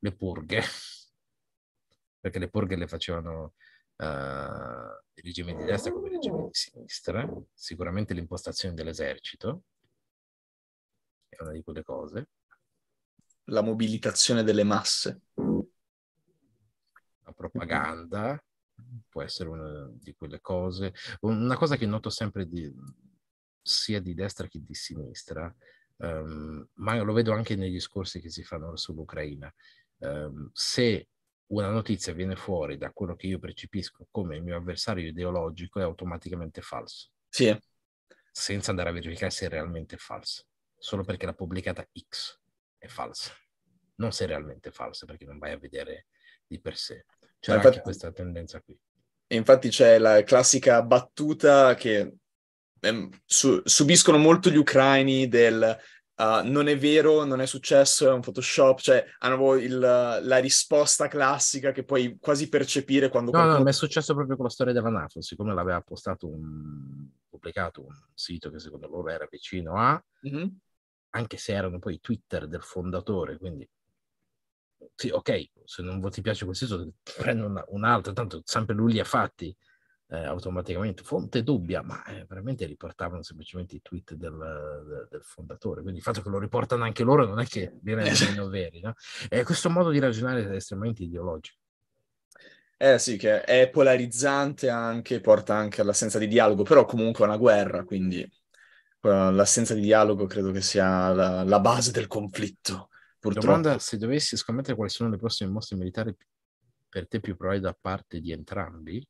le purghe, (laughs) perché le purghe le facevano, eh, i regimi di destra come i regimi di sinistra, sicuramente l'impostazione dell'esercito è una di quelle cose. La mobilitazione delle masse. La propaganda può essere una di quelle cose. Una cosa che noto sempre di, sia di destra che di sinistra, um, ma lo vedo anche nei discorsi che si fanno sull'Ucraina. Um, se una notizia viene fuori da quello che io percepisco come il mio avversario ideologico è automaticamente falso. Sì. Senza andare a verificare se è realmente falso. Solo perché l'ha pubblicata X è falsa. Non se è realmente falsa, perché non vai a vedere di per sé. C'è infatti, anche questa tendenza qui. E infatti c'è la classica battuta che ehm, su, subiscono molto gli ucraini del Ah, non è vero, non è successo, è un Photoshop, cioè hanno il, la risposta classica che puoi quasi percepire quando... No, qualcuno... no, mi è successo proprio con la storia della NATO. siccome l'aveva postato un, pubblicato un sito che secondo loro era vicino a, mm-hmm. anche se erano poi Twitter del fondatore, quindi... Sì, ok, se non ti piace quel sito, prendo un altro, tanto sempre lui li ha fatti eh, automaticamente fonte dubbia, ma eh, veramente riportavano semplicemente i tweet del, del, del, fondatore, quindi il fatto che lo riportano anche loro non è che (laughs) viene rende meno veri, no? eh, questo modo di ragionare è estremamente ideologico. Eh sì, che è polarizzante anche, porta anche all'assenza di dialogo, però comunque è una guerra, quindi eh, l'assenza di dialogo credo che sia la, la base del conflitto. Purtroppo. Domanda se dovessi scommettere quali sono le prossime mosse militari per te più probabili da parte di entrambi,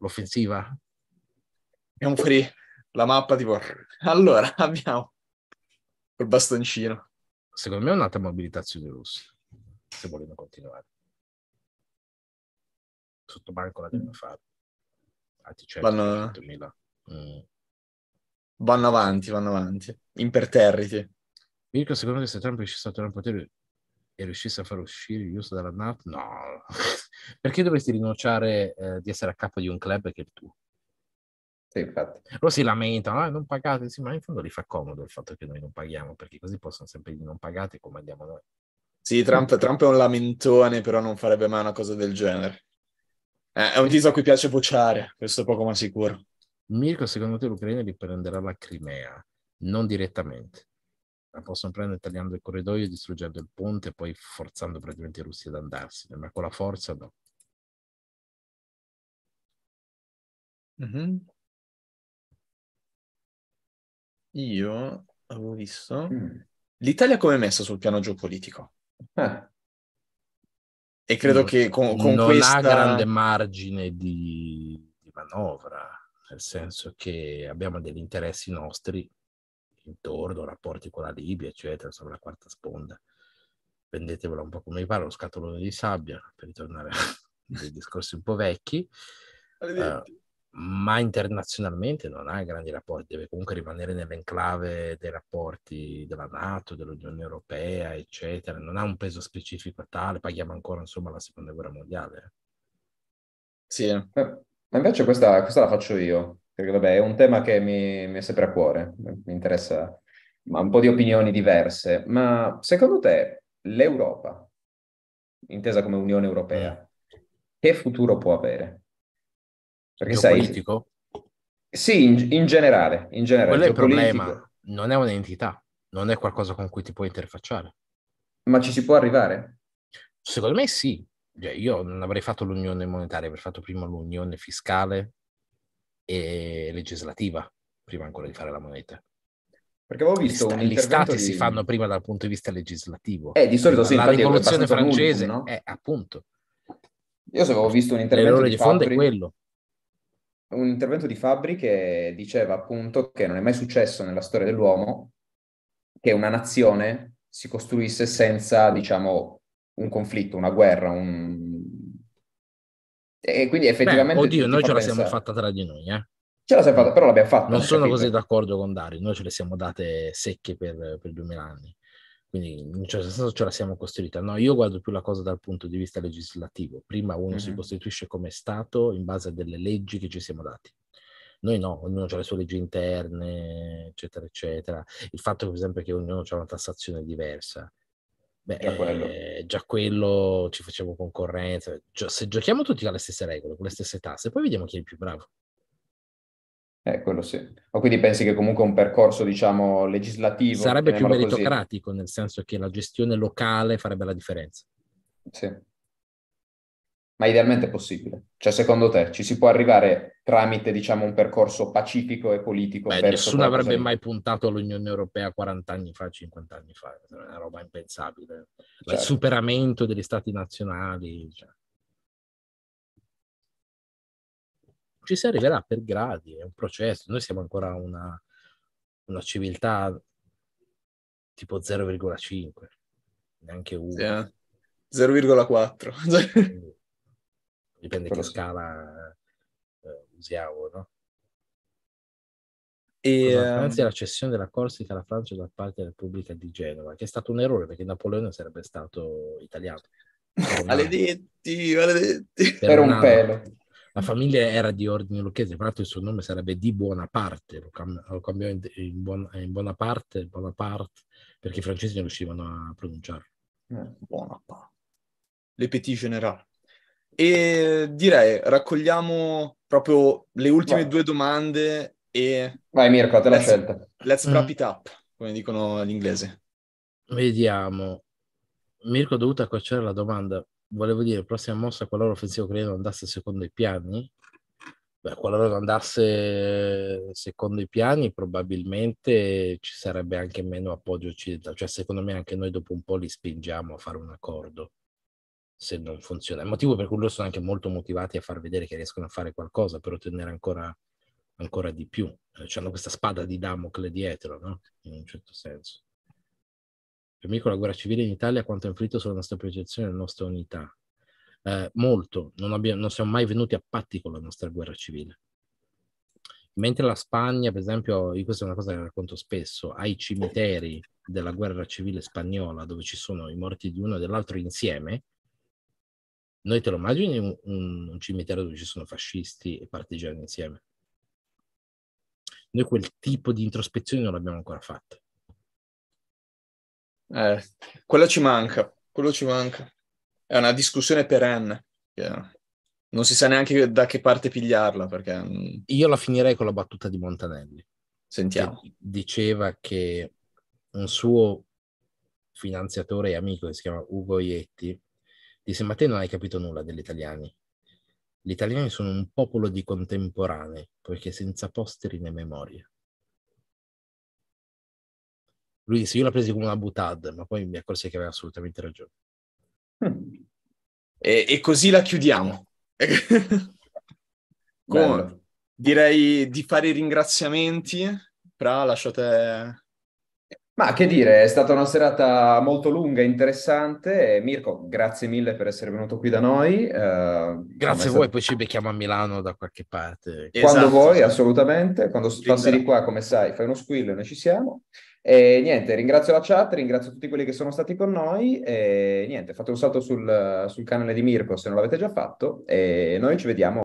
l'offensiva. Andiamo fuori la mappa tipo... Allora, (laughs) abbiamo il bastoncino. Secondo me è un'altra mobilitazione russa, se vogliono continuare. Sotto banco la mm. devono fare. Certo, vanno... Mm. vanno... avanti, vanno avanti, imperterriti. Mirko, secondo me se Trump è stato un potere e riuscisse a far uscire Justo dalla NAT, no. (laughs) Perché dovresti rinunciare eh, di essere a capo di un club che è il tuo? Sì, infatti. Loro si lamentano, ah, non pagate, sì, ma in fondo li fa comodo il fatto che noi non paghiamo, perché così possono sempre dire non pagate come andiamo noi. Sì, Trump, Trump, è un lamentone, però non farebbe mai una cosa del genere. Eh, è un tizio a cui piace vociare, questo poco ma sicuro. Mirko, secondo te l'Ucraina riprenderà la Crimea? Non direttamente la possono prendere tagliando il corridoio, distruggendo il ponte e poi forzando praticamente i russi ad andarsene, ma con la forza no. Mm-hmm. Io avevo visto mm. l'Italia come è messa sul piano geopolitico. Eh. E credo che con, con non questa... ha grande margine di, di manovra, nel senso che abbiamo degli interessi nostri intorno, rapporti con la Libia, eccetera, insomma la quarta sponda. Prendetevela un po' come vi pare, lo scatolone di sabbia, per ritornare ai (laughs) discorsi un po' vecchi. Uh, ma internazionalmente non ha grandi rapporti, deve comunque rimanere nell'enclave dei rapporti della Nato, dell'Unione Europea, eccetera, non ha un peso specifico tale, paghiamo ancora insomma la seconda guerra mondiale. Eh. Sì, eh. ma invece questa, questa la faccio io perché vabbè, è un tema che mi, mi è sempre a cuore, mi interessa ma un po' di opinioni diverse. Ma secondo te l'Europa, intesa come Unione Europea, eh. che futuro può avere? Perché geopolitico? sai... Sì, in, in, generale, in generale. Quello è il problema, non è un'entità, non è qualcosa con cui ti puoi interfacciare. Ma ci si può arrivare? Secondo me sì. Cioè, io non avrei fatto l'unione monetaria, avrei fatto prima l'unione fiscale, e legislativa prima ancora di fare la moneta. Perché avevo visto sta- gli stati di... si fanno prima dal punto di vista legislativo. Eh, di solito sì, la rivoluzione francese, unicum, no? è eh, appunto. Io se avevo visto un intervento di, di Fabri, è quello. Un intervento di Fabri che diceva appunto che non è mai successo nella storia dell'uomo che una nazione si costruisse senza, diciamo, un conflitto, una guerra, un, e quindi effettivamente... Beh, oddio, noi ce la siamo fatta tra di noi, eh? Ce la siamo fatta, però l'abbiamo fatta. Non, eh, sono capito. così d'accordo con Dario, noi ce le siamo date secche per, per 2000 anni. Quindi in un certo senso ce la siamo costruita. No, io guardo più la cosa dal punto di vista legislativo. Prima uno mm-hmm. si mhm. costituisce come Stato in base a delle leggi che ci siamo dati. Noi no, ognuno ha le sue leggi interne, eccetera, eccetera. Il fatto, per esempio, che ognuno ha una tassazione diversa, Beh, già quello. Eh, già quello ci facciamo concorrenza. Gio- se giochiamo tutti alle stesse regole, con le stesse tasse, poi vediamo chi è il più bravo. Eh, quello sì. Ma quindi pensi che comunque un percorso, diciamo, legislativo... Sarebbe più meritocratico, così. nel senso che la gestione locale farebbe la differenza. Sì ma idealmente è possibile. Cioè, secondo te ci si può arrivare tramite, diciamo, un percorso pacifico e politico? Beh, nessuno avrebbe mai puntato all'Unione Europea 40 anni fa, 50 anni fa, è una roba impensabile. Certo. Il superamento degli stati nazionali. Cioè. Ci si arriverà per gradi, è un processo. Noi siamo ancora una, una civiltà tipo 0,5, neanche 1. Yeah. 0,4 dipende Però che sì. scala eh, usiamo, no? E ehm, anzi, la cessione della Corsica alla Francia da parte della Repubblica di Genova, che è stato un errore perché Napoleone sarebbe stato italiano. (laughs) maledetti, maledetti. Per, un, anno. pelo. La famiglia era di ordine lucchese, tra il suo nome sarebbe di Buonaparte, lo, cam- lo cambiò in, in, buona, in Buonaparte, Buonaparte, perché i francesi non riuscivano a pronunciarlo. Eh, Buonaparte. Le Petit General. E direi, raccogliamo proprio le ultime Vai. due domande e... Vai Mirko, te la let's, scelta. Let's mm. wrap it up, come dicono gli inglesi. Vediamo. Mirko, ho dovuto accorciare la domanda. Volevo dire, prossima mossa, qualora l'offensivo credo andasse secondo i piani, Beh, qualora non andasse secondo i piani, probabilmente ci sarebbe anche meno appoggio occidentale. Cioè, secondo me, anche noi dopo un po' li spingiamo a fare un accordo se non funziona. Il motivo per cui loro sono anche molto motivati a far vedere che riescono a fare qualcosa per ottenere ancora, ancora di più. Eh, cioè, hanno questa spada di Damocle dietro, no? In un certo senso. Per me con la guerra civile in Italia quanto ha inflitto sulla nostra percezione e la nostra unità. Eh, molto, non, abbiamo, non siamo mai venuti a patti con la nostra guerra civile. Mentre la Spagna, per esempio, questa è una cosa che racconto spesso, ai cimiteri della guerra civile spagnola dove ci sono i morti di uno e dell'altro insieme, noi te lo immagini un, un, cimitero dove ci sono fascisti e partigiani insieme? Noi quel tipo di introspezione non l'abbiamo ancora fatta. Eh, quello ci manca, quello ci manca. È una discussione perenne. Yeah. Non si sa neanche da che parte pigliarla perché... Mm, Io la finirei con la battuta di Montanelli. Sentiamo. Che diceva che un suo finanziatore e amico che si chiama Ugo Ietti disse ma te non hai capito nulla degli italiani. Gli italiani sono un popolo di contemporanei, poiché senza posteri né memoria. Lui disse io la presi come una butad, ma poi mi accorsi che aveva assolutamente ragione. E, e così la chiudiamo. (laughs) con, direi di fare i ringraziamenti. Però lascio te ma che dire, è stata una serata molto lunga, e interessante. Mirko, grazie mille per essere venuto qui da noi. Uh, grazie a voi, stato... poi ci becchiamo a Milano da qualche parte. Quando esatto, vuoi, esatto. assolutamente. Quando Libera. passi di qua, come sai, fai uno squillo e noi ci siamo. E niente, ringrazio la chat, ringrazio tutti quelli che sono stati con noi e niente, fate un salto sul, sul canale di Mirko se non l'avete già fatto e noi ci vediamo.